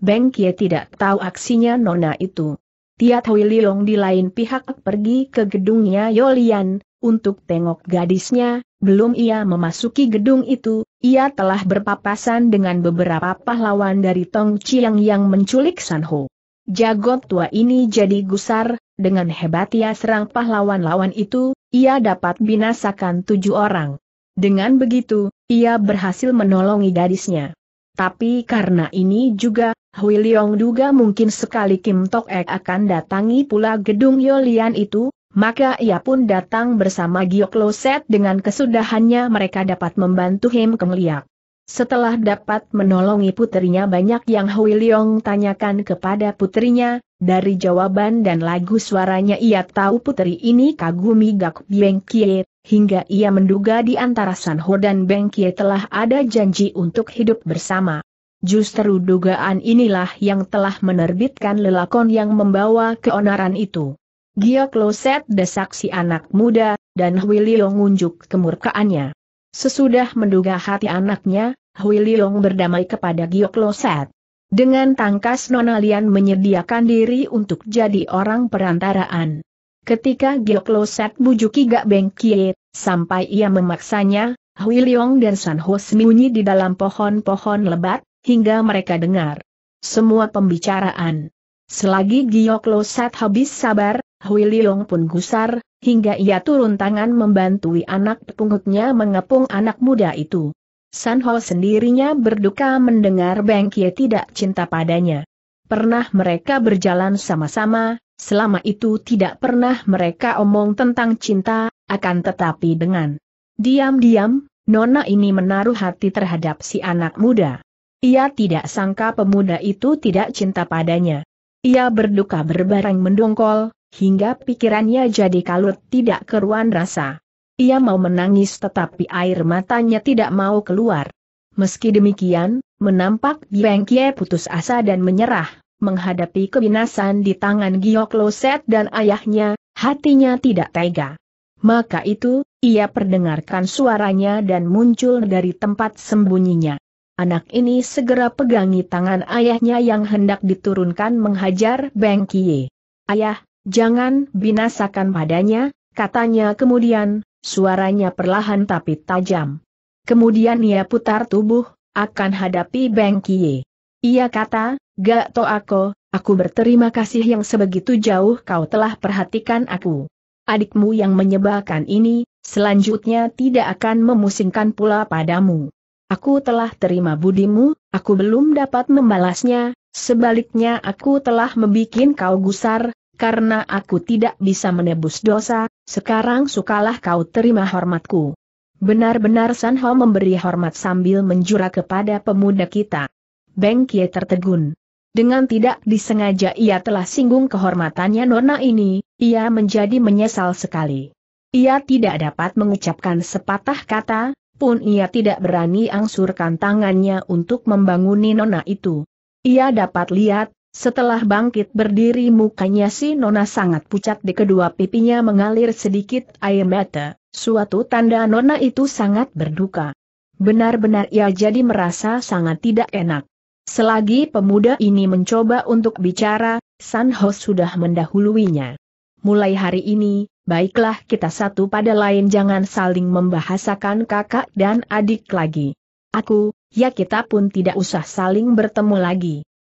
Beng Kie tidak tahu aksinya nona itu. Tia Hui Liong di lain pihak pergi ke gedungnya Yolian, untuk tengok gadisnya, belum ia memasuki gedung itu, ia telah berpapasan dengan beberapa pahlawan dari Tong Chiang yang menculik Sanho. Jagot tua ini jadi gusar, dengan hebat ia serang pahlawan lawan itu, ia dapat binasakan tujuh orang. Dengan begitu, ia berhasil menolongi gadisnya. Tapi karena ini juga, Hui Leong duga mungkin sekali Kim Tok Ek akan datangi pula gedung Yolian itu, maka ia pun datang bersama Giok Set dengan kesudahannya mereka dapat membantu Him Keng Liak. Setelah dapat menolongi putrinya banyak yang Hui Leong tanyakan kepada putrinya, dari jawaban dan lagu suaranya ia tahu putri ini kagumi Gak Bieng Kie, hingga ia menduga di antara Sanho dan Bengkie telah ada janji untuk hidup bersama. Justru dugaan inilah yang telah menerbitkan lelakon yang membawa keonaran itu. Gia Kloset desak si anak muda, dan Hui Liong unjuk kemurkaannya. Sesudah menduga hati anaknya, Hui Liong berdamai kepada Gia Kloset. Dengan tangkas Nona Lian menyediakan diri untuk jadi orang perantaraan. Ketika Gioklo Set bujuki Gak Beng Kie, sampai ia memaksanya, Hui Leong dan San Ho sembunyi di dalam pohon-pohon lebat, hingga mereka dengar semua pembicaraan. Selagi Gioklo Set habis sabar, Hui Leong pun gusar, hingga ia turun tangan membantui anak pungutnya mengepung anak muda itu. San Ho sendirinya berduka mendengar Beng Kie tidak cinta padanya. Pernah mereka berjalan sama-sama, Selama itu tidak pernah mereka omong tentang cinta, akan tetapi dengan diam-diam, Nona ini menaruh hati terhadap si anak muda. Ia tidak sangka pemuda itu tidak cinta padanya. Ia berduka berbareng mendongkol, hingga pikirannya jadi kalut tidak keruan rasa. Ia mau menangis tetapi air matanya tidak mau keluar. Meski demikian, menampak Yeng Kie putus asa dan menyerah, menghadapi kebinasan di tangan Giok Loset dan ayahnya, hatinya tidak tega. Maka itu, ia perdengarkan suaranya dan muncul dari tempat sembunyinya. Anak ini segera pegangi tangan ayahnya yang hendak diturunkan menghajar Beng Kie. Ayah, jangan binasakan padanya, katanya kemudian, suaranya perlahan tapi tajam. Kemudian ia putar tubuh, akan hadapi Beng Kie. Ia kata, Gak to aku, aku berterima kasih yang sebegitu jauh kau telah perhatikan aku. Adikmu yang menyebalkan ini, selanjutnya tidak akan memusingkan pula padamu. Aku telah terima budimu, aku belum dapat membalasnya, sebaliknya aku telah membuat kau gusar, karena aku tidak bisa menebus dosa, sekarang sukalah kau terima hormatku. Benar-benar Sanho memberi hormat sambil menjura kepada pemuda kita. Beng Kie tertegun. Dengan tidak disengaja ia telah singgung kehormatannya nona ini, ia menjadi menyesal sekali. Ia tidak dapat mengucapkan sepatah kata, pun ia tidak berani angsurkan tangannya untuk membanguni nona itu. Ia dapat lihat, setelah bangkit berdiri mukanya si nona sangat pucat di kedua pipinya mengalir sedikit air mata, suatu tanda nona itu sangat berduka. Benar-benar ia jadi merasa sangat tidak enak. Selagi pemuda ini mencoba untuk bicara, San Ho sudah mendahuluinya. Mulai hari ini, baiklah kita satu pada lain jangan saling membahasakan kakak dan adik lagi. Aku, ya kita pun tidak usah saling bertemu lagi.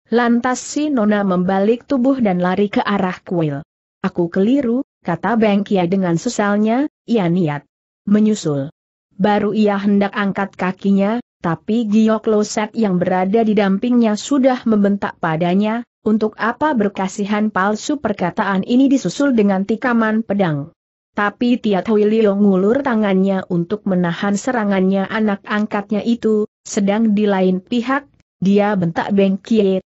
Lantas si Nona membalik tubuh dan lari ke arah kuil. Aku keliru, kata Kia dengan sesalnya, ia niat. Menyusul. Baru ia hendak angkat kakinya, tapi Giok Loset yang berada di dampingnya sudah membentak padanya, untuk apa berkasihan palsu perkataan ini disusul dengan tikaman pedang. Tapi tiat Hui ngulur tangannya untuk menahan serangannya anak angkatnya itu, sedang di lain pihak, dia bentak Beng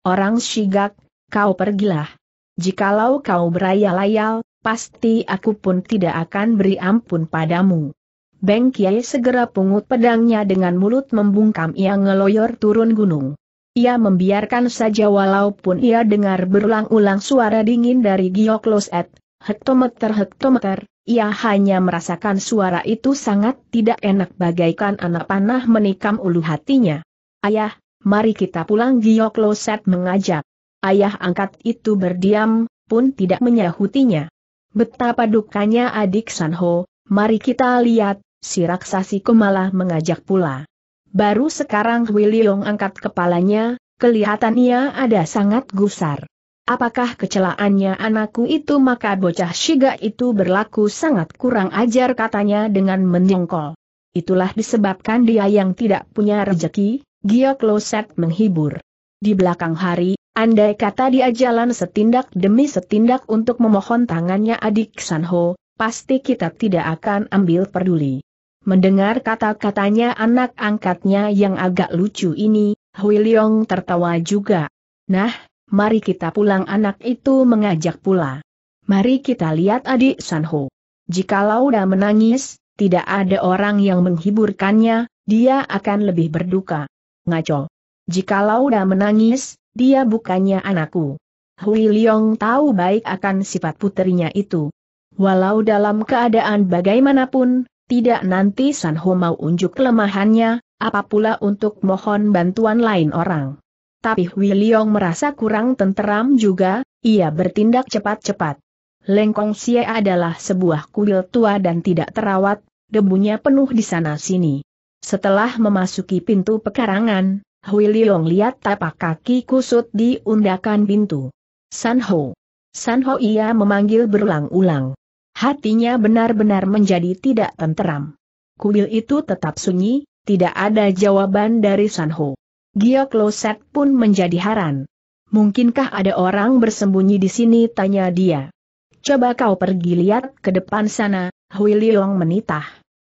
orang Shigak, kau pergilah. Jikalau kau beraya layal, pasti aku pun tidak akan beri ampun padamu. Beng Kiai segera pungut pedangnya dengan mulut membungkam ia ngeloyor turun gunung. Ia membiarkan saja walaupun ia dengar berulang-ulang suara dingin dari giok loset, hektometer-hektometer, ia hanya merasakan suara itu sangat tidak enak bagaikan anak panah menikam ulu hatinya. Ayah, mari kita pulang giok loset mengajak. Ayah angkat itu berdiam, pun tidak menyahutinya. Betapa dukanya adik Sanho, mari kita lihat, si raksasi Kumala mengajak pula. Baru sekarang Wiliong angkat kepalanya, kelihatan ia ada sangat gusar. Apakah kecelaannya anakku itu maka bocah Shiga itu berlaku sangat kurang ajar katanya dengan menyengkol. Itulah disebabkan dia yang tidak punya rejeki, Gia Kloset menghibur. Di belakang hari, andai kata dia jalan setindak demi setindak untuk memohon tangannya adik Sanho, pasti kita tidak akan ambil peduli. Mendengar kata-katanya anak angkatnya yang agak lucu ini, Hui Leong tertawa juga. Nah, mari kita pulang anak itu mengajak pula. Mari kita lihat adik Sanho. Jika Lauda menangis, tidak ada orang yang menghiburkannya, dia akan lebih berduka. Ngaco. Jika Lauda menangis, dia bukannya anakku. Hui Leong tahu baik akan sifat putrinya itu. Walau dalam keadaan bagaimanapun, tidak nanti San Ho mau unjuk kelemahannya, apa pula untuk mohon bantuan lain orang. Tapi Leong merasa kurang tenteram juga, ia bertindak cepat-cepat. Lengkong Sia adalah sebuah kuil tua dan tidak terawat, debunya penuh di sana-sini. Setelah memasuki pintu pekarangan, Leong lihat tapak kaki kusut di undakan pintu. San Ho, San Ho ia memanggil berulang-ulang hatinya benar-benar menjadi tidak tenteram. Kuil itu tetap sunyi, tidak ada jawaban dari Sanho. Giok Loset pun menjadi haran. Mungkinkah ada orang bersembunyi di sini tanya dia. Coba kau pergi lihat ke depan sana, Hui Liong menitah.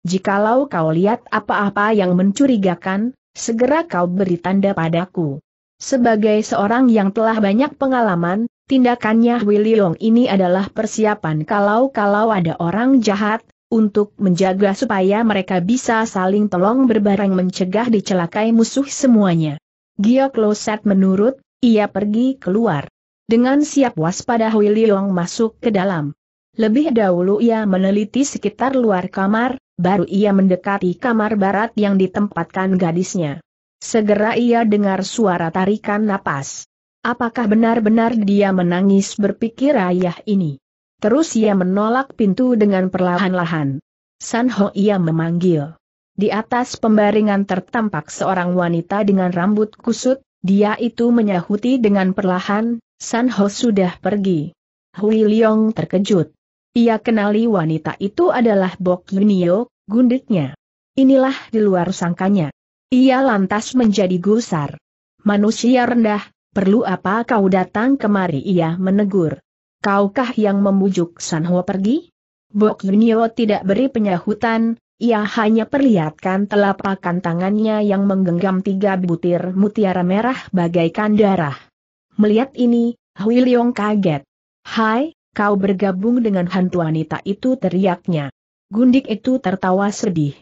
Jikalau kau lihat apa-apa yang mencurigakan, segera kau beri tanda padaku. Sebagai seorang yang telah banyak pengalaman, Tindakannya Long ini adalah persiapan kalau-kalau ada orang jahat, untuk menjaga supaya mereka bisa saling tolong berbareng mencegah dicelakai musuh semuanya. Gio Kloset menurut, ia pergi keluar. Dengan siap waspada Long masuk ke dalam. Lebih dahulu ia meneliti sekitar luar kamar, baru ia mendekati kamar barat yang ditempatkan gadisnya. Segera ia dengar suara tarikan napas. Apakah benar-benar dia menangis berpikir ayah ini? Terus ia menolak pintu dengan perlahan-lahan. San Ho ia memanggil. Di atas pembaringan tertampak seorang wanita dengan rambut kusut, dia itu menyahuti dengan perlahan, San Ho sudah pergi. Hui Leong terkejut. Ia kenali wanita itu adalah Bok Yunio, gundiknya. Inilah di luar sangkanya. Ia lantas menjadi gusar. Manusia rendah, perlu apa kau datang kemari ia menegur. Kaukah yang membujuk Sanho pergi? Bok Yunio tidak beri penyahutan, ia hanya perlihatkan telapakan tangannya yang menggenggam tiga butir mutiara merah bagaikan darah. Melihat ini, Hui Leong kaget. Hai, kau bergabung dengan hantu wanita itu teriaknya. Gundik itu tertawa sedih.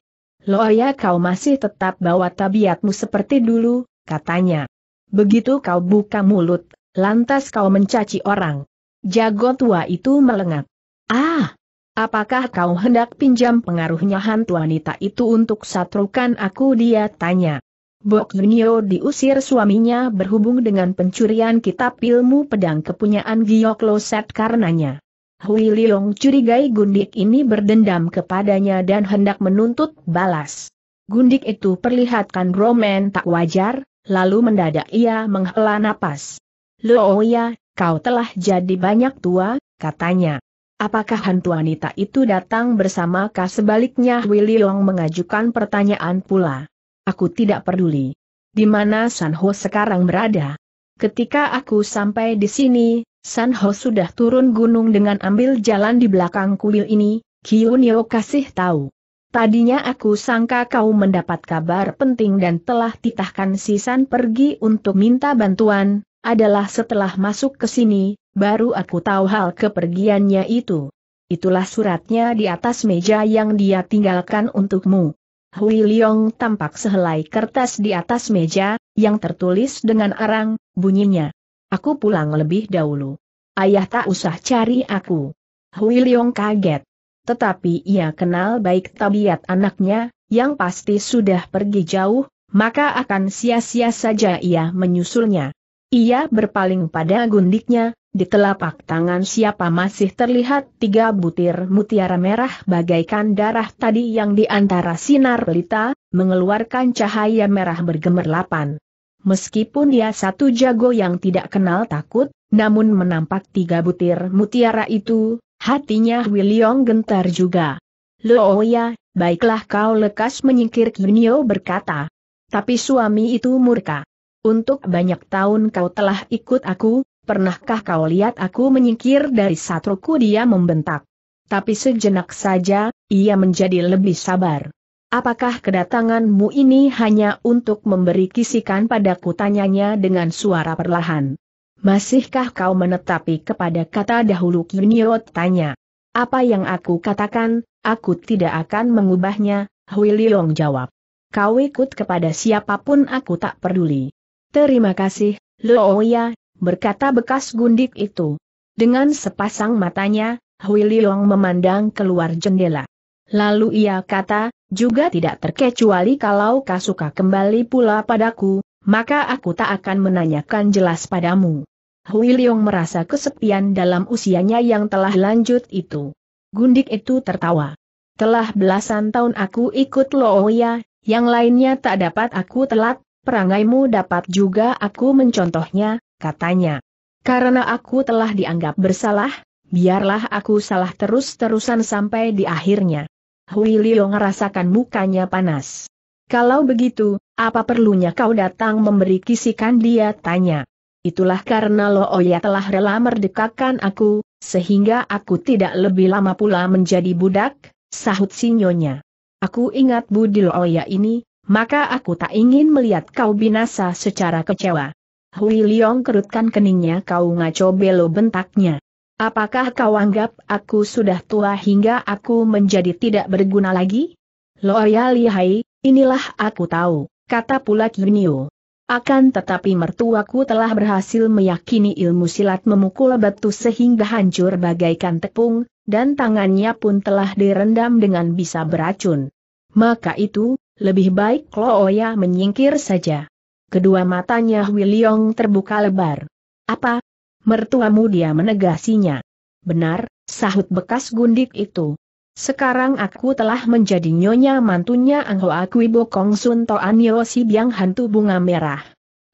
Loya kau masih tetap bawa tabiatmu seperti dulu, katanya. Begitu kau buka mulut, lantas kau mencaci orang. Jago tua itu melengak. Ah! Apakah kau hendak pinjam pengaruhnya hantu wanita itu untuk satrukan aku dia tanya. Bok Yunio diusir suaminya berhubung dengan pencurian kitab ilmu pedang kepunyaan Giyok Loset karenanya. Hui Leong curigai Gundik ini berdendam kepadanya dan hendak menuntut balas. Gundik itu perlihatkan roman tak wajar, lalu mendadak ia menghela napas. Looya, kau telah jadi banyak tua, katanya. Apakah hantu wanita itu datang bersama kah sebaliknya Willy Long mengajukan pertanyaan pula. Aku tidak peduli. Di mana San Ho sekarang berada? Ketika aku sampai di sini, San Ho sudah turun gunung dengan ambil jalan di belakang kuil ini, Kiunio kasih tahu. Tadinya aku sangka kau mendapat kabar penting dan telah titahkan Sisan pergi untuk minta bantuan, adalah setelah masuk ke sini, baru aku tahu hal kepergiannya itu. Itulah suratnya di atas meja yang dia tinggalkan untukmu. Hui Liong tampak sehelai kertas di atas meja, yang tertulis dengan arang, bunyinya. Aku pulang lebih dahulu. Ayah tak usah cari aku. Hui Liong kaget tetapi ia kenal baik tabiat anaknya, yang pasti sudah pergi jauh, maka akan sia-sia saja ia menyusulnya. Ia berpaling pada gundiknya, di telapak tangan siapa masih terlihat tiga butir mutiara merah bagaikan darah tadi yang di antara sinar pelita, mengeluarkan cahaya merah bergemerlapan. Meskipun dia satu jago yang tidak kenal takut, namun menampak tiga butir mutiara itu, Hatinya Wiliong gentar juga. ya, baiklah kau lekas menyingkir Kinyo berkata. Tapi suami itu murka. Untuk banyak tahun kau telah ikut aku, pernahkah kau lihat aku menyingkir dari satruku dia membentak. Tapi sejenak saja, ia menjadi lebih sabar. Apakah kedatanganmu ini hanya untuk memberi kisikan padaku tanyanya dengan suara perlahan. Masihkah kau menetapi kepada kata dahulu Kiniot tanya? Apa yang aku katakan, aku tidak akan mengubahnya, Hui Liong jawab. Kau ikut kepada siapapun aku tak peduli. Terima kasih, Looya, berkata bekas gundik itu. Dengan sepasang matanya, Hui Liong memandang keluar jendela. Lalu ia kata, juga tidak terkecuali kalau kau suka kembali pula padaku, maka aku tak akan menanyakan jelas padamu. Hui Leong merasa kesepian dalam usianya yang telah lanjut itu. Gundik itu tertawa. Telah belasan tahun aku ikut Looya, yang lainnya tak dapat aku telat, perangaimu dapat juga aku mencontohnya, katanya. Karena aku telah dianggap bersalah, biarlah aku salah terus-terusan sampai di akhirnya. Hui Leong merasakan mukanya panas. Kalau begitu, apa perlunya kau datang memberi kisikan dia tanya. Itulah karena Lo Oya telah rela merdekakan aku, sehingga aku tidak lebih lama pula menjadi budak, sahut sinyonya. Aku ingat budi Oya ini, maka aku tak ingin melihat kau binasa secara kecewa. Hui Liong kerutkan keningnya kau ngaco belo bentaknya. Apakah kau anggap aku sudah tua hingga aku menjadi tidak berguna lagi? Loya lihai, Inilah aku tahu, kata pula Kinio. Akan tetapi mertuaku telah berhasil meyakini ilmu silat memukul batu sehingga hancur bagaikan tepung, dan tangannya pun telah direndam dengan bisa beracun. Maka itu, lebih baik Klooya menyingkir saja. Kedua matanya Wiliong terbuka lebar. Apa? Mertuamu dia menegasinya. Benar, sahut bekas gundik itu. Sekarang aku telah menjadi nyonya mantunya Angho Akui Kong Sun Toan Yosi Biang Hantu Bunga Merah.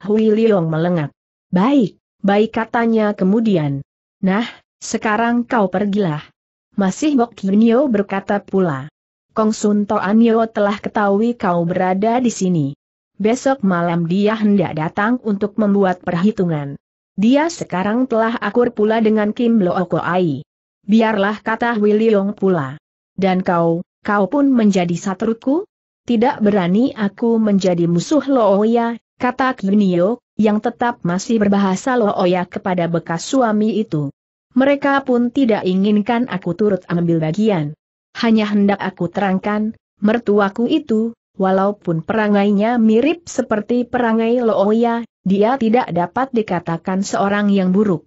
Hui Liong melengak. Baik, baik katanya kemudian. Nah, sekarang kau pergilah. Masih Bok Yunio berkata pula. Kong Sun Toan Yo telah ketahui kau berada di sini. Besok malam dia hendak datang untuk membuat perhitungan. Dia sekarang telah akur pula dengan Kim Lo Ai. Biarlah kata Liong pula. Dan kau, kau pun menjadi satruku? Tidak berani aku menjadi musuh Looya, kata Klinio, yang tetap masih berbahasa Looya kepada bekas suami itu. Mereka pun tidak inginkan aku turut ambil bagian. Hanya hendak aku terangkan, mertuaku itu, walaupun perangainya mirip seperti perangai Looya, dia tidak dapat dikatakan seorang yang buruk.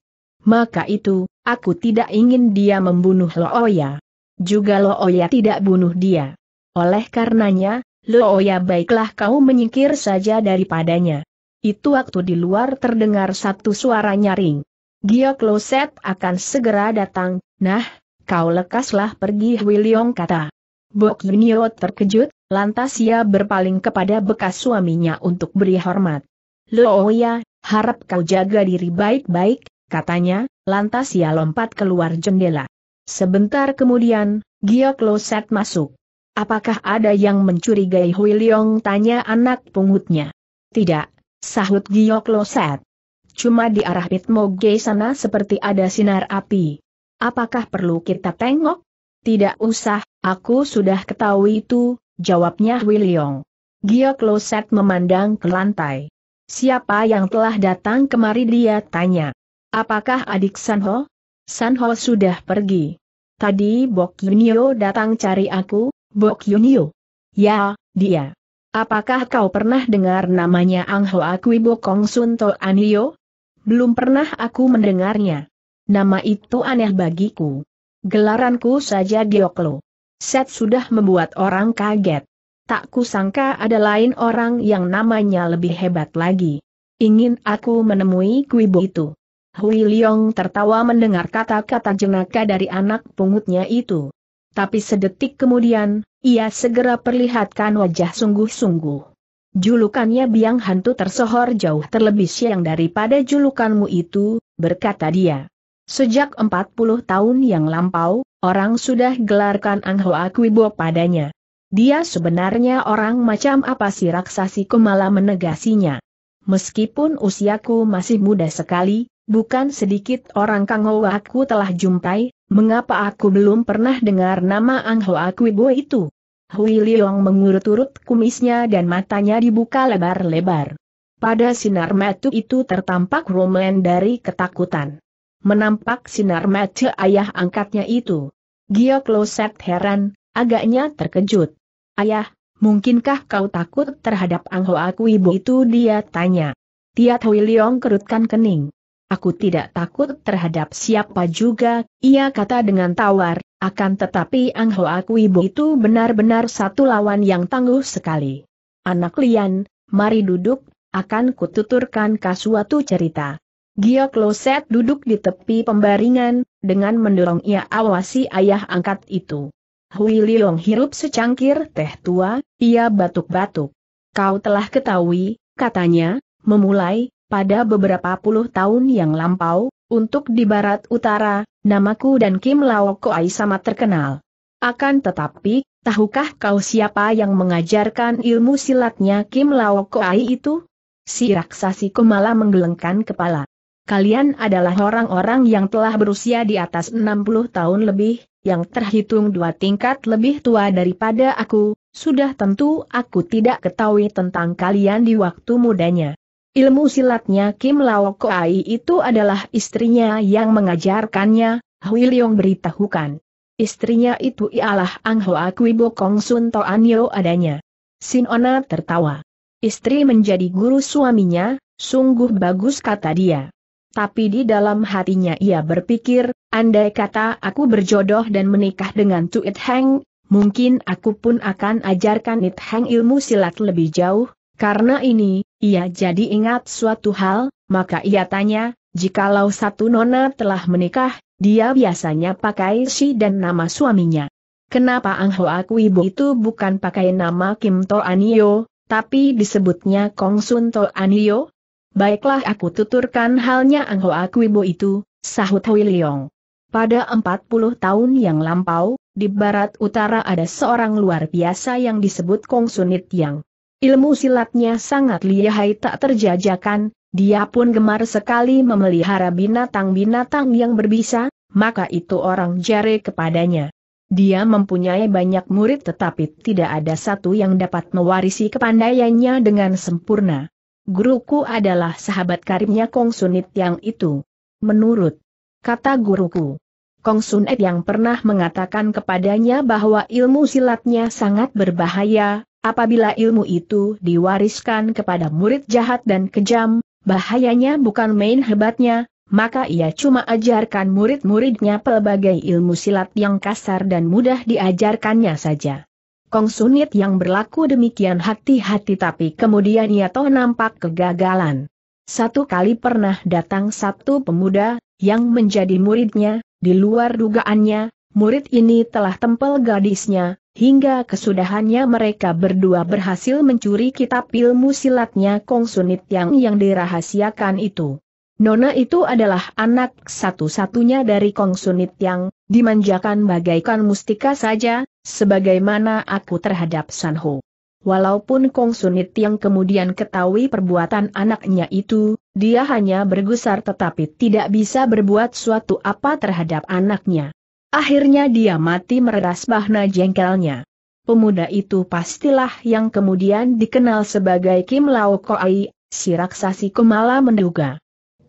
Maka itu, aku tidak ingin dia membunuh Looya. Juga Looya tidak bunuh dia. Oleh karenanya, Looya baiklah kau menyingkir saja daripadanya. Itu waktu di luar terdengar satu suara nyaring. Gio Loset akan segera datang, nah, kau lekaslah pergi William kata. Bok Yunio terkejut, lantas ia berpaling kepada bekas suaminya untuk beri hormat. Looya, harap kau jaga diri baik-baik, katanya, lantas ia lompat keluar jendela. Sebentar kemudian, Giok Loset masuk. Apakah ada yang mencurigai Hui Leong tanya anak pungutnya? Tidak, sahut Giok Loset. Cuma di arah Pitmoge sana seperti ada sinar api. Apakah perlu kita tengok? Tidak usah, aku sudah ketahui itu, jawabnya Hui Leong. Giok Loset memandang ke lantai. Siapa yang telah datang kemari dia tanya. Apakah adik Sanho? Sanho sudah pergi. Tadi Bok Yunio datang cari aku, Bok Yunio. Ya, dia. Apakah kau pernah dengar namanya Ang Ho Akui Bokong Sunto Anio? Belum pernah aku mendengarnya. Nama itu aneh bagiku. Gelaranku saja Gioklo. Set sudah membuat orang kaget. Tak kusangka ada lain orang yang namanya lebih hebat lagi. Ingin aku menemui Kuibo itu. Hui Liong tertawa mendengar kata-kata jenaka dari anak pungutnya itu. Tapi sedetik kemudian, ia segera perlihatkan wajah sungguh-sungguh. Julukannya biang hantu tersohor jauh terlebih siang daripada julukanmu itu, berkata dia. Sejak 40 tahun yang lampau, orang sudah gelarkan Ang Hoa padanya. Dia sebenarnya orang macam apa si raksasi Kumala menegasinya. Meskipun usiaku masih muda sekali, Bukan sedikit orang Kang Ho aku telah jumpai, mengapa aku belum pernah dengar nama Ang Ho ibu itu? Hui Liong mengurut-urut kumisnya dan matanya dibuka lebar-lebar. Pada sinar mata itu tertampak Romlen dari ketakutan. Menampak sinar mata ayah angkatnya itu. Gio Kloset heran, agaknya terkejut. Ayah, mungkinkah kau takut terhadap Ang Ho ibu itu dia tanya. Tiat Hui Liong kerutkan kening. Aku tidak takut terhadap siapa juga, ia kata dengan tawar, akan tetapi Ang aku ibu itu benar-benar satu lawan yang tangguh sekali. Anak Lian, mari duduk, akan kututurkan kasuatu cerita. Gio Kloset duduk di tepi pembaringan, dengan mendorong ia awasi ayah angkat itu. Hui Liong hirup secangkir teh tua, ia batuk-batuk. Kau telah ketahui, katanya, memulai, pada beberapa puluh tahun yang lampau, untuk di barat utara, namaku dan Kim Lao Koai sama terkenal. Akan tetapi, tahukah kau siapa yang mengajarkan ilmu silatnya Kim Lao Koai itu? Si raksasi Kumala menggelengkan kepala. Kalian adalah orang-orang yang telah berusia di atas 60 tahun lebih, yang terhitung dua tingkat lebih tua daripada aku, sudah tentu aku tidak ketahui tentang kalian di waktu mudanya. Ilmu silatnya Kim Lao Kuai itu adalah istrinya yang mengajarkannya, Hui Leong beritahukan. Istrinya itu ialah Ang Hoa Kui Kong Sun To Yo adanya. Sin Ona tertawa. Istri menjadi guru suaminya, sungguh bagus kata dia. Tapi di dalam hatinya ia berpikir, andai kata aku berjodoh dan menikah dengan Tuit Heng, mungkin aku pun akan ajarkan It Heng ilmu silat lebih jauh, karena ini, ia jadi ingat suatu hal, maka ia tanya, jikalau satu nona telah menikah, dia biasanya pakai si dan nama suaminya. Kenapa Ang Hoa Ibu itu bukan pakai nama Kim To Anio, tapi disebutnya Kong Sun To Anio? Baiklah aku tuturkan halnya Ang Hoa Ibu itu, sahut Hui Leong. Pada 40 tahun yang lampau, di barat utara ada seorang luar biasa yang disebut Kong Sunit Yang. Ilmu silatnya sangat lihai tak terjajakan, dia pun gemar sekali memelihara binatang-binatang yang berbisa, maka itu orang jare kepadanya. Dia mempunyai banyak murid tetapi tidak ada satu yang dapat mewarisi kepandaiannya dengan sempurna. Guruku adalah sahabat karibnya Kong Sunit yang itu. Menurut kata guruku, Kong Sunit yang pernah mengatakan kepadanya bahwa ilmu silatnya sangat berbahaya, Apabila ilmu itu diwariskan kepada murid jahat dan kejam, bahayanya bukan main hebatnya, maka ia cuma ajarkan murid-muridnya pelbagai ilmu silat yang kasar dan mudah diajarkannya saja. Kong Sunit yang berlaku demikian hati-hati tapi kemudian ia toh nampak kegagalan. Satu kali pernah datang satu pemuda, yang menjadi muridnya, di luar dugaannya, murid ini telah tempel gadisnya, Hingga kesudahannya mereka berdua berhasil mencuri kitab ilmu silatnya Kong Sunit yang yang dirahasiakan itu. Nona itu adalah anak satu-satunya dari Kong Sunit yang dimanjakan bagaikan mustika saja, sebagaimana aku terhadap San Ho. Walaupun Kong Sunit yang kemudian ketahui perbuatan anaknya itu, dia hanya bergusar tetapi tidak bisa berbuat suatu apa terhadap anaknya. Akhirnya dia mati meredas bahna jengkelnya. Pemuda itu pastilah yang kemudian dikenal sebagai Kim Lao Koai, si raksasi Kumala menduga.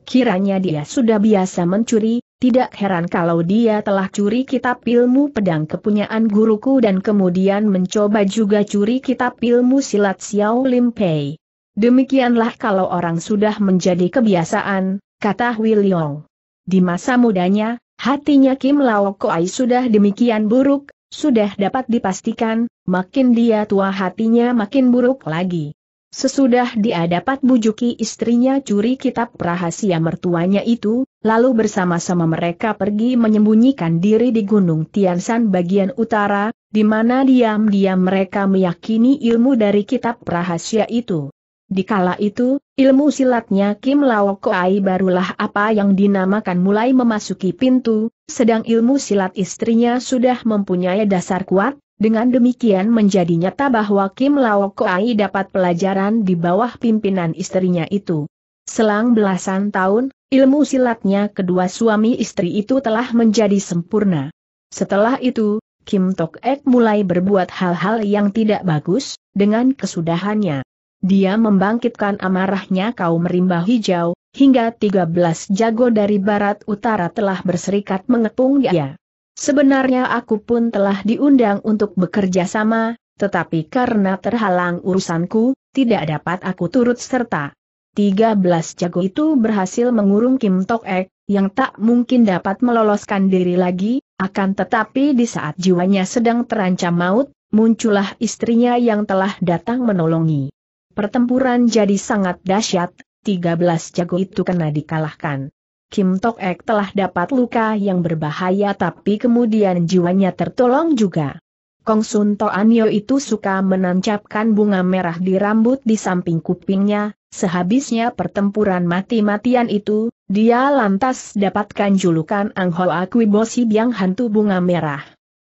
Kiranya dia sudah biasa mencuri, tidak heran kalau dia telah curi kitab ilmu pedang kepunyaan guruku dan kemudian mencoba juga curi kitab ilmu silat Xiao Lim Pei. Demikianlah kalau orang sudah menjadi kebiasaan, kata Wiliong. Di masa mudanya, Hatinya Kim Lao Koai sudah demikian buruk, sudah dapat dipastikan, makin dia tua hatinya makin buruk lagi. Sesudah dia dapat bujuki istrinya curi kitab rahasia mertuanya itu, lalu bersama-sama mereka pergi menyembunyikan diri di Gunung Tiansan bagian utara, di mana diam-diam mereka meyakini ilmu dari kitab rahasia itu. Dikala itu, ilmu silatnya Kim Lao Koai barulah apa yang dinamakan mulai memasuki pintu, sedang ilmu silat istrinya sudah mempunyai dasar kuat, dengan demikian menjadi nyata bahwa Kim Lao Koai dapat pelajaran di bawah pimpinan istrinya itu. Selang belasan tahun, ilmu silatnya kedua suami istri itu telah menjadi sempurna. Setelah itu, Kim Tok Ek mulai berbuat hal-hal yang tidak bagus, dengan kesudahannya. Dia membangkitkan amarahnya kaum rimba hijau, hingga 13 jago dari barat utara telah berserikat mengepung dia. Sebenarnya aku pun telah diundang untuk bekerja sama, tetapi karena terhalang urusanku, tidak dapat aku turut serta. 13 jago itu berhasil mengurung Kim Tok Ek, yang tak mungkin dapat meloloskan diri lagi, akan tetapi di saat jiwanya sedang terancam maut, muncullah istrinya yang telah datang menolongi. Pertempuran jadi sangat dahsyat, 13 jago itu kena dikalahkan. Kim Tok Ek telah dapat luka yang berbahaya tapi kemudian jiwanya tertolong juga. Kong Sun Anyo itu suka menancapkan bunga merah di rambut di samping kupingnya, sehabisnya pertempuran mati-matian itu, dia lantas dapatkan julukan Ang Ho Kwibo Sibyang Hantu Bunga Merah.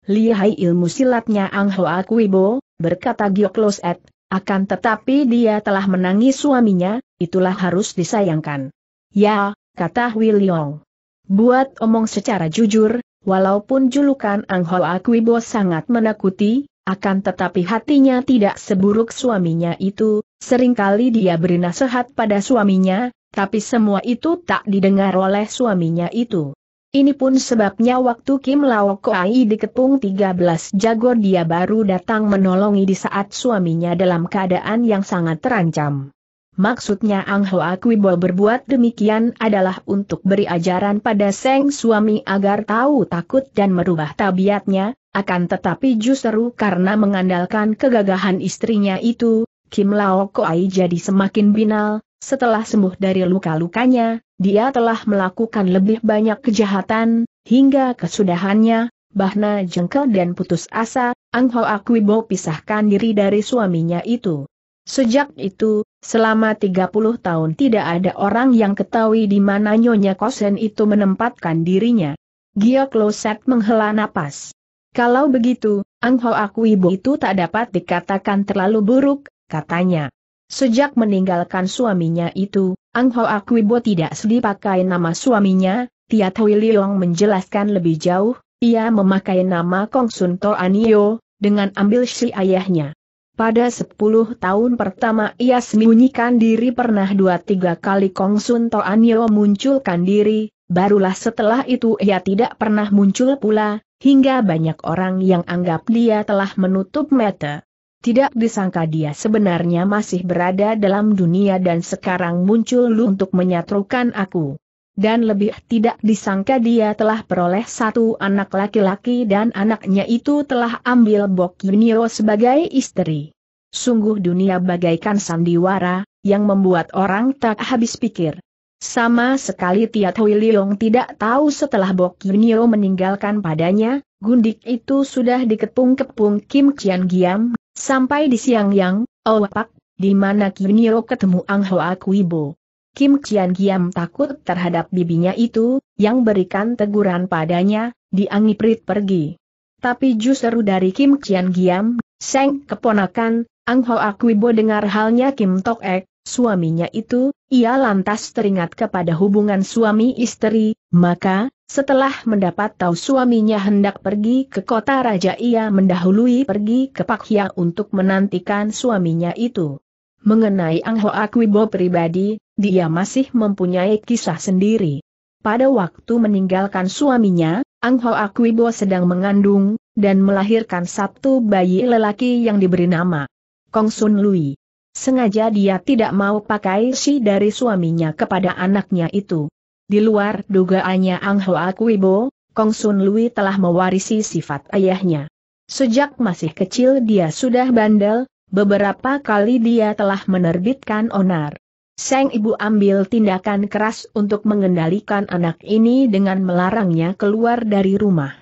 Lihai ilmu silatnya Ang Ho Kwibo, berkata Gioklos Et, akan tetapi dia telah menangis suaminya, itulah harus disayangkan. Ya, kata Wiliong. Buat omong secara jujur, walaupun julukan Ang Ho Akwibo sangat menakuti, akan tetapi hatinya tidak seburuk suaminya itu, seringkali dia beri nasihat pada suaminya, tapi semua itu tak didengar oleh suaminya itu. Ini pun sebabnya waktu Kim Lao Koai dikepung 13 jago dia baru datang menolongi di saat suaminya dalam keadaan yang sangat terancam. Maksudnya Ang Hoa berbuat demikian adalah untuk beri ajaran pada Seng suami agar tahu takut dan merubah tabiatnya, akan tetapi justru karena mengandalkan kegagahan istrinya itu, Kim Lao Koai jadi semakin binal, setelah sembuh dari luka-lukanya, dia telah melakukan lebih banyak kejahatan, hingga kesudahannya, Bahna jengkel dan putus asa, Ang Ho Akwibo pisahkan diri dari suaminya itu. Sejak itu, selama 30 tahun tidak ada orang yang ketahui di mana Nyonya Kosen itu menempatkan dirinya. Gia Kloset menghela napas. Kalau begitu, Ang Ho Akwibo itu tak dapat dikatakan terlalu buruk, katanya. Sejak meninggalkan suaminya itu, Ang Ho Akwibo tidak sedih pakai nama suaminya, Tiat Hui Leong menjelaskan lebih jauh, ia memakai nama Kong Sun To Anio, dengan ambil si ayahnya. Pada 10 tahun pertama ia sembunyikan diri pernah dua tiga kali Kong Sun To Anio munculkan diri, barulah setelah itu ia tidak pernah muncul pula, hingga banyak orang yang anggap dia telah menutup mata. Tidak disangka dia sebenarnya masih berada dalam dunia dan sekarang muncul lu untuk menyatrukan aku. Dan lebih tidak disangka dia telah peroleh satu anak laki-laki dan anaknya itu telah ambil Bok Yunio sebagai istri. Sungguh dunia bagaikan sandiwara, yang membuat orang tak habis pikir. Sama sekali Tiat Hui Long tidak tahu setelah Bok Yunio meninggalkan padanya, gundik itu sudah dikepung-kepung Kim Chian Giam Sampai di siang yang, oh, pak, di mana Kim Yeo ketemu Ang Hoa Kuibo. Kim Chian Giam takut terhadap bibinya itu, yang berikan teguran padanya, diangiprit pergi. Tapi justru dari Kim Chian Giam, Seng keponakan, Ang Hoa Kuibo dengar halnya Kim Tok Ek, suaminya itu, ia lantas teringat kepada hubungan suami istri, maka, setelah mendapat tahu suaminya hendak pergi ke kota raja ia mendahului pergi ke Hia untuk menantikan suaminya itu. Mengenai Ang Ho Akwibo pribadi, dia masih mempunyai kisah sendiri. Pada waktu meninggalkan suaminya, Ang Ho Akwibo sedang mengandung, dan melahirkan satu bayi lelaki yang diberi nama Kong Sun Lui. Sengaja dia tidak mau pakai si dari suaminya kepada anaknya itu. Di luar dugaannya Ang Hoa Kuibo, Kong Sun Lui telah mewarisi sifat ayahnya. Sejak masih kecil dia sudah bandel, beberapa kali dia telah menerbitkan onar. Sang ibu ambil tindakan keras untuk mengendalikan anak ini dengan melarangnya keluar dari rumah.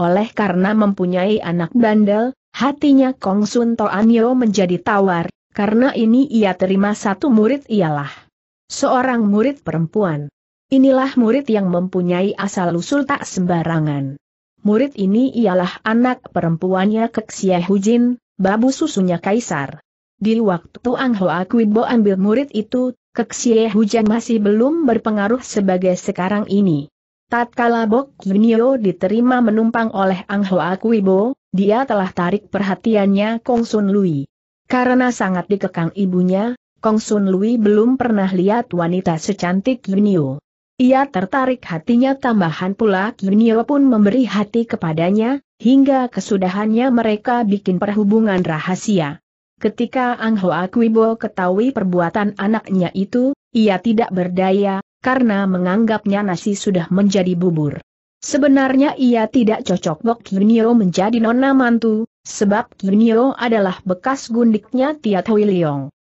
Oleh karena mempunyai anak bandel, hatinya Kong Sun Toanyo menjadi tawar, karena ini ia terima satu murid ialah seorang murid perempuan. Inilah murid yang mempunyai asal-usul tak sembarangan. Murid ini ialah anak perempuannya Keksia Hujin, babu susunya Kaisar. Di waktu Ang Hoa Kuibo ambil murid itu, Keksia Hujin masih belum berpengaruh sebagai sekarang ini. Tatkala Bok Junio diterima menumpang oleh Ang Hoa Kuibo, dia telah tarik perhatiannya Kong Sun Lui. Karena sangat dikekang ibunya, Kong Sun Lui belum pernah lihat wanita secantik Junio. Ia tertarik hatinya tambahan pula Kinyo pun memberi hati kepadanya, hingga kesudahannya mereka bikin perhubungan rahasia. Ketika Ang Hoa Kwibo ketahui perbuatan anaknya itu, ia tidak berdaya, karena menganggapnya nasi sudah menjadi bubur. Sebenarnya ia tidak cocok Bok Kinyo menjadi nona mantu, sebab Kinyo adalah bekas gundiknya Tia Tawiliong.